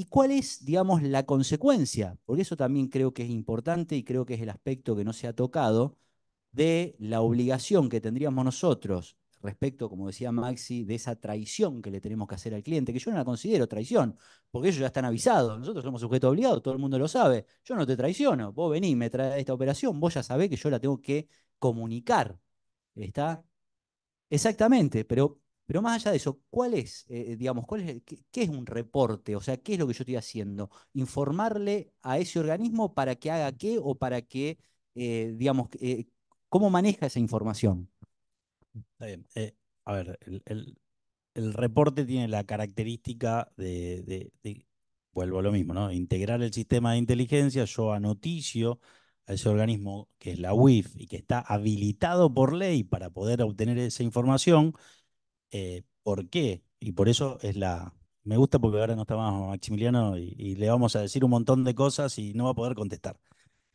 ¿Y cuál es, digamos, la consecuencia? Porque eso también creo que es importante y creo que es el aspecto que no se ha tocado de la obligación que tendríamos nosotros respecto, como decía Maxi, de esa traición que le tenemos que hacer al cliente, que yo no la considero traición, porque ellos ya están avisados, nosotros somos sujetos obligados, todo el mundo lo sabe, yo no te traiciono, vos venís, me traes esta operación, vos ya sabés que yo la tengo que comunicar. ¿Está? Exactamente, pero pero más allá de eso, ¿cuál es, eh, eh, digamos, qué, es un reporte? O sea, ¿qué es lo que yo estoy haciendo? ¿Informarle a ese organismo para que haga qué o para que, eh, digamos, cómo maneja esa información? Está bien. a ver, el, reporte tiene la característica de, vuelvo a lo mismo, ¿no? Integrar el sistema de inteligencia, yo anoticio a ese organismo que es la UIF y que está habilitado por ley para poder obtener esa información eh, por qué. Y por eso es la... Me gusta porque ahora no está más Maximiliano y, le vamos a decir un montón de cosas y no va a poder contestar.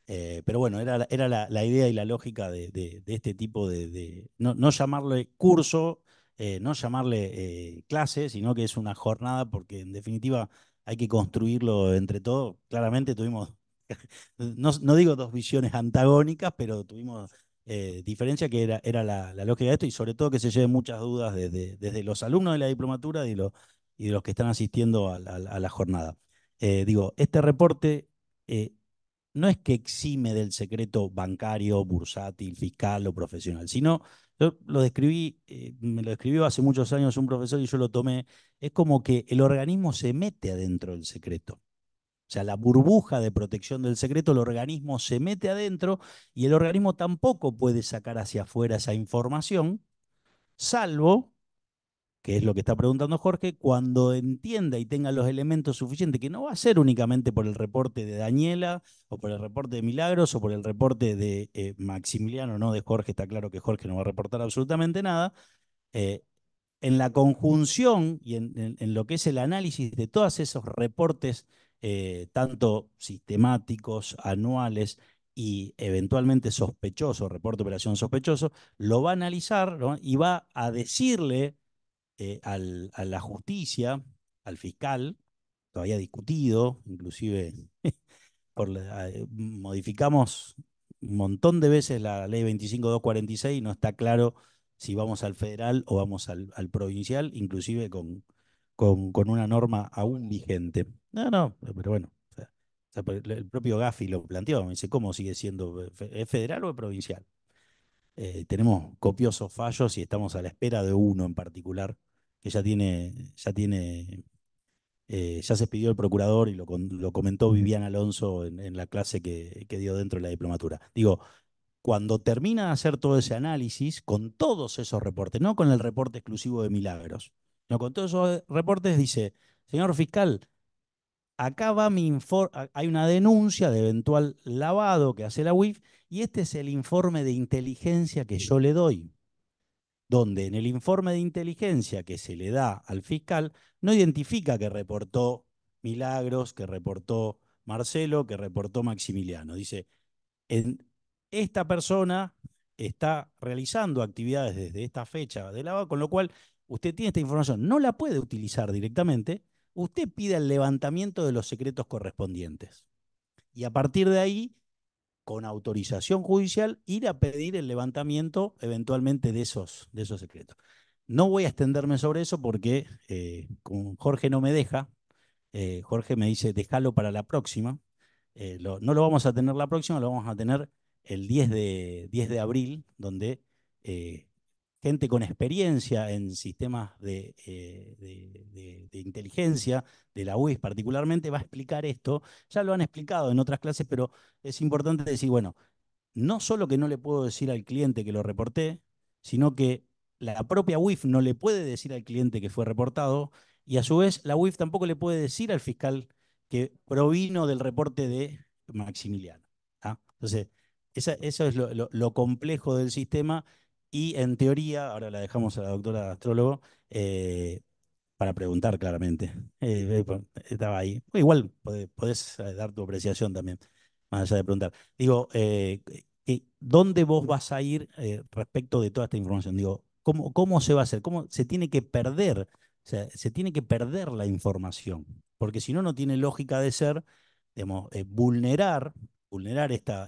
Eh, pero bueno, era, era la, idea y la lógica de, este tipo de... no, no, llamarle curso, eh, no llamarle clase, sino que es una jornada porque en definitiva hay que construirlo entre todos. Claramente tuvimos, no digo dos visiones antagónicas, pero tuvimos eh, diferencia que era, era la, lógica de esto y sobre todo que se lleven muchas dudas desde, desde los alumnos de la diplomatura y, y de los que están asistiendo a, la jornada. Eh, digo, este reporte eh, no es que exime del secreto bancario, bursátil, fiscal o profesional, sino yo lo describí, me lo describió hace muchos años un profesor y yo lo tomé, es como que el organismo se mete adentro del secreto. O sea, la burbuja de protección del secreto, el organismo se mete adentro y el organismo tampoco puede sacar hacia afuera esa información, salvo, que es lo que está preguntando Jorge, cuando entienda y tenga los elementos suficientes, que no va a ser únicamente por el reporte de Daniela o por el reporte de Milagros o por el reporte de eh, Maximiliano, no de Jorge, está claro que Jorge no va a reportar absolutamente nada. Eh, en la conjunción y en, en lo que es el análisis de todos esos reportes eh, tanto sistemáticos, anuales y eventualmente sospechosos, reporte de operación sospechoso, lo va a analizar y va a decirle eh, a la justicia, al fiscal, todavía discutido, inclusive por, eh, modificamos un montón de veces la ley 25246 y no está claro si vamos al federal o vamos al, provincial, inclusive con, con una norma aún vigente. No, no, eh, pero bueno. Pues, el propio Gaffi lo planteó, me dice, ¿cómo sigue siendo? Eh, ¿Es federal o es provincial? Eh, tenemos copiosos fallos y estamos a la espera de uno en particular, que ya tiene, ya tiene, ya se pidió el procurador y lo, comentó Vivian Alonso en, la clase que, que, dio dentro de la diplomatura. Digo, cuando termina de hacer todo ese análisis, con todos esos reportes, no con el reporte exclusivo de Milagros, sino con todos esos reportes, dice, señor fiscal, acá va mi informe, hay una denuncia de eventual lavado que hace la UIF y este es el informe de inteligencia que yo le doy, donde en el informe de inteligencia que se le da al fiscal no identifica que reportó Milagros, que reportó Marcelo, que reportó Maximiliano. Dice, en esta persona está realizando actividades desde esta fecha de lavado, con lo cual usted tiene esta información, no la puede utilizar directamente usted pida el levantamiento de los secretos correspondientes. Y a partir de ahí, con autorización judicial, ir a pedir el levantamiento eventualmente de esos, de esos secretos. No voy a extenderme sobre eso porque eh, Jorge no me deja. Eh, Jorge me dice, déjalo para la próxima. Eh, no lo vamos a tener la próxima, lo vamos a tener el 10 de, de abril, donde gente con experiencia en sistemas de, eh, inteligencia, de la UIF particularmente, va a explicar esto. Ya lo han explicado en otras clases, pero es importante decir, bueno, no solo que no le puedo decir al cliente que lo reporté, sino que la propia UIF no le puede decir al cliente que fue reportado y a su vez la UIF tampoco le puede decir al fiscal que provino del reporte de Maximiliano. ¿ah? Entonces, eso es lo complejo del sistema y en teoría, ahora la dejamos a la doctora astrólogo eh, para preguntar claramente. Eh, eh, estaba ahí. Igual podés, dar tu apreciación también, más allá de preguntar. Digo, ¿dónde vos vas a ir respecto de toda esta información? Digo, ¿cómo, ¿cómo se va a hacer? ¿Cómo se tiene que perder? se tiene que perder la información, porque si no, no tiene lógica de ser, digamos, vulnerar, vulnerar esta,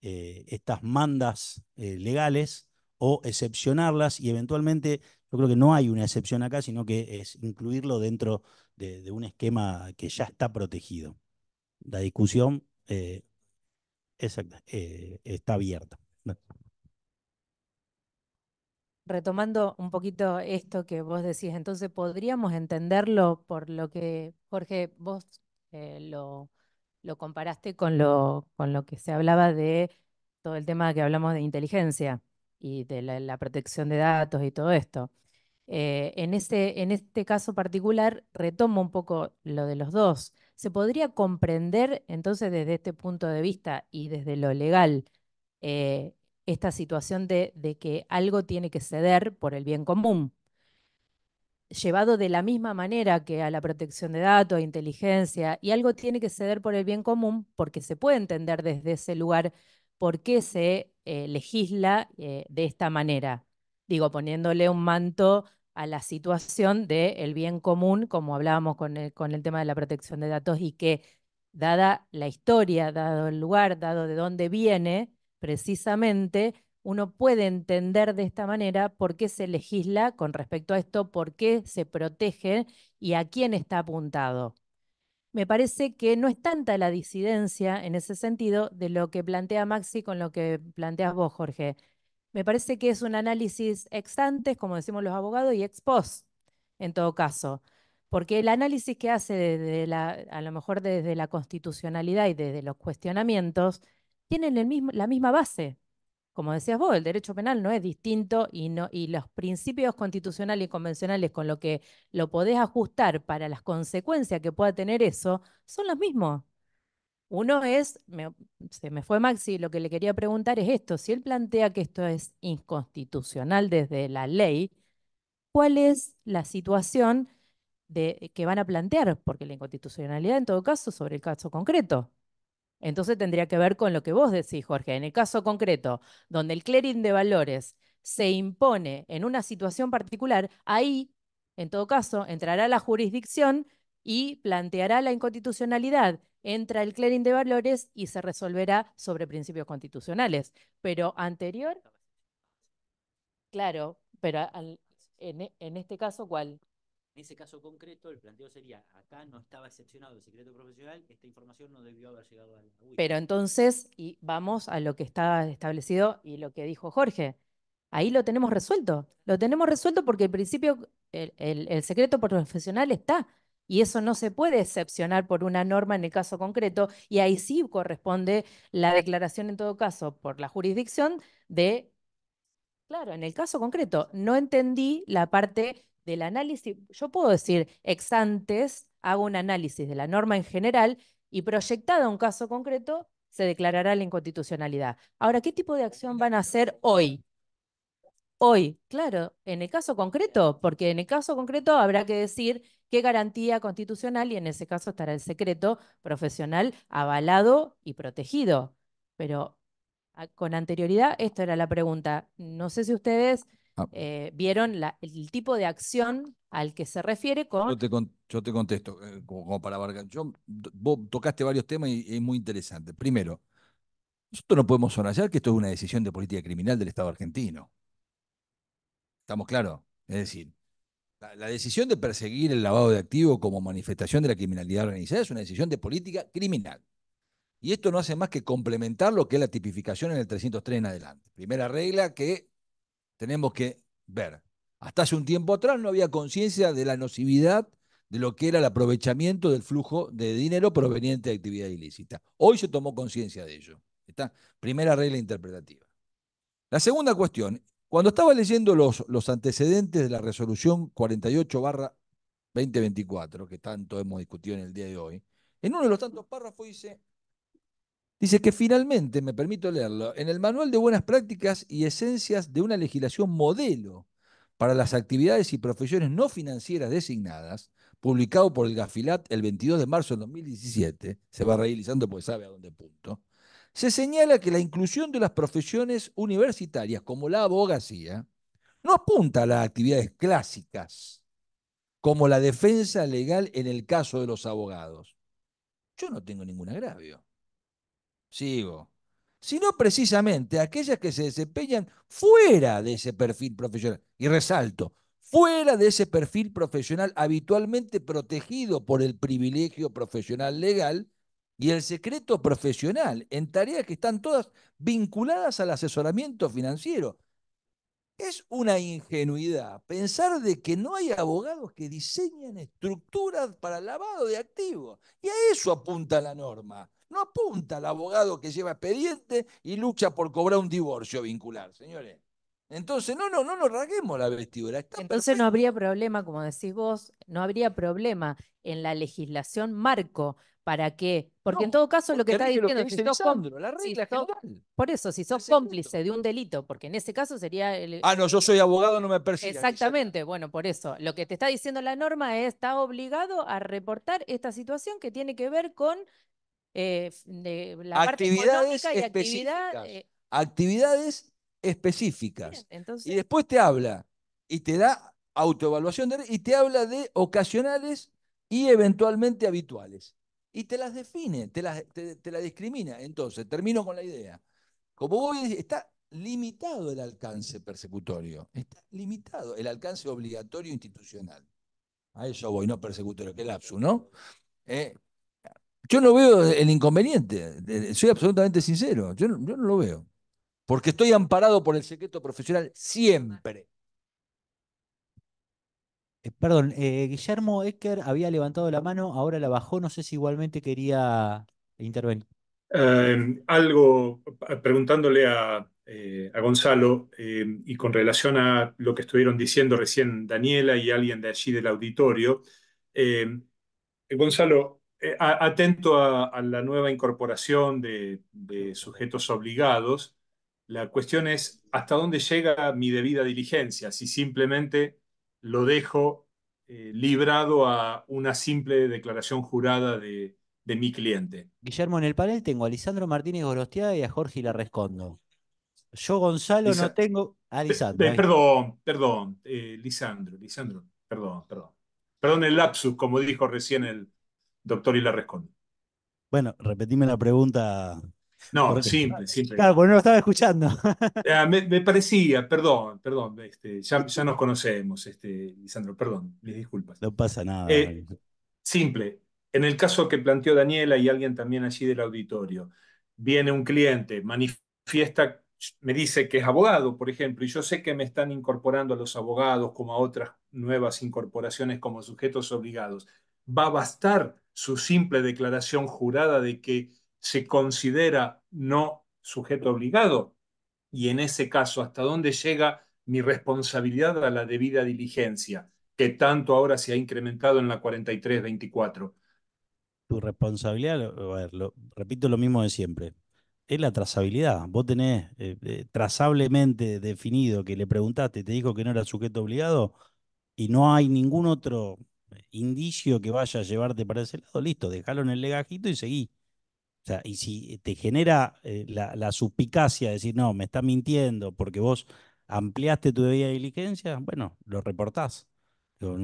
estas mandas legales o excepcionarlas y eventualmente yo creo que no hay una excepción acá, sino que es incluirlo dentro de, un esquema que ya está protegido. La discusión eh, eh, está abierta. Retomando un poquito esto que vos decís, entonces podríamos entenderlo por lo que, Jorge, vos eh, lo, lo, comparaste con lo, con lo que se hablaba de todo el tema que hablamos de inteligencia y de la, protección de datos y todo esto. Eh, en, este, en este caso particular, retomo un poco lo de los dos. ¿Se podría comprender entonces desde este punto de vista y desde lo legal eh, esta situación de, que algo tiene que ceder por el bien común? Llevado de la misma manera que a la protección de datos, a inteligencia, y algo tiene que ceder por el bien común porque se puede entender desde ese lugar por qué se eh, legisla eh, de esta manera. Digo, poniéndole un manto a la situación del bien común, como hablábamos con con el tema de la protección de datos, y que dada la historia, dado el lugar, dado de dónde viene, precisamente uno puede entender de esta manera por qué se legisla con respecto a esto, por qué se protege y a quién está apuntado me parece que no es tanta la disidencia en ese sentido de lo que plantea Maxi con lo que planteas vos, Jorge. Me parece que es un análisis ex antes, como decimos los abogados, y ex post, en todo caso. Porque el análisis que hace a lo mejor desde la constitucionalidad y desde los cuestionamientos, tienen la misma base, como decías vos, el derecho penal no es distinto y, no, y los principios constitucionales y convencionales con los que lo podés ajustar para las consecuencias que pueda tener eso son los mismos. Uno es, se me fue Maxi, lo que le quería preguntar es esto, si él plantea que esto es inconstitucional desde la ley, ¿cuál es la situación de, que van a plantear? Porque la inconstitucionalidad en todo caso sobre el caso concreto. Entonces tendría que ver con lo que vos decís, Jorge. En el caso concreto, donde el clearing de valores se impone en una situación particular, ahí, en todo caso, entrará la jurisdicción y planteará la inconstitucionalidad. Entra el clearing de valores y se resolverá sobre principios constitucionales. Pero anterior, claro, pero en, en este caso, ¿cuál? En ese caso concreto, el planteo sería, acá no estaba excepcionado el secreto profesional, esta información no debió haber llegado al Pero entonces, y vamos a lo que está establecido y lo que dijo Jorge, ahí lo tenemos resuelto. Lo tenemos resuelto porque el principio, el, el secreto profesional está. Y eso no se puede excepcionar por una norma en el caso concreto, y ahí sí corresponde la declaración en todo caso por la jurisdicción de Claro, en el caso concreto, no entendí la parte del análisis, yo puedo decir, ex antes hago un análisis de la norma en general y proyectado a un caso concreto, se declarará la inconstitucionalidad. Ahora, ¿qué tipo de acción van a hacer hoy? Hoy, claro, en el caso concreto, porque en el caso concreto habrá que decir qué garantía constitucional y en ese caso estará el secreto profesional avalado y protegido. Pero con anterioridad, esta era la pregunta. No sé si ustedes Ah. Eh, vieron el tipo de acción al que se refiere con... Yo te, contesto, eh, como, para abarcar. Yo, vos tocaste varios temas y es muy interesante. Primero, nosotros no podemos sonallar que esto es una decisión de política criminal del Estado argentino. ¿Estamos claros? Es decir, la, decisión de perseguir el lavado de activos como manifestación de la criminalidad organizada es una decisión de política criminal. Y esto no hace más que complementar lo que es la tipificación en el 303 en adelante. Primera regla que tenemos que ver. Hasta hace un tiempo atrás no había conciencia de la nocividad de lo que era el aprovechamiento del flujo de dinero proveniente de actividad ilícita. Hoy se tomó conciencia de ello. Esta primera regla interpretativa. La segunda cuestión, cuando estaba leyendo los, los antecedentes de la resolución 48 2024, que tanto hemos discutido en el día de hoy, en uno de los tantos párrafos dice, Dice que finalmente, me permito leerlo, en el Manual de Buenas Prácticas y Esencias de una legislación modelo para las actividades y profesiones no financieras designadas, publicado por el Gafilat el 22 de marzo de 2017, se va realizando porque sabe a dónde punto, se señala que la inclusión de las profesiones universitarias como la abogacía no apunta a las actividades clásicas como la defensa legal en el caso de los abogados. Yo no tengo ningún agravio sigo, sino precisamente aquellas que se desempeñan fuera de ese perfil profesional. Y resalto, fuera de ese perfil profesional habitualmente protegido por el privilegio profesional legal y el secreto profesional, en tareas que están todas vinculadas al asesoramiento financiero. Es una ingenuidad pensar de que no hay abogados que diseñen estructuras para lavado de activos. Y a eso apunta la norma. No apunta al abogado que lleva expediente y lucha por cobrar un divorcio vincular, señores. Entonces, no, no, no nos raguemos la vestidura. Entonces no habría problema, como decís vos, no habría problema en la legislación marco para que, porque en todo caso lo que está diciendo, que si sos la regla por eso, si sos cómplice de un delito, porque en ese caso sería... El, ah, no, yo soy abogado, no me persigue. Exactamente, bueno, por eso, lo que te está diciendo la norma es, está obligado a reportar esta situación que tiene que ver con eh, de la actividades y específicas. Eh, actividades específicas. Y después te habla y te da autoevaluación de, y te habla de ocasionales y eventualmente habituales. Y te las define, te las, discrimina. Entonces, termino con la idea. Como vos está limitado el alcance persecutorio, está limitado el alcance obligatorio institucional. A eso voy, no persecutorio, que lapsus, ¿no? Eh, yo no veo el inconveniente, soy absolutamente sincero, yo no, lo veo. Porque estoy amparado por el secreto profesional siempre. Eh, perdón, eh, Guillermo Ecker había levantado la mano, ahora la bajó, no sé si igualmente quería intervenir. Em, algo preguntándole a, eh, Gonzalo em, y con relación a lo que estuvieron diciendo recién Daniela y alguien de allí del auditorio. Em, Gonzalo, eh, atento a, la nueva incorporación de, sujetos obligados, la cuestión es hasta dónde llega mi debida diligencia, si simplemente lo dejo eh, librado a una simple declaración jurada de, mi cliente. Guillermo, en el panel tengo a Lisandro Martínez Gorostiaga y a Jorge Larrescondo. Yo, Gonzalo, no tengo. Lisandro. perdón, perdón, eh, Lisandro, Lisandro, perdón, perdón. Perdón el lapsus, como dijo recién el, doctor Hilar respondo. Bueno, repetime la pregunta. No, simple, simple. Claro, porque no lo estaba escuchando. Eh, me, parecía, perdón, perdón, este, ya, nos conocemos, este, Lisandro, perdón, mis disculpas. No pasa nada. Eh, simple, en el caso que planteó Daniela y alguien también allí del auditorio, viene un cliente, manifiesta, me dice que es abogado, por ejemplo, y yo sé que me están incorporando a los abogados como a otras nuevas incorporaciones como sujetos obligados. ¿Va a bastar su simple declaración jurada de que se considera no sujeto obligado. Y en ese caso, ¿hasta dónde llega mi responsabilidad a la debida diligencia, que tanto ahora se ha incrementado en la 4324? Tu responsabilidad, a ver, repito lo mismo de siempre, es la trazabilidad. Vos tenés eh, eh, trazablemente definido que le preguntaste, te dijo que no era sujeto obligado y no hay ningún otro indicio que vaya a llevarte para ese lado, listo, déjalo en el legajito y seguí. O sea, y si te genera eh, la, suspicacia de decir, no, me está mintiendo porque vos ampliaste tu debida diligencia, bueno, lo reportás.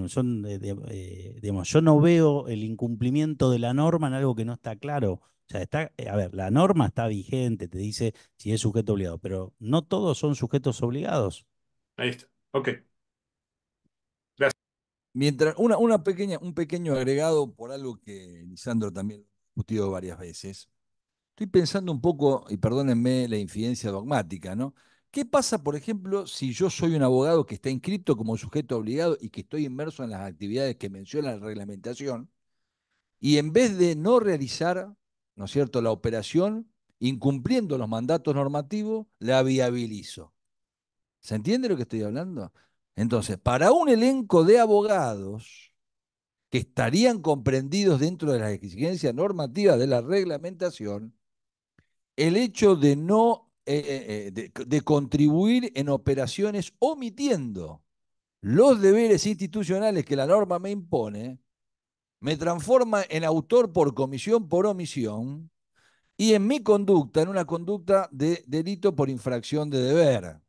Son, eh, eh, digamos, yo no veo el incumplimiento de la norma en algo que no está claro. O sea, está, a ver, la norma está vigente, te dice si es sujeto obligado, pero no todos son sujetos obligados. Ahí está. Ok. Mientras, una, una pequeña, un pequeño agregado por algo que Lisandro también ha discutido varias veces. Estoy pensando un poco, y perdónenme la infidencia dogmática, ¿no? ¿Qué pasa, por ejemplo, si yo soy un abogado que está inscrito como sujeto obligado y que estoy inmerso en las actividades que menciona la reglamentación, y en vez de no realizar, ¿no es cierto?, la operación, incumpliendo los mandatos normativos, la viabilizo. ¿Se entiende lo que estoy hablando? Entonces, para un elenco de abogados que estarían comprendidos dentro de la exigencia normativa de la reglamentación, el hecho de no eh, eh, eh, de contribuir en operaciones omitiendo los deberes institucionales que la norma me impone, me transforma en autor por comisión por omisión y en mi conducta, en una conducta de delito por infracción de deber.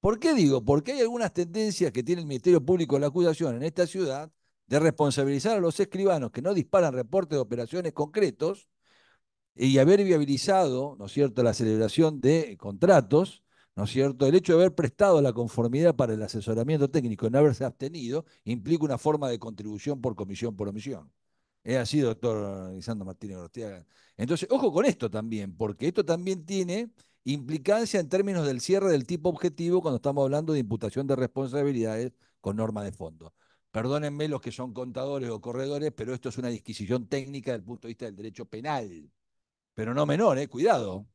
¿Por qué digo? Porque hay algunas tendencias que tiene el Ministerio Público de la Acusación en esta ciudad de responsabilizar a los escribanos que no disparan reportes de operaciones concretos y haber viabilizado, ¿no es cierto?, la celebración de contratos, ¿no es cierto? El hecho de haber prestado la conformidad para el asesoramiento técnico y no haberse abstenido implica una forma de contribución por comisión por omisión. Es así, doctor Lisandro Martínez Grostiaga. Entonces, ojo con esto también, porque esto también tiene Implicancia en términos del cierre del tipo objetivo cuando estamos hablando de imputación de responsabilidades con norma de fondo. Perdónenme los que son contadores o corredores, pero esto es una disquisición técnica desde el punto de vista del derecho penal. Pero no menor, eh, cuidado.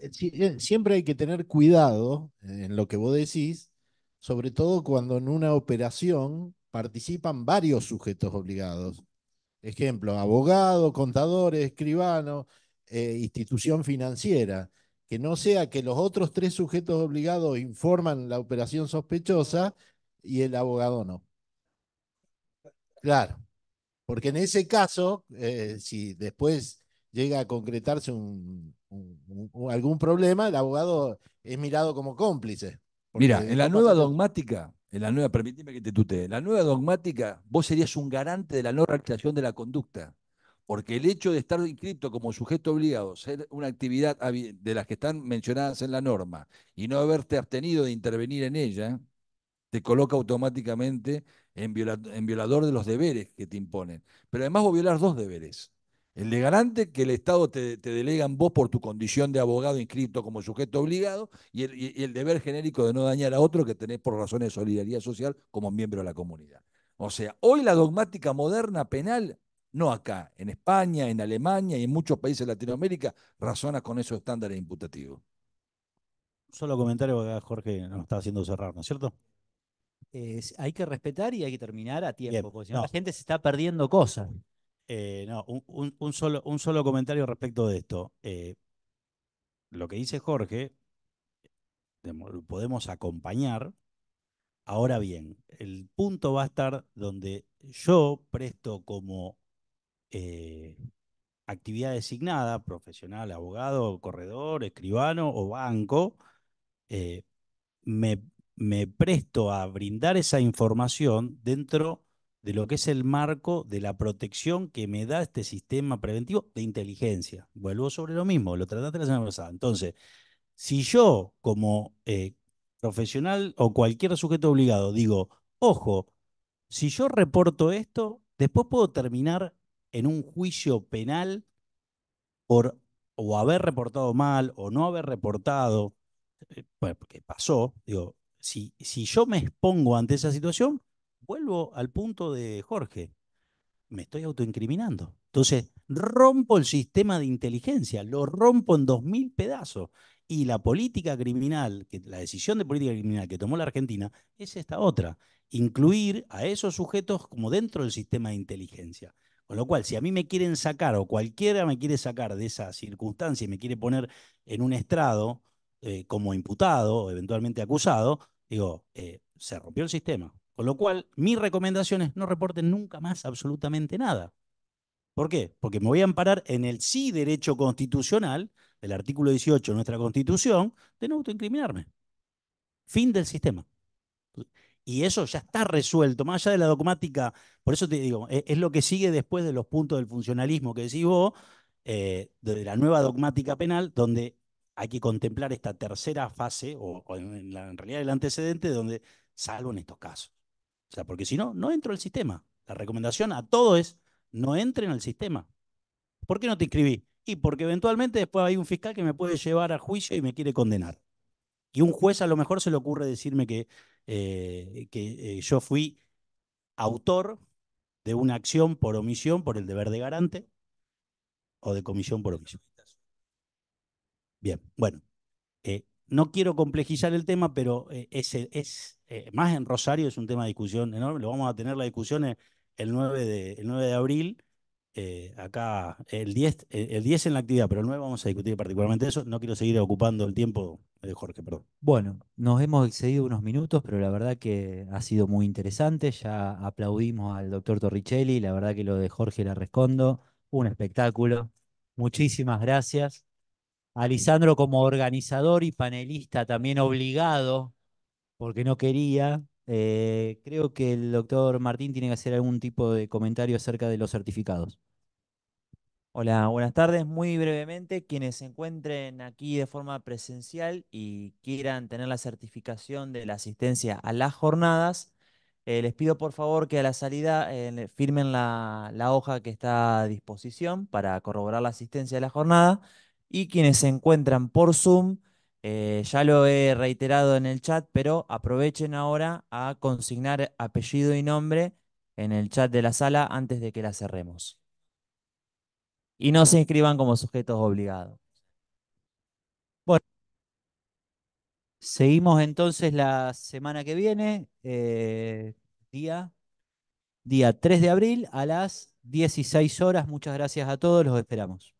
Eh, eh, siempre hay que tener cuidado en lo que vos decís, sobre todo cuando en una operación participan varios sujetos obligados. Ejemplo, abogado, contador, escribano, eh, institución financiera. Que no sea que los otros tres sujetos obligados informan la operación sospechosa y el abogado no. Claro, porque en ese caso, eh, si después llega a concretarse algún problema, el abogado es mirado como cómplice. Mira, en la nueva dogmática, en la nueva, permíteme que te tutee, la nueva dogmática, vos serías un garante de la no reactivación de la conducta, porque el hecho de estar inscrito como sujeto obligado, ser una actividad de las que están mencionadas en la norma, y no haberte abstenido de intervenir en ella, te coloca automáticamente en, violador de los deberes que te imponen. Pero además vos violás dos deberes. El de garante que el Estado te, delega en vos por tu condición de abogado inscrito como sujeto obligado y el, deber genérico de no dañar a otro que tenés por razones de solidaridad social como miembro de la comunidad. O sea, hoy la dogmática moderna penal, no acá, en España, en Alemania y en muchos países de Latinoamérica, razona con esos estándares imputativos. Solo comentario que Jorge nos está haciendo cerrar, ¿no es cierto? hay que respetar y hay que terminar a tiempo, porque si no, la gente se está perdiendo cosas. Eh, no, un, solo, un solo comentario respecto de esto. Eh, lo que dice Jorge, podemos acompañar. Ahora bien, el punto va a estar donde yo presto como eh, actividad designada, profesional, abogado, corredor, escribano o banco, me, me presto a brindar esa información dentro de lo que es el marco de la protección que me da este sistema preventivo de inteligencia. Vuelvo sobre lo mismo, lo trataste la semana pasada. Entonces, si yo como eh, profesional o cualquier sujeto obligado digo, ojo, si yo reporto esto, después puedo terminar en un juicio penal por o haber reportado mal o no haber reportado, eh, bueno, porque pasó, digo, si, si yo me expongo ante esa situación, vuelvo al punto de Jorge, me estoy autoincriminando. Entonces, rompo el sistema de inteligencia, lo rompo en dos mil pedazos. Y la política criminal, la decisión de política criminal que tomó la Argentina es esta otra, incluir a esos sujetos como dentro del sistema de inteligencia. Con lo cual, si a mí me quieren sacar o cualquiera me quiere sacar de esa circunstancia y me quiere poner en un estrado eh, como imputado o eventualmente acusado, digo, eh, se rompió el sistema. Con lo cual, mi recomendación es no reporten nunca más absolutamente nada. ¿Por qué? Porque me voy a amparar en el sí derecho constitucional del artículo 18 de nuestra Constitución de no autoincriminarme. Fin del sistema. Y eso ya está resuelto, más allá de la dogmática. Por eso te digo, e-, es, lo que sigue después de los puntos del funcionalismo que decís vos, eh, de la nueva dogmática penal, donde hay que contemplar esta tercera fase, o, en, en realidad el antecedente, donde, salvo en estos casos, o sea, porque si no, no entro al sistema. La recomendación a todo es, no entren al sistema. ¿Por qué no te inscribí? Y porque eventualmente después hay un fiscal que me puede llevar a juicio y me quiere condenar. Y un juez a lo mejor se le ocurre decirme que, eh, que eh, yo fui autor de una acción por omisión por el deber de garante o de comisión por omisión. Bien, bueno, eh, no quiero complejizar el tema, pero es, es eh, más en Rosario es un tema de discusión enorme, lo vamos a tener la discusión eh, el, 9 de, de abril, eh, acá el 10, el 10 en la actividad, pero el 9 vamos a discutir particularmente eso, no quiero seguir ocupando el tiempo de Jorge, perdón. Bueno, nos hemos excedido unos minutos, pero la verdad que ha sido muy interesante, ya aplaudimos al doctor Torricelli, la verdad que lo de Jorge la respondo. un espectáculo, muchísimas gracias. Alisandro, como organizador y panelista también obligado porque no quería. Eh, creo que el doctor Martín tiene que hacer algún tipo de comentario acerca de los certificados. Hola, buenas tardes. Muy brevemente, quienes se encuentren aquí de forma presencial y quieran tener la certificación de la asistencia a las jornadas, eh, les pido por favor que a la salida eh, firmen la, hoja que está a disposición para corroborar la asistencia a la jornada y quienes se encuentran por Zoom eh, ya lo he reiterado en el chat, pero aprovechen ahora a consignar apellido y nombre en el chat de la sala antes de que la cerremos. Y no se inscriban como sujetos obligados. Bueno, seguimos entonces la semana que viene, eh, día, día 3 de abril a las 16 horas. Muchas gracias a todos, los esperamos.